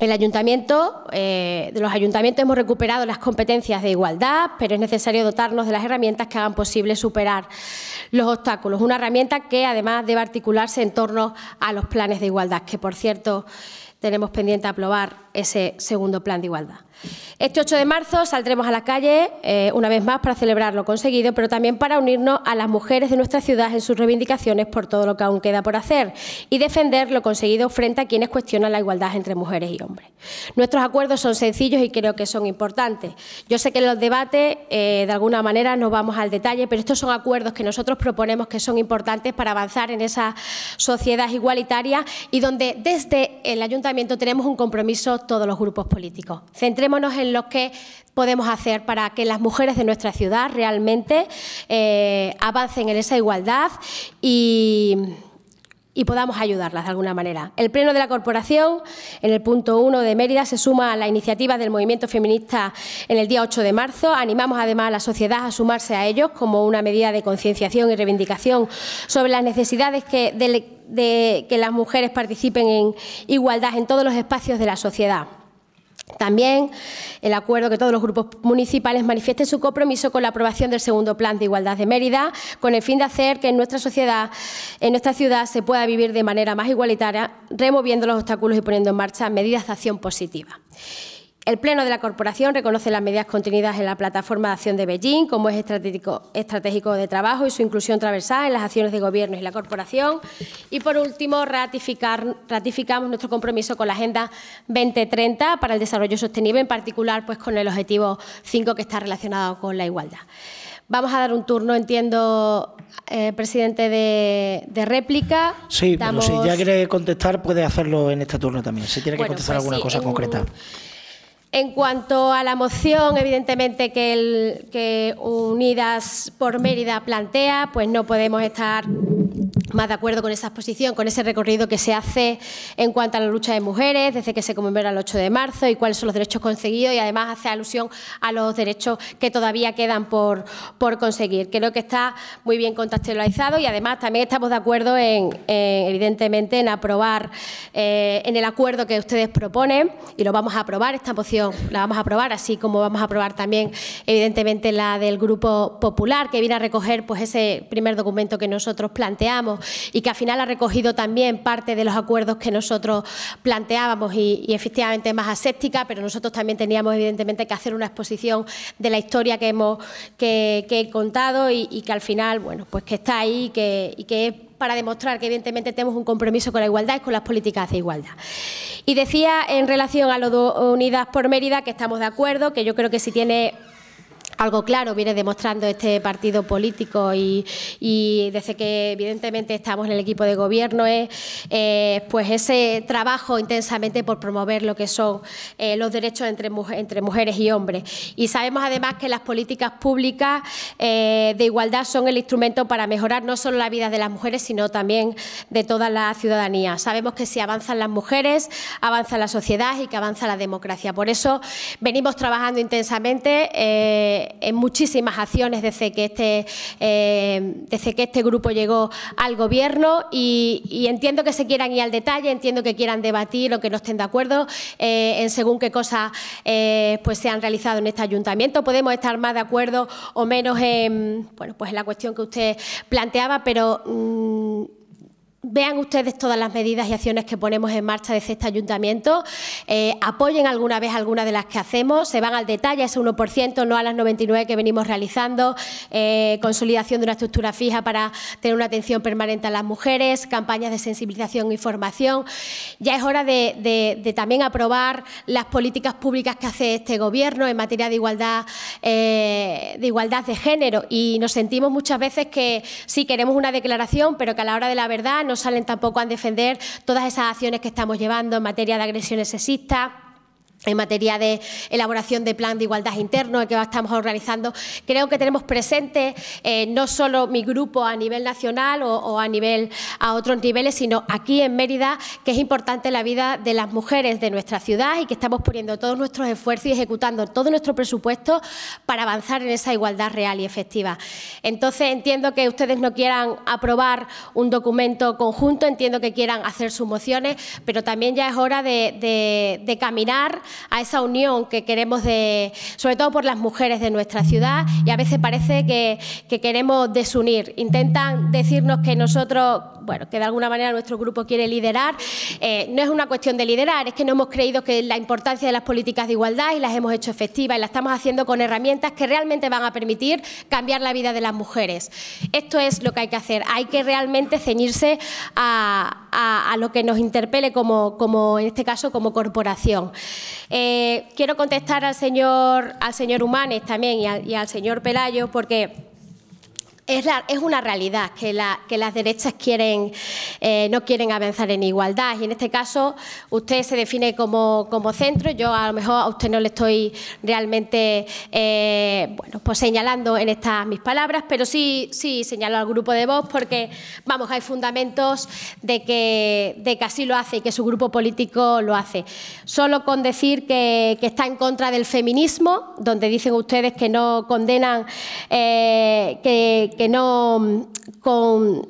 El ayuntamiento, eh, de los ayuntamientos hemos recuperado las competencias de igualdad, pero es necesario dotarnos de las herramientas que hagan posible superar los obstáculos. Una herramienta que además debe articularse en torno a los planes de igualdad, que por cierto tenemos pendiente aprobar ese segundo plan de igualdad. Este 8 de marzo saldremos a la calle eh, una vez más para celebrar lo conseguido, pero también para unirnos a las mujeres de nuestra ciudad en sus reivindicaciones por todo lo que aún queda por hacer y defender lo conseguido frente a quienes cuestionan la igualdad entre mujeres y hombres. Nuestros acuerdos son sencillos y creo que son importantes. Yo sé que en los debates, eh, de alguna manera, no vamos al detalle, pero estos son acuerdos que nosotros proponemos que son importantes para avanzar en esa sociedad igualitaria y donde desde el Ayuntamiento tenemos un compromiso todos los grupos políticos en lo que podemos hacer para que las mujeres de nuestra ciudad realmente eh, avancen en esa igualdad y, podamos ayudarlas de alguna manera. El Pleno de la Corporación, en el punto 1 de Mérida, se suma a la iniciativa del movimiento feminista en el día 8 de marzo. Animamos además a la sociedad a sumarse a ellos como una medida de concienciación y reivindicación sobre las necesidades de que las mujeres participen en igualdad en todos los espacios de la sociedad. También el acuerdo que todos los grupos municipales manifiesten su compromiso con la aprobación del segundo plan de igualdad de Mérida, con el fin de hacer que en nuestra sociedad, en nuestra ciudad, se pueda vivir de manera más igualitaria, removiendo los obstáculos y poniendo en marcha medidas de acción positiva. El Pleno de la Corporación reconoce las medidas contenidas en la Plataforma de Acción de Beijing como es estratégico, estratégico de trabajo y su inclusión transversal en las acciones de Gobierno y la Corporación. Y, por último, ratificar, ratificamos nuestro compromiso con la Agenda 2030 para el Desarrollo Sostenible, en particular pues, con el Objetivo 5 que está relacionado con la igualdad. Vamos a dar un turno, entiendo, eh, presidente, de, réplica. Sí, pero si ya quiere contestar, puede hacerlo en este turno también, si tiene que contestar pues alguna cosa concreta. En cuanto a la moción, evidentemente que, Unidas por Mérida plantea, pues no podemos estar más de acuerdo con esa exposición, con ese recorrido que se hace en cuanto a la lucha de mujeres, desde que se conmemora el 8 de marzo y cuáles son los derechos conseguidos y además hace alusión a los derechos que todavía quedan por, por conseguir. Creo que está muy bien contextualizado y además también estamos de acuerdo en, evidentemente, en aprobar eh, en el acuerdo que ustedes proponen y lo vamos a aprobar, esta moción la vamos a aprobar, así como vamos a aprobar también, evidentemente, la del Grupo Popular, que viene a recoger pues ese primer documento que nosotros planteamos y que al final ha recogido también parte de los acuerdos que nosotros planteábamos y, efectivamente más aséptica, pero nosotros también teníamos evidentemente que hacer una exposición de la historia que hemos que, he contado y, que al final, bueno, pues que está ahí y que, es para demostrar que evidentemente tenemos un compromiso con la igualdad y con las políticas de igualdad. Y decía en relación a los dos Unidas por Mérida que estamos de acuerdo, que yo creo que si tiene algo claro viene demostrando este partido político y, desde que evidentemente estamos en el equipo de gobierno es eh, pues ese trabajo intensamente por promover lo que son eh, los derechos entre, mujeres y hombres. Y sabemos además que las políticas públicas eh, de igualdad son el instrumento para mejorar no solo la vida de las mujeres, sino también de toda la ciudadanía. Sabemos que si avanzan las mujeres, avanza la sociedad y que avanza la democracia. Por eso venimos trabajando intensamente en muchísimas acciones desde que este, eh, desde que este grupo llegó al Gobierno y, entiendo que se quieran ir al detalle, entiendo que quieran debatir o que no estén de acuerdo eh, en según qué cosas eh, pues se han realizado en este ayuntamiento. Podemos estar más de acuerdo o menos en, bueno, pues en la cuestión que usted planteaba, pero... Mm, Vean ustedes todas las medidas y acciones que ponemos en marcha desde este ayuntamiento. Eh, apoyen alguna vez algunas de las que hacemos. Se van al detalle, ese 1%, no a las 99 que venimos realizando. Eh, consolidación de una estructura fija para tener una atención permanente a las mujeres. Campañas de sensibilización y formación. Ya es hora de, también aprobar las políticas públicas que hace este Gobierno en materia de igualdad, eh, de, igualdad de género. Y nos sentimos muchas veces que sí queremos una declaración, pero que a la hora de la verdad no salen tampoco a defender todas esas acciones que estamos llevando en materia de agresiones sexistas en materia de elaboración de plan de igualdad interno que estamos organizando, creo que tenemos presente eh, no solo mi grupo a nivel nacional o, a nivel a otros niveles, sino aquí en Mérida, que es importante la vida de las mujeres de nuestra ciudad y que estamos poniendo todos nuestros esfuerzos y ejecutando todo nuestro presupuesto para avanzar en esa igualdad real y efectiva. Entonces entiendo que ustedes no quieran aprobar un documento conjunto, entiendo que quieran hacer sus mociones, pero también ya es hora de caminar a esa unión que queremos, de, sobre todo por las mujeres de nuestra ciudad, y a veces parece que, queremos desunir. Intentan decirnos que nosotros, bueno, que de alguna manera nuestro grupo quiere liderar. Eh, no es una cuestión de liderar, es que no hemos creído que la importancia de las políticas de igualdad y las hemos hecho efectivas y las estamos haciendo con herramientas que realmente van a permitir cambiar la vida de las mujeres. Esto es lo que hay que hacer, hay que realmente ceñirse a a, lo que nos interpele como, como, en este caso, como corporación. Eh, quiero contestar al señor, al señor Humanes también y, y al señor Pelayo porque es, una realidad que, las derechas eh, no quieren avanzar en igualdad y en este caso usted se define como, centro, yo a lo mejor a usted no le estoy realmente eh, pues señalando en estas mis palabras, pero sí, sí señalo al grupo de Vox porque vamos, hay fundamentos de que, de así lo hace y que su grupo político lo hace. Solo con decir que, está en contra del feminismo, donde dicen ustedes que no condenan eh, que que no mm, con,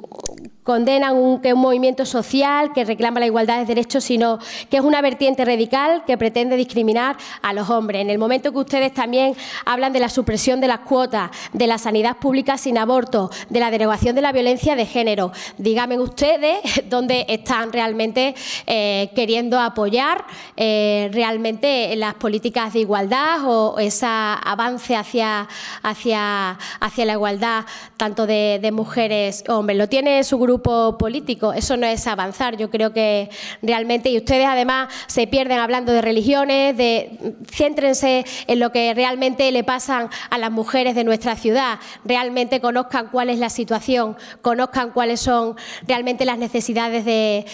condenan un, que un movimiento social que reclama la igualdad de derechos, sino que es una vertiente radical que pretende discriminar a los hombres. En el momento que ustedes también hablan de la supresión de las cuotas, de la sanidad pública sin aborto, de la derogación de la violencia de género, díganme ustedes *laughs* dónde están realmente eh, queriendo apoyar eh, realmente las políticas de igualdad o ese avance hacia, hacia, hacia la igualdad tanto de, de mujeres hombres. Lo tiene su grupo político. Eso no es avanzar, yo creo que realmente, y ustedes además se pierden hablando de religiones, de céntrense en lo que realmente le pasan a las mujeres de nuestra ciudad, realmente conozcan cuál es la situación, conozcan cuáles son realmente las necesidades de,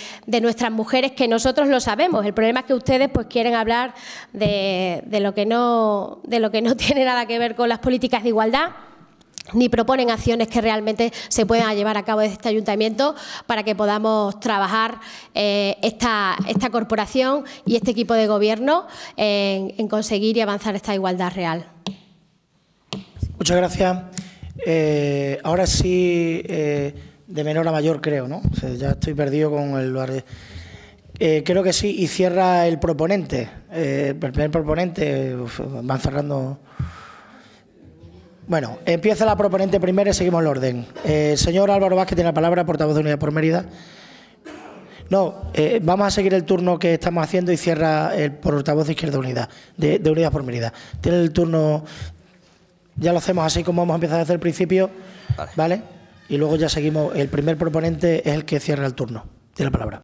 nuestras mujeres, que nosotros lo sabemos. El problema es que ustedes pues quieren hablar de, de lo que no, de lo que no *laughs* tiene nada que ver con las políticas de igualdad ni proponen acciones que realmente se puedan llevar a cabo desde este ayuntamiento para que podamos trabajar eh, esta, esta, corporación y este equipo de gobierno en, conseguir y avanzar esta igualdad real. Muchas gracias. Eh, ahora sí, eh, de menor a mayor creo, ¿no? ya estoy perdido con el lugar. creo que sí, y cierra el proponente, el primer proponente, van cerrando... Bueno, empieza la proponente primera y seguimos el orden. Eh, señor Álvaro Vázquez tiene la palabra, portavoz de Unidad por Mérida. No, eh, vamos a seguir el turno que estamos haciendo y cierra el portavoz de Izquierda Unida, de, Unidad por Mérida. Tiene el turno, ya lo hacemos así como hemos empezado desde el principio, ¿vale? Y luego ya seguimos, el primer proponente es el que cierra el turno. Tiene la palabra.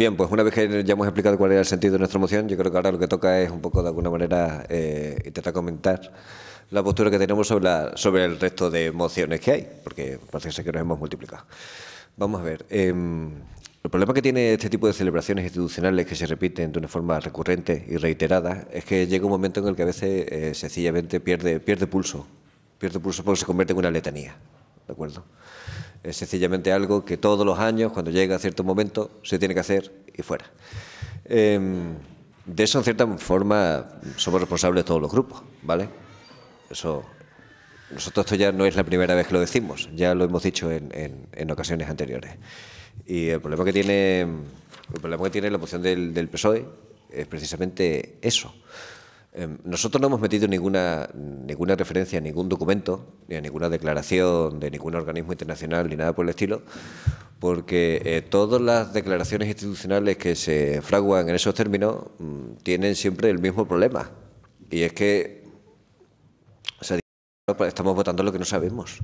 Bien, pues una vez que ya hemos explicado cuál era el sentido de nuestra moción, yo creo que ahora lo que toca es un poco de alguna manera eh, intentar comentar la postura que tenemos sobre, el resto de mociones que hay, porque parece que nos hemos multiplicado. Vamos a ver. Em, el problema que tiene este tipo de celebraciones institucionales que se repiten de una forma recurrente y reiterada es que llega un momento en el que a veces eh, sencillamente pierde, pierde pulso. Pierde pulso porque se convierte en una letanía. ¿De acuerdo? es sencillamente algo que todos los años, cuando llega a cierto momento, se tiene que hacer y fuera. Em, de eso, en cierta forma, somos responsables todos los grupos, ¿vale? Eso, nosotros esto ya no es la primera vez que lo decimos, ya lo hemos dicho en, en, ocasiones anteriores. Y el problema que tiene, el problema que tiene la moción del, del PSOE es precisamente eso. Em, nosotros no hemos metido ninguna, ninguna referencia a ningún documento, ni a ninguna declaración de ningún organismo internacional, ni nada por el estilo, porque eh, todas las declaraciones institucionales que se fraguan en esos términos mm, tienen siempre el mismo problema, y es que estamos votando lo que no sabemos.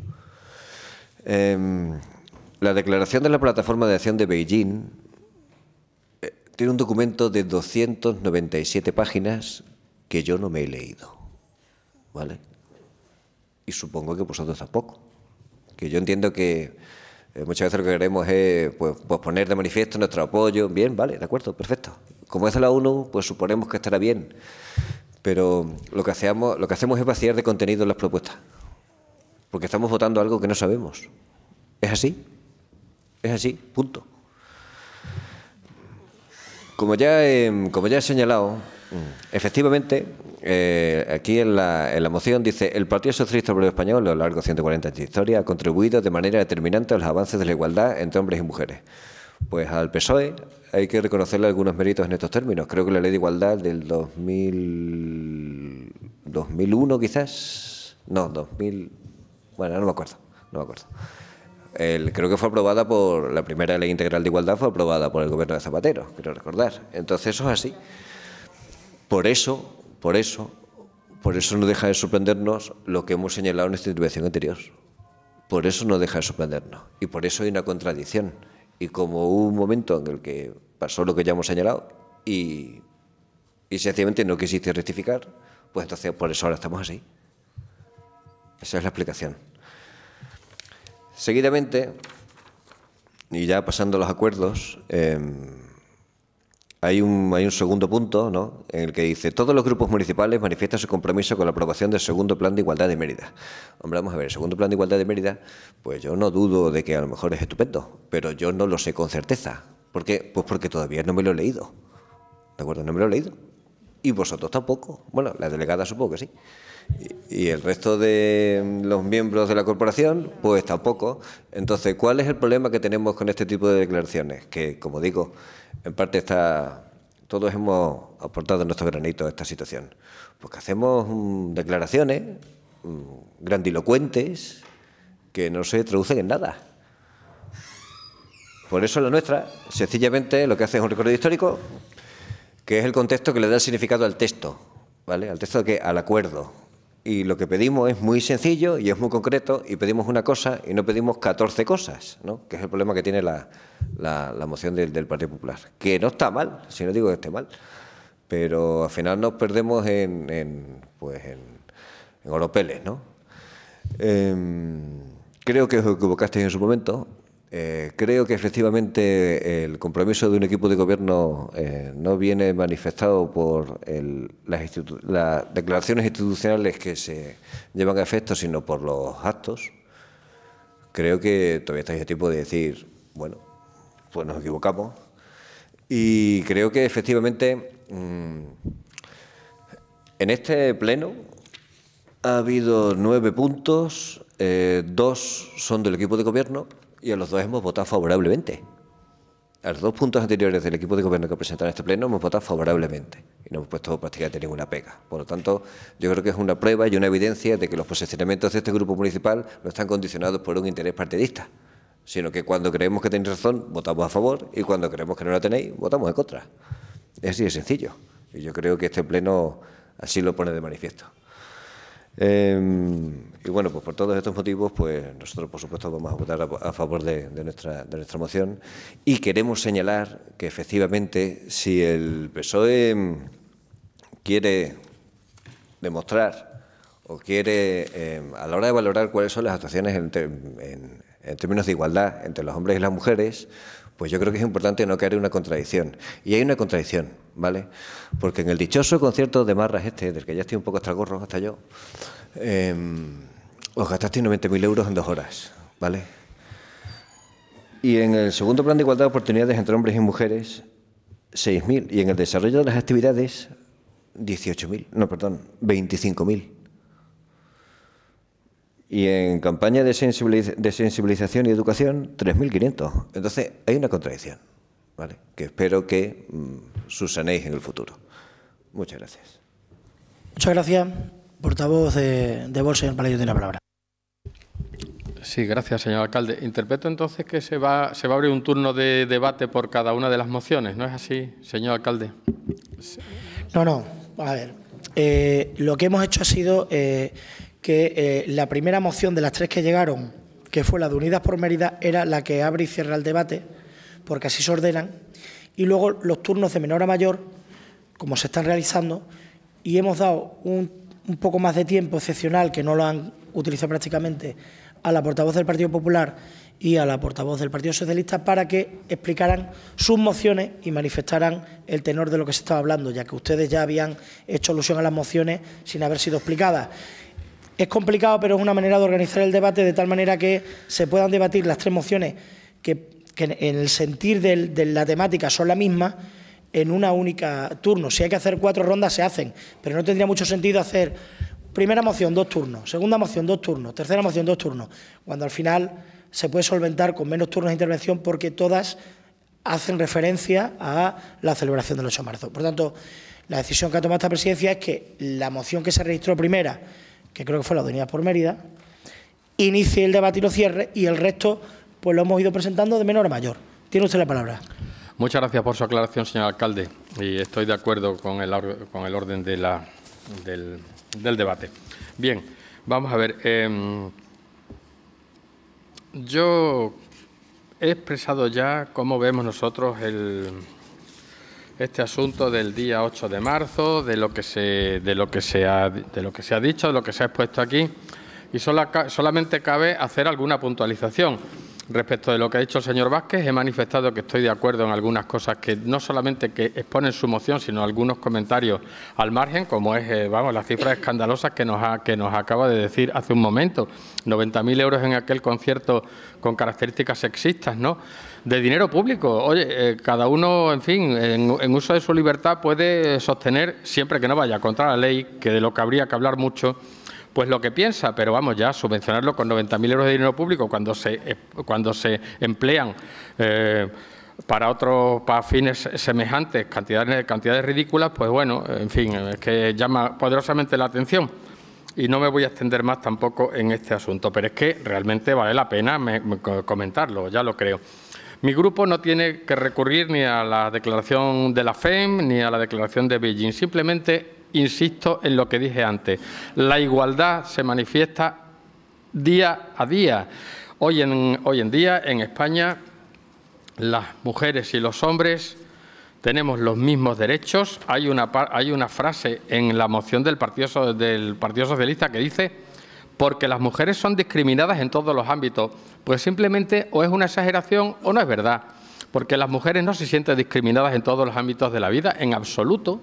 Em, la declaración de la Plataforma de Acción de Beijing eh, tiene un documento de 297 páginas que yo no me he leído. ¿Vale? Y supongo que vosotros tampoco. Que yo entiendo que eh, muchas veces lo que queremos es pues, pues, poner de manifiesto nuestro apoyo. Bien, vale, de acuerdo, perfecto. Como es de la ONU, pues suponemos que estará bien. Pero lo que, hacemos, lo que hacemos es vaciar de contenido las propuestas. Porque estamos votando algo que no sabemos. ¿Es así? Es así, punto. Como ya, como ya he señalado, Mm. Efectivamente, eh, aquí en la, en la, moción dice: el Partido Socialista Obrero Español, a lo largo de 140 años de historia, ha contribuido de manera determinante a los avances de la igualdad entre hombres y mujeres. Pues al PSOE hay que reconocerle algunos méritos en estos términos. Creo que la ley de igualdad del 2000, 2001, quizás. No, 2000. Bueno, no me acuerdo. No me acuerdo. creo que fue aprobada por la primera ley integral de igualdad, fue aprobada por el gobierno de Zapatero, quiero recordar. Entonces, eso es así. Por eso, por eso, por eso no deja de sorprendernos lo que hemos señalado en esta intervención anterior. Por eso no deja de sorprendernos. Y por eso hay una contradicción. Y como hubo un momento en el que pasó lo que ya hemos señalado y, sencillamente no quisiste rectificar, pues entonces por eso ahora estamos así. Esa es la explicación. Seguidamente, y ya pasando los acuerdos, em, hay un, segundo punto ¿no? en el que dice, todos los grupos municipales manifiestan su compromiso con la aprobación del segundo plan de igualdad de Mérida. Hombre, vamos a ver, el segundo plan de igualdad de Mérida, pues yo no dudo de que a lo mejor es estupendo, pero yo no lo sé con certeza. ¿Por qué? Pues porque todavía no me lo he leído. ¿De acuerdo? No me lo he leído. Y vosotros tampoco. Bueno, la delegada supongo que sí. y el resto de los miembros de la corporación, pues tampoco. Entonces, ¿cuál es el problema que tenemos con este tipo de declaraciones? Que, como digo, en parte está, todos hemos aportado nuestro granito a esta situación. Porque hacemos mm, declaraciones mm, grandilocuentes que no se traducen en nada. Por eso la nuestra, sencillamente, lo que hace es un recorrido histórico, que es el contexto que le da el significado al texto, ¿vale? Al texto que al acuerdo, y lo que pedimos es muy sencillo y es muy concreto y pedimos una cosa y no pedimos 14 cosas, ¿no? que es el problema que tiene la, la, moción del, Partido Popular, que no está mal, si no digo que esté mal, pero al final nos perdemos en, en pues en, oropeles. ¿no? Em, creo que os equivocasteis en su momento, eh, creo que efectivamente el compromiso de un equipo de gobierno eh, no viene manifestado por las, declaraciones institucionales que se llevan a efecto, sino por los actos. Creo que todavía estáis a tiempo de decir, bueno, pues nos equivocamos. Y creo que efectivamente mm, en este pleno ha habido nueve puntos, eh, dos son del equipo de gobierno y a los dos hemos votado favorablemente. A los dos puntos anteriores del equipo de gobierno que presentan este pleno hemos votado favorablemente y no hemos puesto prácticamente ninguna pega. Por lo tanto, yo creo que es una prueba y una evidencia de que los posicionamientos de este grupo municipal no están condicionados por un interés partidista, sino que cuando creemos que tenéis razón, votamos a favor y cuando creemos que no la tenéis, votamos en contra. Es así de sencillo. Y yo creo que este pleno así lo pone de manifiesto. Em, y bueno, pues por todos estos motivos, pues nosotros por supuesto vamos a votar a, favor de, nuestra, de moción y queremos señalar que efectivamente si el PSOE em, quiere demostrar o quiere, em, a la hora de valorar cuáles son las actuaciones en términos de igualdad entre los hombres y las mujeres, pues yo creo que es importante no caer en una contradicción. Y hay una contradicción, ¿vale? Porque en el dichoso concierto de Marras este, del que ya estoy un poco hasta gorro, hasta yo, em, os gastasteis 90.000 euros en dos horas, ¿vale? Y en el segundo plan de igualdad de oportunidades entre hombres y mujeres, 6.000. Y en el desarrollo de las actividades, 18.000. No, perdón, 25.000. Y en campaña de, sensibilización y educación, 3.500. Entonces, hay una contradicción, ¿vale? que espero que mm, susanéis en el futuro. Muchas gracias. Muchas gracias, portavoz de, de Bolsa, señor Palacio tiene la palabra. Sí, gracias, señor alcalde. Interpreto entonces que se va, se va a abrir un turno de debate por cada una de las mociones, ¿no es así, señor alcalde? No, no, a ver. Eh, lo que hemos hecho ha sido eh, que eh, la primera moción de las tres que llegaron, que fue la de Unidas por Mérida, era la que abre y cierra el debate, porque así se ordenan, y luego los turnos de menor a mayor, como se están realizando, y hemos dado un poco más de tiempo excepcional, que no lo han utilizado prácticamente, a la portavoz del Partido Popular y a la portavoz del Partido Socialista para que explicaran sus mociones y manifestaran el tenor de lo que se estaba hablando, ya que ustedes ya habían hecho alusión a las mociones sin haber sido explicadas. Es complicado, pero es una manera de organizar el debate de tal manera que se puedan debatir las tres mociones que, en el sentir de la temática son la misma en una única turno. Si hay que hacer cuatro rondas, se hacen, pero no tendría mucho sentido hacer primera moción, dos turnos, segunda moción, dos turnos, tercera moción, dos turnos, cuando al final se puede solventar con menos turnos de intervención porque todas hacen referencia a la celebración del 8 de marzo. Por tanto, la decisión que ha tomado esta presidencia es que la moción que se registró primera que creo que fue la unidad por Mérida, inicie el debate y lo cierre, y el resto pues lo hemos ido presentando de menor a mayor. Tiene usted la palabra. Muchas gracias por su aclaración, señor alcalde, y estoy de acuerdo con el, con el orden de la, del, debate. Bien, vamos a ver. Em, yo he expresado ya cómo vemos nosotros el, este asunto del día 8 de marzo, de lo que se, de lo que se, ha, dicho, de lo que se ha expuesto aquí, y solamente cabe hacer alguna puntualización. Respecto de lo que ha dicho el señor Vázquez, he manifestado que estoy de acuerdo en algunas cosas que no solamente que exponen su moción, sino algunos comentarios al margen, como es eh, vamos, las cifras escandalosas que nos, que nos acaba de decir hace un momento. 90.000 euros en aquel concierto con características sexistas, ¿no? de dinero público. Oye, eh, cada uno, en fin, en, uso de su libertad puede sostener, siempre que no vaya contra la ley, que de lo que habría que hablar mucho, pues lo que piensa, pero vamos ya, subvencionarlo con 90.000 euros de dinero público cuando se, eh, cuando se emplean eh, para otros, para fines semejantes, cantidades, cantidades ridículas, pues bueno, en fin, es que llama poderosamente la atención y no me voy a extender más tampoco en este asunto, pero es que realmente vale la pena comentarlo, ya lo creo. Mi grupo no tiene que recurrir ni a la declaración de la FEM ni a la declaración de Beijing. Simplemente insisto en lo que dije antes. La igualdad se manifiesta día a día. Hoy en, hoy en día en España las mujeres y los hombres tenemos los mismos derechos. Hay una, hay una frase en la moción del Partido, del Partido Socialista que dice porque las mujeres son discriminadas en todos los ámbitos, pues simplemente o es una exageración o no es verdad, porque las mujeres no se sienten discriminadas en todos los ámbitos de la vida, en absoluto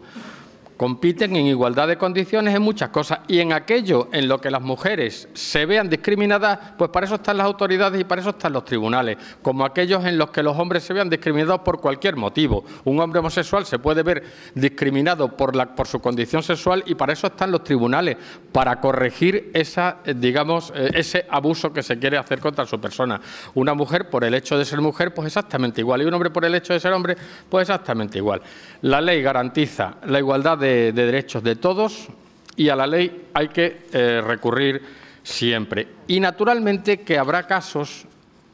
compiten en igualdad de condiciones en muchas cosas y en aquello en lo que las mujeres se vean discriminadas, pues para eso están las autoridades y para eso están los tribunales, como aquellos en los que los hombres se vean discriminados por cualquier motivo. Un hombre homosexual se puede ver discriminado por, la, por su condición sexual y para eso están los tribunales, para corregir esa, eh, digamos, eh, ese abuso que se quiere hacer contra su persona. Una mujer por el hecho de ser mujer, pues exactamente igual, y un hombre por el hecho de ser hombre, pues exactamente igual. La ley garantiza la igualdad de de, derechos de todos y a la ley hay que eh, recurrir siempre. Y naturalmente que habrá casos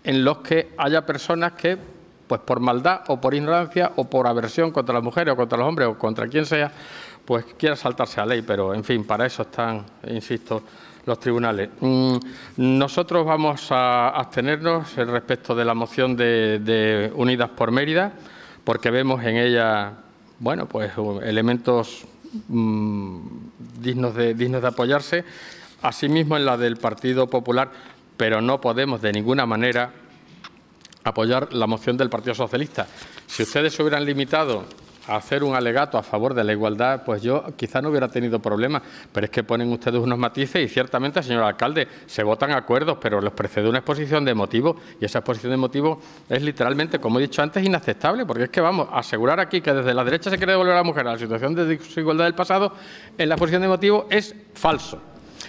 en los que haya personas que, pues por maldad o por ignorancia o por aversión contra las mujeres o contra los hombres o contra quien sea, pues quiera saltarse a la ley, pero en fin, para eso están, insisto, los tribunales. Mm, nosotros vamos a abstenernos respecto de la moción de Unidas por Mérida, porque vemos en ella bueno, pues uh, elementos mm, dignos, de, dignos de apoyarse, asimismo en la del Partido Popular, pero no podemos de ninguna manera apoyar la moción del Partido Socialista. Si ustedes hubieran limitado hacer un alegato a favor de la igualdad, pues yo quizá no hubiera tenido problema, pero es que ponen ustedes unos matices y ciertamente, señor alcalde, se votan acuerdos, pero les precede una exposición de motivos y esa exposición de motivos es literalmente, como he dicho antes, inaceptable, porque es que vamos a asegurar aquí que desde la derecha se quiere devolver a la mujer a la situación de desigualdad del pasado, en la exposición de motivos es falso.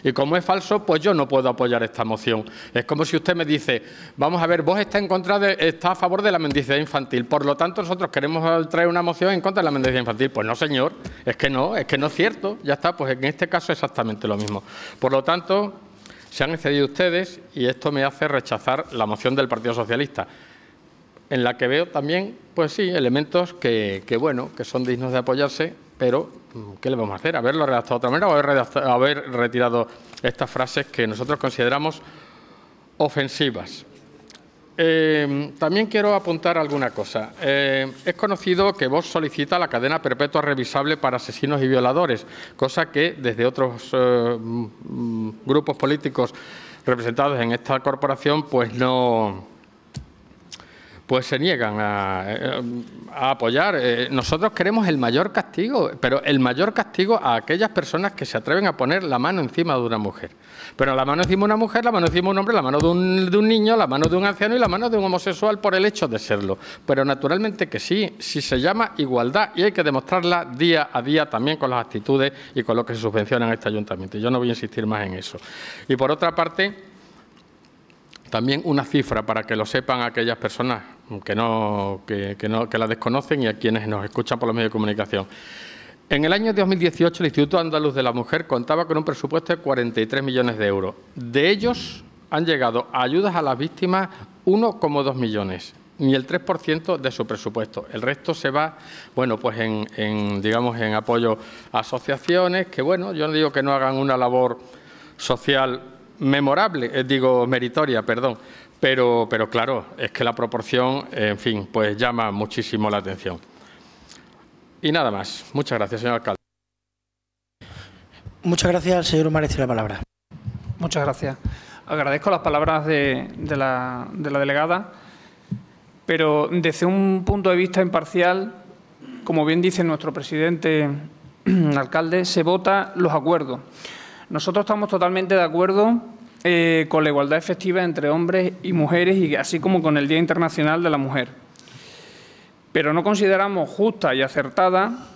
Y como es falso, pues yo no puedo apoyar esta moción. Es como si usted me dice, vamos a ver, vos está en contra está a favor de la mendicidad infantil, por lo tanto nosotros queremos traer una moción en contra de la mendicidad infantil. Pues no, señor, es que no, es que no es cierto. Ya está, pues en este caso exactamente lo mismo. Por lo tanto, se han excedido ustedes y esto me hace rechazar la moción del Partido Socialista en la que veo también, pues sí, elementos que, que bueno, que son dignos de apoyarse, pero ¿qué le vamos a hacer? ¿Haberlo redactado de otra manera o haber, retirado estas frases que nosotros consideramos ofensivas? Eh, también quiero apuntar alguna cosa. Eh, es conocido que vos solicita la cadena perpetua revisable para asesinos y violadores, cosa que desde otros eh, mm, mm, grupos políticos representados en esta corporación pues no, pues se niegan a, eh, apoyar. Eh, nosotros queremos el mayor castigo, pero el mayor castigo a aquellas personas que se atreven a poner la mano encima de una mujer. Pero la mano encima de una mujer, la mano encima de un hombre, la mano de un, niño, la mano de un anciano y la mano de un homosexual por el hecho de serlo. Pero naturalmente que sí, si se llama igualdad y hay que demostrarla día a día también con las actitudes y con lo que se subvenciona en este ayuntamiento. Yo no voy a insistir más en eso. Y por otra parte, también una cifra para que lo sepan aquellas personas que, no, que, no, que la desconocen y a quienes nos escuchan por los medios de comunicación. En el año 2018 el Instituto Andaluz de la Mujer contaba con un presupuesto de 43 millones de euros. De ellos han llegado ayudas a las víctimas 1,2 millones, ni el 3% de su presupuesto. El resto se va, bueno, pues en, en, digamos, en apoyo a asociaciones que, bueno, yo no digo que no hagan una labor social memorable, eh, digo, meritoria, perdón. Pero, pero claro, es que la proporción, en fin, pues llama muchísimo la atención. Y nada más. Muchas gracias, señor alcalde. Muchas gracias, señor de la palabra. Muchas gracias. Agradezco las palabras de, la, de la delegada, pero desde un punto de vista imparcial, como bien dice nuestro presidente *clears throat* alcalde, se vota los acuerdos. Nosotros estamos totalmente de acuerdo eh, con la igualdad efectiva entre hombres y mujeres, y así como con el Día Internacional de la Mujer. Pero no consideramos justa y acertada,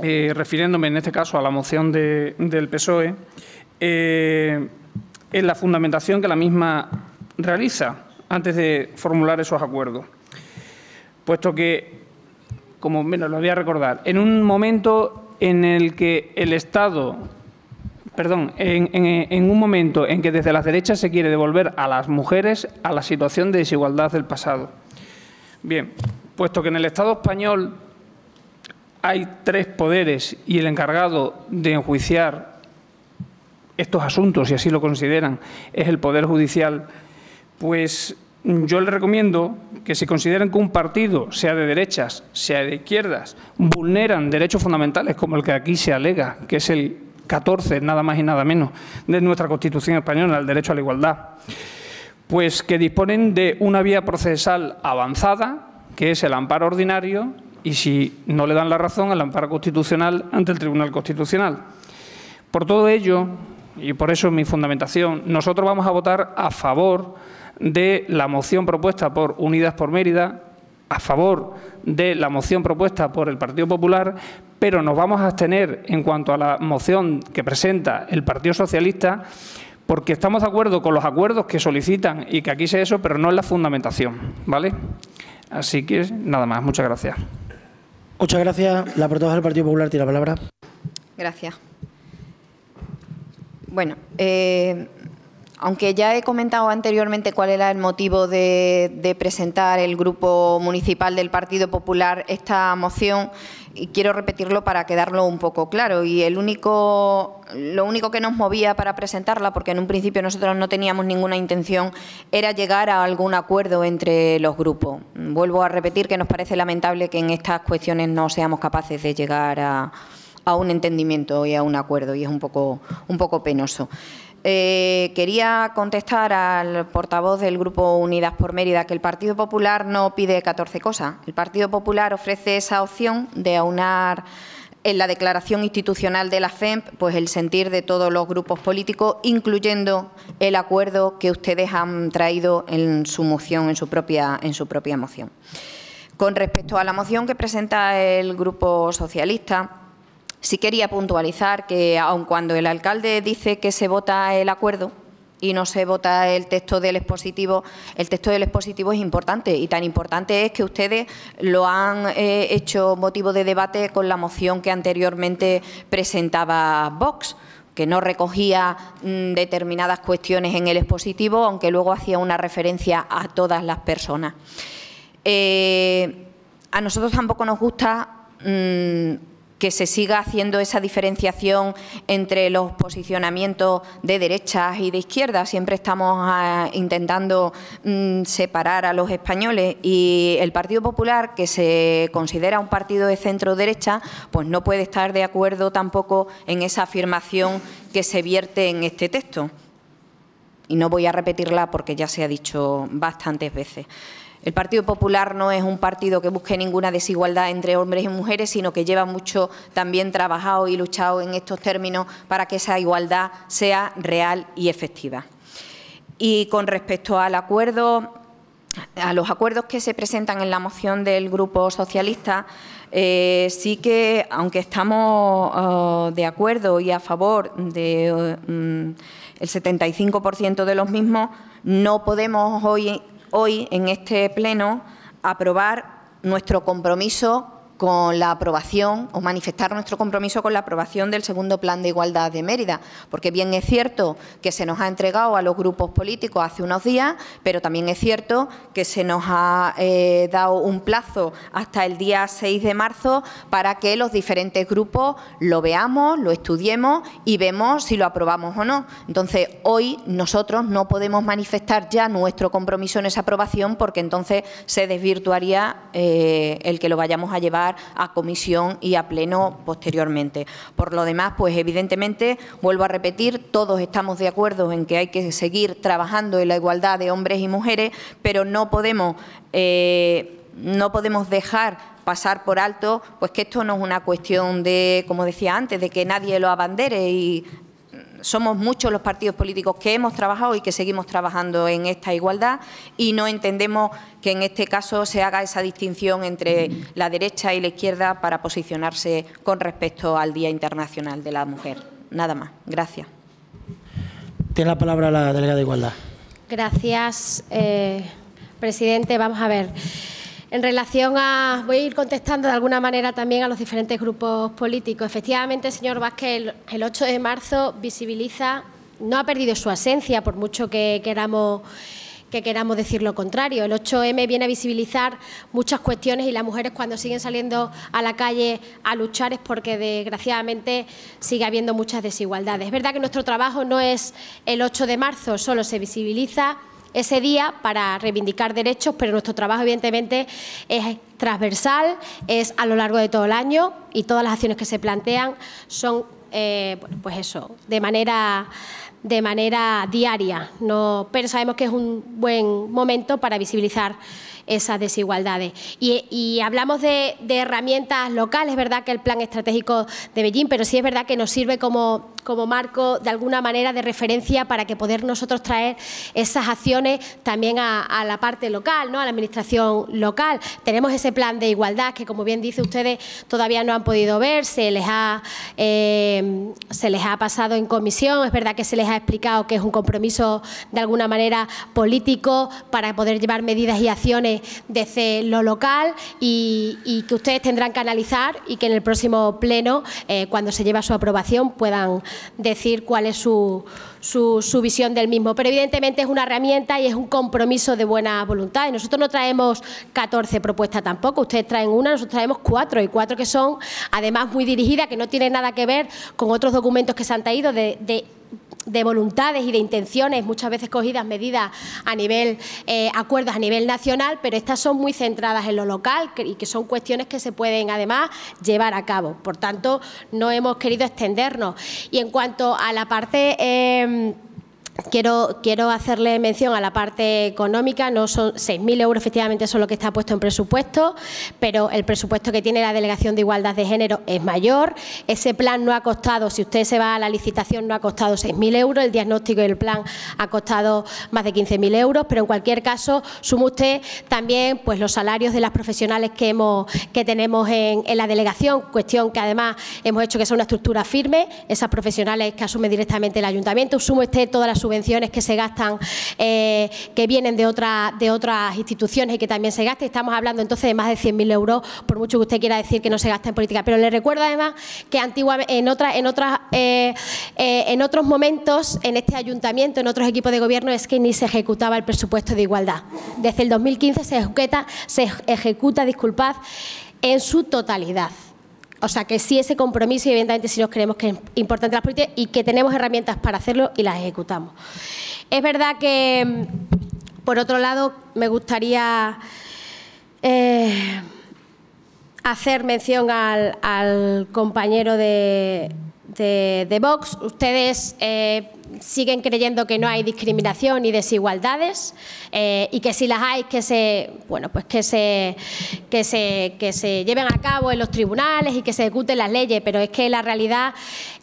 eh, refiriéndome en este caso a la moción del PSOE, eh, en la fundamentación que la misma realiza antes de formular esos acuerdos. Puesto que, como menos lo voy a recordar, en un momento en el que el Estado perdón, en, un momento en que desde las derechas se quiere devolver a las mujeres a la situación de desigualdad del pasado. Bien, puesto que en el Estado español hay tres poderes y el encargado de enjuiciar estos asuntos, si así lo consideran, es el Poder Judicial, pues yo le recomiendo que si consideren que un partido, sea de derechas, sea de izquierdas, vulneran derechos fundamentales como el que aquí se alega, que es el 14, nada más y nada menos, de nuestra Constitución española, el derecho a la igualdad, pues que disponen de una vía procesal avanzada, que es el amparo ordinario, y si no le dan la razón, el amparo constitucional ante el Tribunal Constitucional. Por todo ello, y por eso mi fundamentación, nosotros vamos a votar a favor de la moción propuesta por Unidas por Mérida, a favor de la moción propuesta por el Partido Popular, pero nos vamos a abstener en cuanto a la moción que presenta el Partido Socialista porque estamos de acuerdo con los acuerdos que solicitan y que aquí sea eso, pero no es la fundamentación, ¿vale? Así que nada más, muchas gracias. Muchas gracias. La portavoz del Partido Popular tiene la palabra. Gracias. Bueno, eh, aunque ya he comentado anteriormente cuál era el motivo de presentar el Grupo Municipal del Partido Popular esta moción, y quiero repetirlo para quedarlo un poco claro. Y el único, lo único que nos movía para presentarla, porque en un principio nosotros no teníamos ninguna intención, era llegar a algún acuerdo entre los grupos. Vuelvo a repetir que nos parece lamentable que en estas cuestiones no seamos capaces de llegar a, a un entendimiento y a un acuerdo, y es un poco, un poco penoso. Eh, quería contestar al portavoz del Grupo Unidas por Mérida que el Partido Popular no pide 14 cosas. El Partido Popular ofrece esa opción de aunar en la declaración institucional de la FEMP pues el sentir de todos los grupos políticos, incluyendo el acuerdo que ustedes han traído en su moción, en su propia, en su propia moción. Con respecto a la moción que presenta el Grupo Socialista, Sí quería puntualizar que, aun cuando el alcalde dice que se vota el acuerdo, y no se vota el texto del expositivo, el texto del expositivo es importante y tan importante es que ustedes lo han eh, hecho motivo de debate con la moción que anteriormente presentaba Vox que no recogía mm, determinadas cuestiones en el expositivo, aunque luego hacía una referencia a todas las personas. Eh, a nosotros tampoco nos gusta mm, que se siga haciendo esa diferenciación entre los posicionamientos de derechas y de izquierdas. Siempre estamos ah, intentando mm, separar a los españoles y el Partido Popular, que se considera un partido de centro-derecha, pues no puede estar de acuerdo tampoco en esa afirmación que se vierte en este texto. Y no voy a repetirla porque ya se ha dicho bastantes veces. El Partido Popular no es un partido que busque ninguna desigualdad entre hombres y mujeres, sino que lleva mucho también trabajado y luchado en estos términos para que esa igualdad sea real y efectiva. Y con respecto al acuerdo, a los acuerdos que se presentan en la moción del Grupo Socialista, eh, sí que, aunque estamos oh, de acuerdo y a favor del de, 75% mm, de los mismos, no podemos hoy hoy en este Pleno aprobar nuestro compromiso con la aprobación o manifestar nuestro compromiso con la aprobación del segundo plan de igualdad de Mérida, porque bien es cierto que se nos ha entregado a los grupos políticos hace unos días, pero también es cierto que se nos ha eh, dado un plazo hasta el día 6 de marzo para que los diferentes grupos lo veamos, lo estudiemos y vemos si lo aprobamos o no. Entonces, hoy nosotros no podemos manifestar ya nuestro compromiso en esa aprobación porque entonces se desvirtuaría eh, el que lo vayamos a llevar a comisión y a pleno posteriormente. Por lo demás, pues evidentemente, vuelvo a repetir, todos estamos de acuerdo en que hay que seguir trabajando en la igualdad de hombres y mujeres, pero no podemos, eh, no podemos dejar pasar por alto, pues que esto no es una cuestión de, como decía antes, de que nadie lo abandere y somos muchos los partidos políticos que hemos trabajado y que seguimos trabajando en esta igualdad y no entendemos que en este caso se haga esa distinción entre la derecha y la izquierda para posicionarse con respecto al Día Internacional de la Mujer. Nada más. Gracias. Tiene la palabra la delegada de Igualdad. Gracias, eh, presidente. Vamos a ver. En relación a, voy a ir contestando de alguna manera también a los diferentes grupos políticos. Efectivamente, señor Vázquez, el 8 de marzo visibiliza, no ha perdido su esencia, por mucho que queramos que queramos decir lo contrario. El 8M viene a visibilizar muchas cuestiones y las mujeres cuando siguen saliendo a la calle a luchar es porque desgraciadamente sigue habiendo muchas desigualdades. Es verdad que nuestro trabajo no es el 8 de marzo, solo se visibiliza ese día para reivindicar derechos, pero nuestro trabajo evidentemente es transversal, es a lo largo de todo el año y todas las acciones que se plantean son, eh, pues eso, de manera de manera diaria, no, pero sabemos que es un buen momento para visibilizar esas desigualdades. Y, hablamos de, herramientas locales, es verdad que el plan estratégico de Beijing, pero sí es verdad que nos sirve como como marco de alguna manera de referencia para que poder nosotros traer esas acciones también a, la parte local, ¿no? a la administración local. Tenemos ese plan de igualdad que, como bien dice ustedes, todavía no han podido ver, se les ha, eh, se les ha pasado en comisión, es verdad que se les ha explicado que es un compromiso de alguna manera político para poder llevar medidas y acciones desde lo local y, que ustedes tendrán que analizar y que en el próximo pleno, eh, cuando se a su aprobación, puedan decir cuál es su, su, visión del mismo. Pero evidentemente es una herramienta y es un compromiso de buena voluntad. Y nosotros no traemos 14 propuestas tampoco, ustedes traen una, nosotros traemos cuatro, y cuatro que son además muy dirigidas, que no tienen nada que ver con otros documentos que se han traído de de voluntades y de intenciones, muchas veces cogidas medidas a nivel, eh, acuerdos a nivel nacional, pero estas son muy centradas en lo local y que son cuestiones que se pueden además llevar a cabo. Por tanto, no hemos querido extendernos. Y en cuanto a la parte... Em, Quiero, quiero, hacerle mención a la parte económica, no son 6.000 euros efectivamente son lo que está puesto en presupuesto, pero el presupuesto que tiene la Delegación de Igualdad de Género es mayor. Ese plan no ha costado, si usted se va a la licitación, no ha costado 6.000 euros, el diagnóstico y el plan ha costado más de 15.000 euros, pero en cualquier caso suma usted también pues, los salarios de las profesionales que, hemos, que tenemos en, la delegación, cuestión que además hemos hecho que sea una estructura firme, esas profesionales que asume directamente el ayuntamiento, suma usted todas las subvenciones que se gastan, eh, que vienen de, otra, de otras instituciones y que también se gastan. Estamos hablando entonces de más de 100.000 euros, por mucho que usted quiera decir que no se gasta en política. Pero le recuerdo además que antiguamente, en, en, eh, eh, en otros momentos, en este ayuntamiento, en otros equipos de gobierno, es que ni se ejecutaba el presupuesto de igualdad. Desde el 2015 se ejecuta, se ejecuta disculpad, en su totalidad o sea, que sí ese compromiso y evidentemente si nos creemos que es importante las políticas y que tenemos herramientas para hacerlo y las ejecutamos. Es verdad que, mm, por otro lado, me gustaría eh, hacer mención al, compañero de, Vox. Ustedes... Eh, siguen creyendo que no hay discriminación y desigualdades eh, y que si las hay que se bueno pues que se que se que se lleven a cabo en los tribunales y que se ejecuten las leyes pero es que la realidad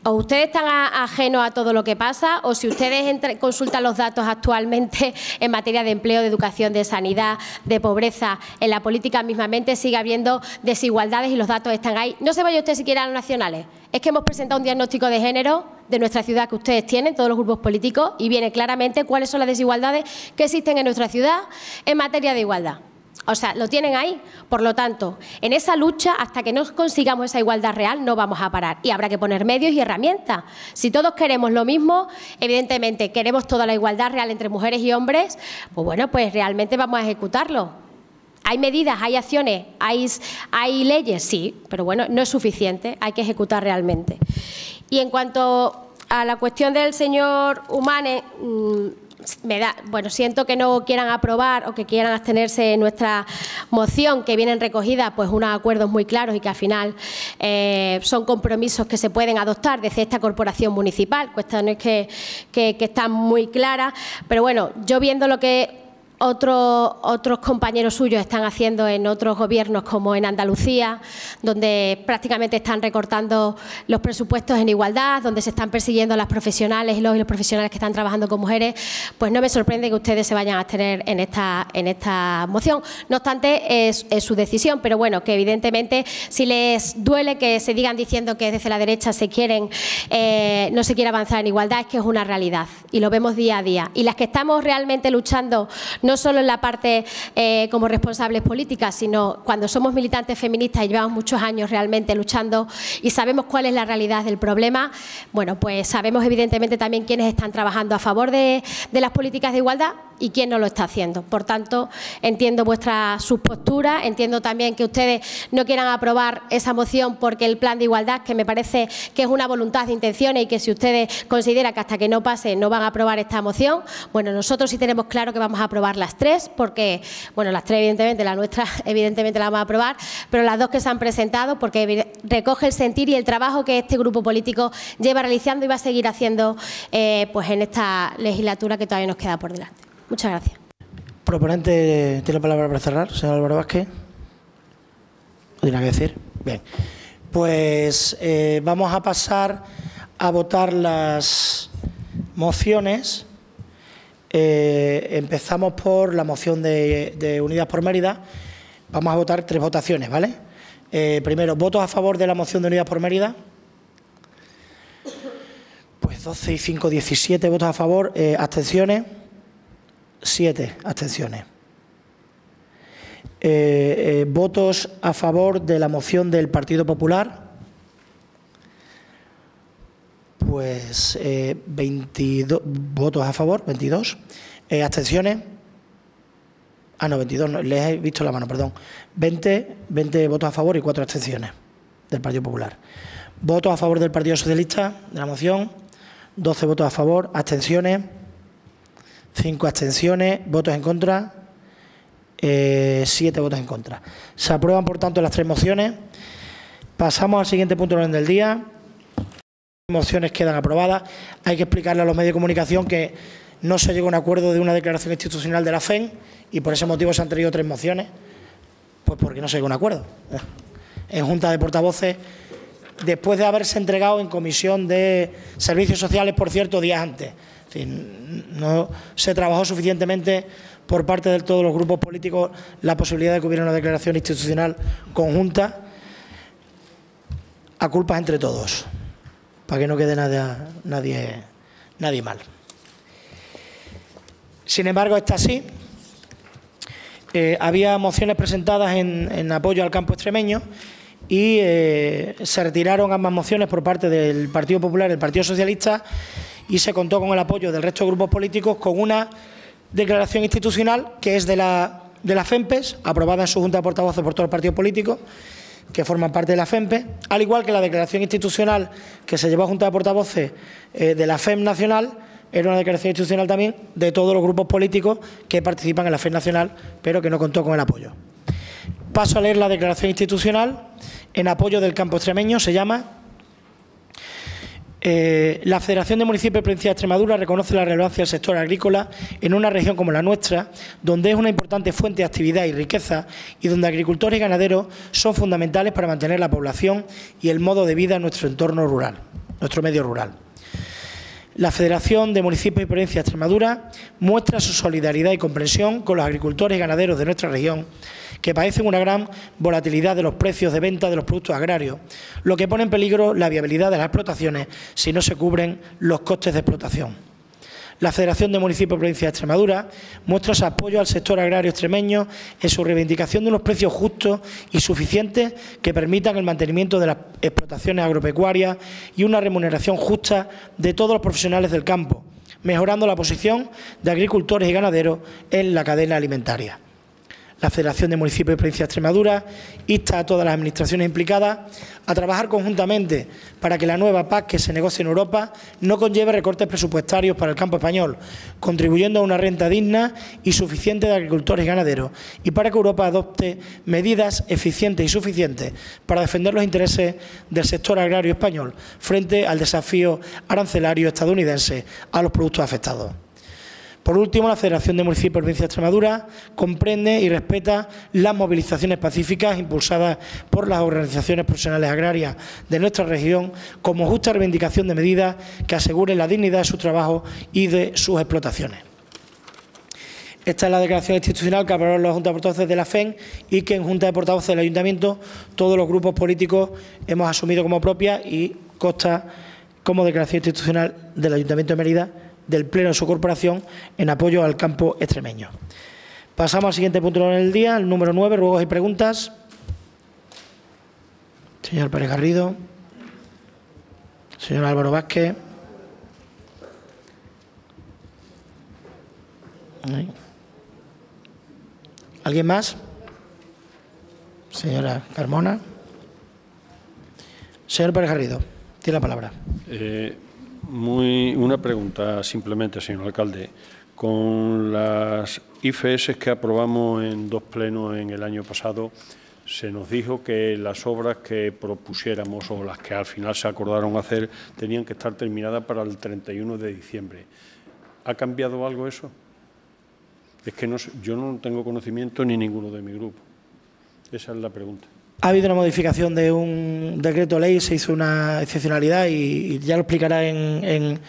o ustedes están ajenos a todo lo que pasa o si ustedes consultan los datos actualmente en materia de empleo de educación de sanidad de pobreza en la política mismamente sigue habiendo desigualdades y los datos están ahí no se vaya usted siquiera a los nacionales es que hemos presentado un diagnóstico de género de nuestra ciudad que ustedes tienen, todos los grupos políticos, y viene claramente cuáles son las desigualdades que existen en nuestra ciudad en materia de igualdad. O sea, lo tienen ahí. Por lo tanto, en esa lucha, hasta que no consigamos esa igualdad real, no vamos a parar. Y habrá que poner medios y herramientas. Si todos queremos lo mismo, evidentemente queremos toda la igualdad real entre mujeres y hombres, pues bueno, pues realmente vamos a ejecutarlo. Hay medidas, hay acciones, hay, hay leyes, sí, pero bueno, no es suficiente, hay que ejecutar realmente. Y en cuanto a la cuestión del señor Humane, mm, me da, bueno, siento que no quieran aprobar o que quieran abstenerse nuestra moción, que vienen recogidas pues unos acuerdos muy claros y que al final eh, son compromisos que se pueden adoptar desde esta corporación municipal, cuestiones que están muy claras, pero bueno, yo viendo lo que otros compañeros suyos están haciendo en otros gobiernos como en Andalucía, donde prácticamente están recortando los presupuestos en igualdad, donde se están persiguiendo a las profesionales y los, los profesionales que están trabajando con mujeres, pues no me sorprende que ustedes se vayan a tener en esta, en esta moción. No obstante, es, su decisión, pero bueno, que evidentemente si les duele que se digan diciendo que desde la derecha se quieren, eh, no se quiere avanzar en igualdad, es que es una realidad y lo vemos día a día. Y las que estamos realmente luchando no no solo en la parte eh, como responsables políticas, sino cuando somos militantes feministas y llevamos muchos años realmente luchando y sabemos cuál es la realidad del problema, bueno, pues sabemos evidentemente también quiénes están trabajando a favor de las políticas de igualdad, y quién no lo está haciendo. Por tanto, entiendo vuestra sus entiendo también que ustedes no quieran aprobar esa moción porque el plan de igualdad, que me parece que es una voluntad de intenciones y que si ustedes consideran que hasta que no pase no van a aprobar esta moción, bueno, nosotros sí tenemos claro que vamos a aprobar las tres, porque, bueno, las tres evidentemente, la nuestra *laughs* evidentemente la vamos a aprobar, pero las dos que se han presentado porque recoge el sentir y el trabajo que este grupo político lleva realizando y va a seguir haciendo eh, pues en esta legislatura que todavía nos queda por delante. Muchas gracias. Proponente, tiene la palabra para cerrar, señor Álvaro Vázquez. ¿Lo tiene que decir? Bien. Pues eh, vamos a pasar a votar las mociones. Eh, empezamos por la moción de, de, Unidas por Mérida. Vamos a votar tres votaciones, ¿vale? Eh, primero, ¿votos a favor de la moción de Unidas por Mérida? Pues 12 y 5, 17 votos a favor. ¿Abstenciones? 7 abstenciones. Eh, eh, votos a favor de la moción del Partido Popular. Pues 22 eh, votos a favor, 22. abstenciones. Ah, no, 22, les he visto la mano, perdón. 20, 20 votos a favor y 4 abstenciones del Partido Popular. Votos a favor del Partido Socialista de la moción. 12 votos a favor, abstenciones. Cinco abstenciones, votos en contra, eh, Siete votos en contra. Se aprueban, por tanto, las tres mociones. Pasamos al siguiente punto del orden del día. Las mociones quedan aprobadas. Hay que explicarle a los medios de comunicación que no se llegó a un acuerdo de una declaración institucional de la FEN y por ese motivo se han traído tres mociones, pues porque no se llegó a un acuerdo. En Junta de Portavoces, después de haberse entregado en Comisión de Servicios Sociales, por cierto, días antes no se trabajó suficientemente por parte de todos los grupos políticos la posibilidad de que hubiera una declaración institucional conjunta a culpas entre todos, para que no quede nadie, nadie mal. Sin embargo, está así. Eh, había mociones presentadas en, apoyo al campo extremeño y eh, se retiraron ambas mociones por parte del Partido Popular y del Partido Socialista y se contó con el apoyo del resto de grupos políticos con una declaración institucional que es de la, de la FEMPES, aprobada en su Junta de Portavoces por todos los partidos políticos que forman parte de la FEMPE, al igual que la declaración institucional que se llevó a Junta de Portavoces eh, de la FEM Nacional, era una declaración institucional también de todos los grupos políticos que participan en la FEM Nacional, pero que no contó con el apoyo. Paso a leer la declaración institucional en apoyo del campo extremeño, se llama eh, la Federación de Municipios y Provincias de Extremadura reconoce la relevancia del sector agrícola en una región como la nuestra, donde es una importante fuente de actividad y riqueza y donde agricultores y ganaderos son fundamentales para mantener la población y el modo de vida en nuestro entorno rural, nuestro medio rural. La Federación de Municipios y Provincias de Extremadura muestra su solidaridad y comprensión con los agricultores y ganaderos de nuestra región que padecen una gran volatilidad de los precios de venta de los productos agrarios, lo que pone en peligro la viabilidad de las explotaciones si no se cubren los costes de explotación. La Federación de Municipios y Provincias de Extremadura muestra su apoyo al sector agrario extremeño en su reivindicación de unos precios justos y suficientes que permitan el mantenimiento de las explotaciones agropecuarias y una remuneración justa de todos los profesionales del campo, mejorando la posición de agricultores y ganaderos en la cadena alimentaria la Federación de Municipios y Provincias de Extremadura insta a todas las administraciones implicadas a trabajar conjuntamente para que la nueva PAC que se negocie en Europa no conlleve recortes presupuestarios para el campo español, contribuyendo a una renta digna y suficiente de agricultores y ganaderos, y para que Europa adopte medidas eficientes y suficientes para defender los intereses del sector agrario español frente al desafío arancelario estadounidense a los productos afectados. Por último, la Federación de Municipios y Provincia de Extremadura comprende y respeta las movilizaciones pacíficas impulsadas por las organizaciones profesionales agrarias de nuestra región como justa reivindicación de medidas que aseguren la dignidad de su trabajo y de sus explotaciones. Esta es la declaración institucional que aprobaron la Junta de Portavoces de la FEM y que en Junta de Portavoces del Ayuntamiento todos los grupos políticos hemos asumido como propia y consta como declaración institucional del Ayuntamiento de Mérida del Pleno de su corporación en apoyo al campo extremeño. Pasamos al siguiente punto del día, el número 9, ruegos y preguntas. Señor Pérez Garrido. Señor Álvaro Vázquez. ¿Alguien más? Señora Carmona. Señor Pérez Garrido, tiene la palabra. Eh, muy, una pregunta simplemente, señor alcalde. Con las IFS que aprobamos en dos plenos en el año pasado, se nos dijo que las obras que propusiéramos o las que al final se acordaron hacer tenían que estar terminadas para el 31 de diciembre. ¿Ha cambiado algo eso? Es que yo no tengo conocimiento ni ninguno de mi grupo. Esa es la pregunta. Ha habido una modificación de un decreto ley, se hizo una excepcionalidad y, ya lo explicará en,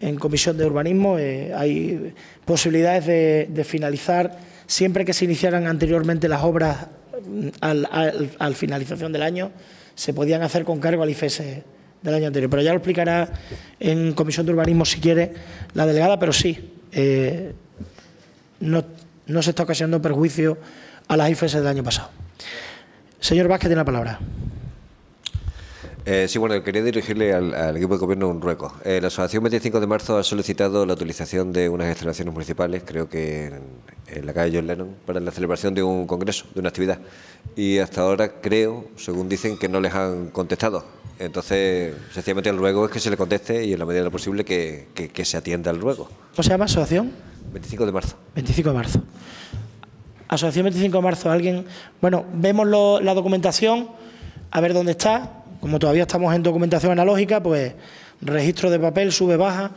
en, Comisión de Urbanismo. Eh, hay posibilidades de, finalizar, siempre que se iniciaran anteriormente las obras mm, al, finalización del año, se podían hacer con cargo al IFES del año anterior. Pero ya lo explicará en Comisión de Urbanismo, si quiere, la delegada, pero sí, eh, no, no se está ocasionando perjuicio a las IFS e del año pasado. Señor Vázquez, tiene la palabra. Eh, sí, bueno, quería dirigirle al, al equipo de gobierno un ruego. Eh, la Asociación 25 de marzo ha solicitado la utilización de unas instalaciones municipales, creo que en, la calle John Lennon, para la celebración de un congreso, de una actividad. Y hasta ahora creo, según dicen, que no les han contestado. Entonces, sencillamente el ruego es que se le conteste y en la medida de lo posible que, que se atienda al ruego. ¿Cómo se llama asociación? 25 de marzo. 25 de marzo. Asociación 25 de marzo, alguien, bueno, vemos la documentación, a ver dónde está, como todavía estamos en documentación analógica, pues registro de papel, sube, baja,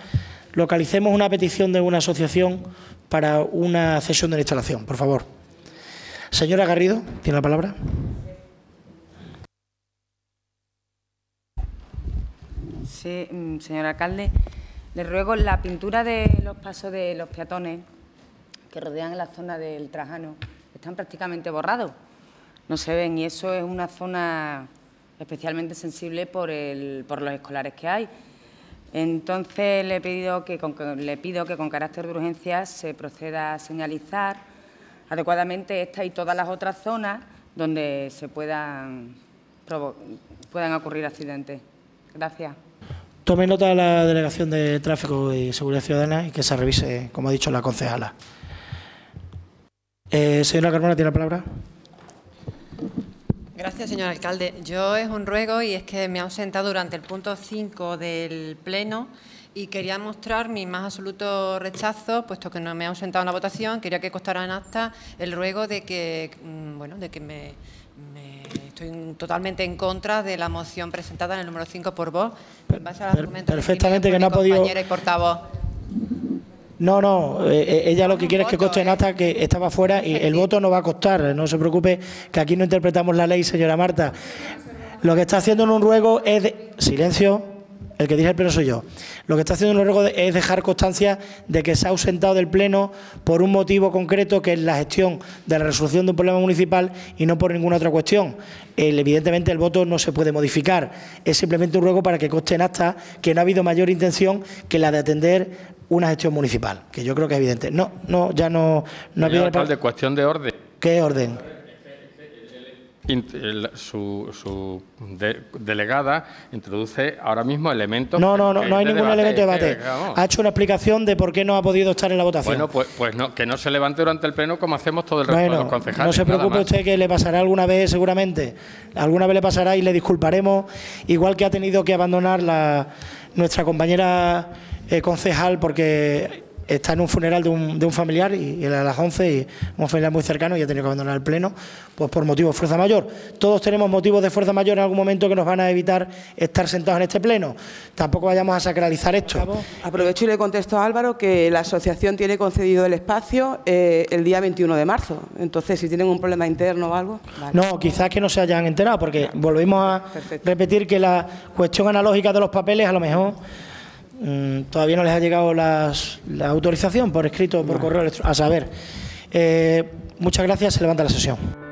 localicemos una petición de una asociación para una cesión de la instalación, por favor. Señora Garrido, tiene la palabra. Sí, mm, señor alcalde, le ruego la pintura de los pasos de los peatones que rodean la zona del Trajano están prácticamente borrados, no se ven y eso es una zona especialmente sensible por, los escolares que hay. Entonces le, he pedido que le pido que con carácter de urgencia se proceda a señalizar adecuadamente esta y todas las otras zonas donde se puedan, puedan ocurrir accidentes. Gracias. Tome nota la Delegación de Tráfico y Seguridad Ciudadana y que se revise, como ha dicho la concejala. Eh, señora Carmona, tiene la palabra. Gracias, señor alcalde. Yo es un ruego y es que me he ausentado durante el punto 5 del Pleno y quería mostrar mi más absoluto rechazo, puesto que no me he ausentado en la votación. Quería que costara en acta el ruego de que, mm, bueno, de que me, estoy totalmente en contra de la moción presentada en el número 5 por vos. perfectamente que, no ha podido. Y portavoz. No, no, eh, eh, ella lo que quiere es que coste nada, hasta ¿eh? que estaba fuera y el voto no va a costar, no se preocupe que aquí no interpretamos la ley, señora Marta. Lo que está haciendo en un ruego es silencio. El que dirige el pleno soy yo. Lo que está haciendo el ruego es dejar constancia de que se ha ausentado del pleno por un motivo concreto que es la gestión de la resolución de un problema municipal y no por ninguna otra cuestión. evidentemente el voto no se puede modificar. Es simplemente un ruego para que conste en acta que no ha habido mayor intención que la de atender una gestión municipal, que yo creo que es evidente. No, no, ya no, no ha habido. cuestión de orden. ¿Qué orden? su, delegada introduce ahora mismo elementos. No, no, no, no hay este ningún elemento de debate. ha hecho una explicación de por qué no ha podido estar en la votación. Bueno, pues, pues no, que no se levante durante el pleno como hacemos todo el resto los concejales. No se preocupe usted que le pasará alguna vez, seguramente. Alguna vez le pasará y le disculparemos, igual que ha tenido que abandonar la, nuestra compañera eh, concejal porque está en un funeral de un, familiar y, era a las 11 y un familiar muy cercano y ha tenido que abandonar el pleno pues por motivos de fuerza mayor. Todos tenemos motivos de fuerza mayor en algún momento que nos van a evitar estar sentados en este pleno. Tampoco vayamos a sacralizar esto. Aprovecho y le contesto a Álvaro que la asociación tiene concedido el espacio eh, el día 21 de marzo. Entonces, si tienen un problema interno o algo... No, quizás que no se hayan enterado porque volvimos a repetir que la cuestión analógica de los papeles a lo mejor... Mm, todavía no les ha llegado la autorización por escrito, por correo electrónico. A saber, eh, muchas gracias, se levanta la sesión.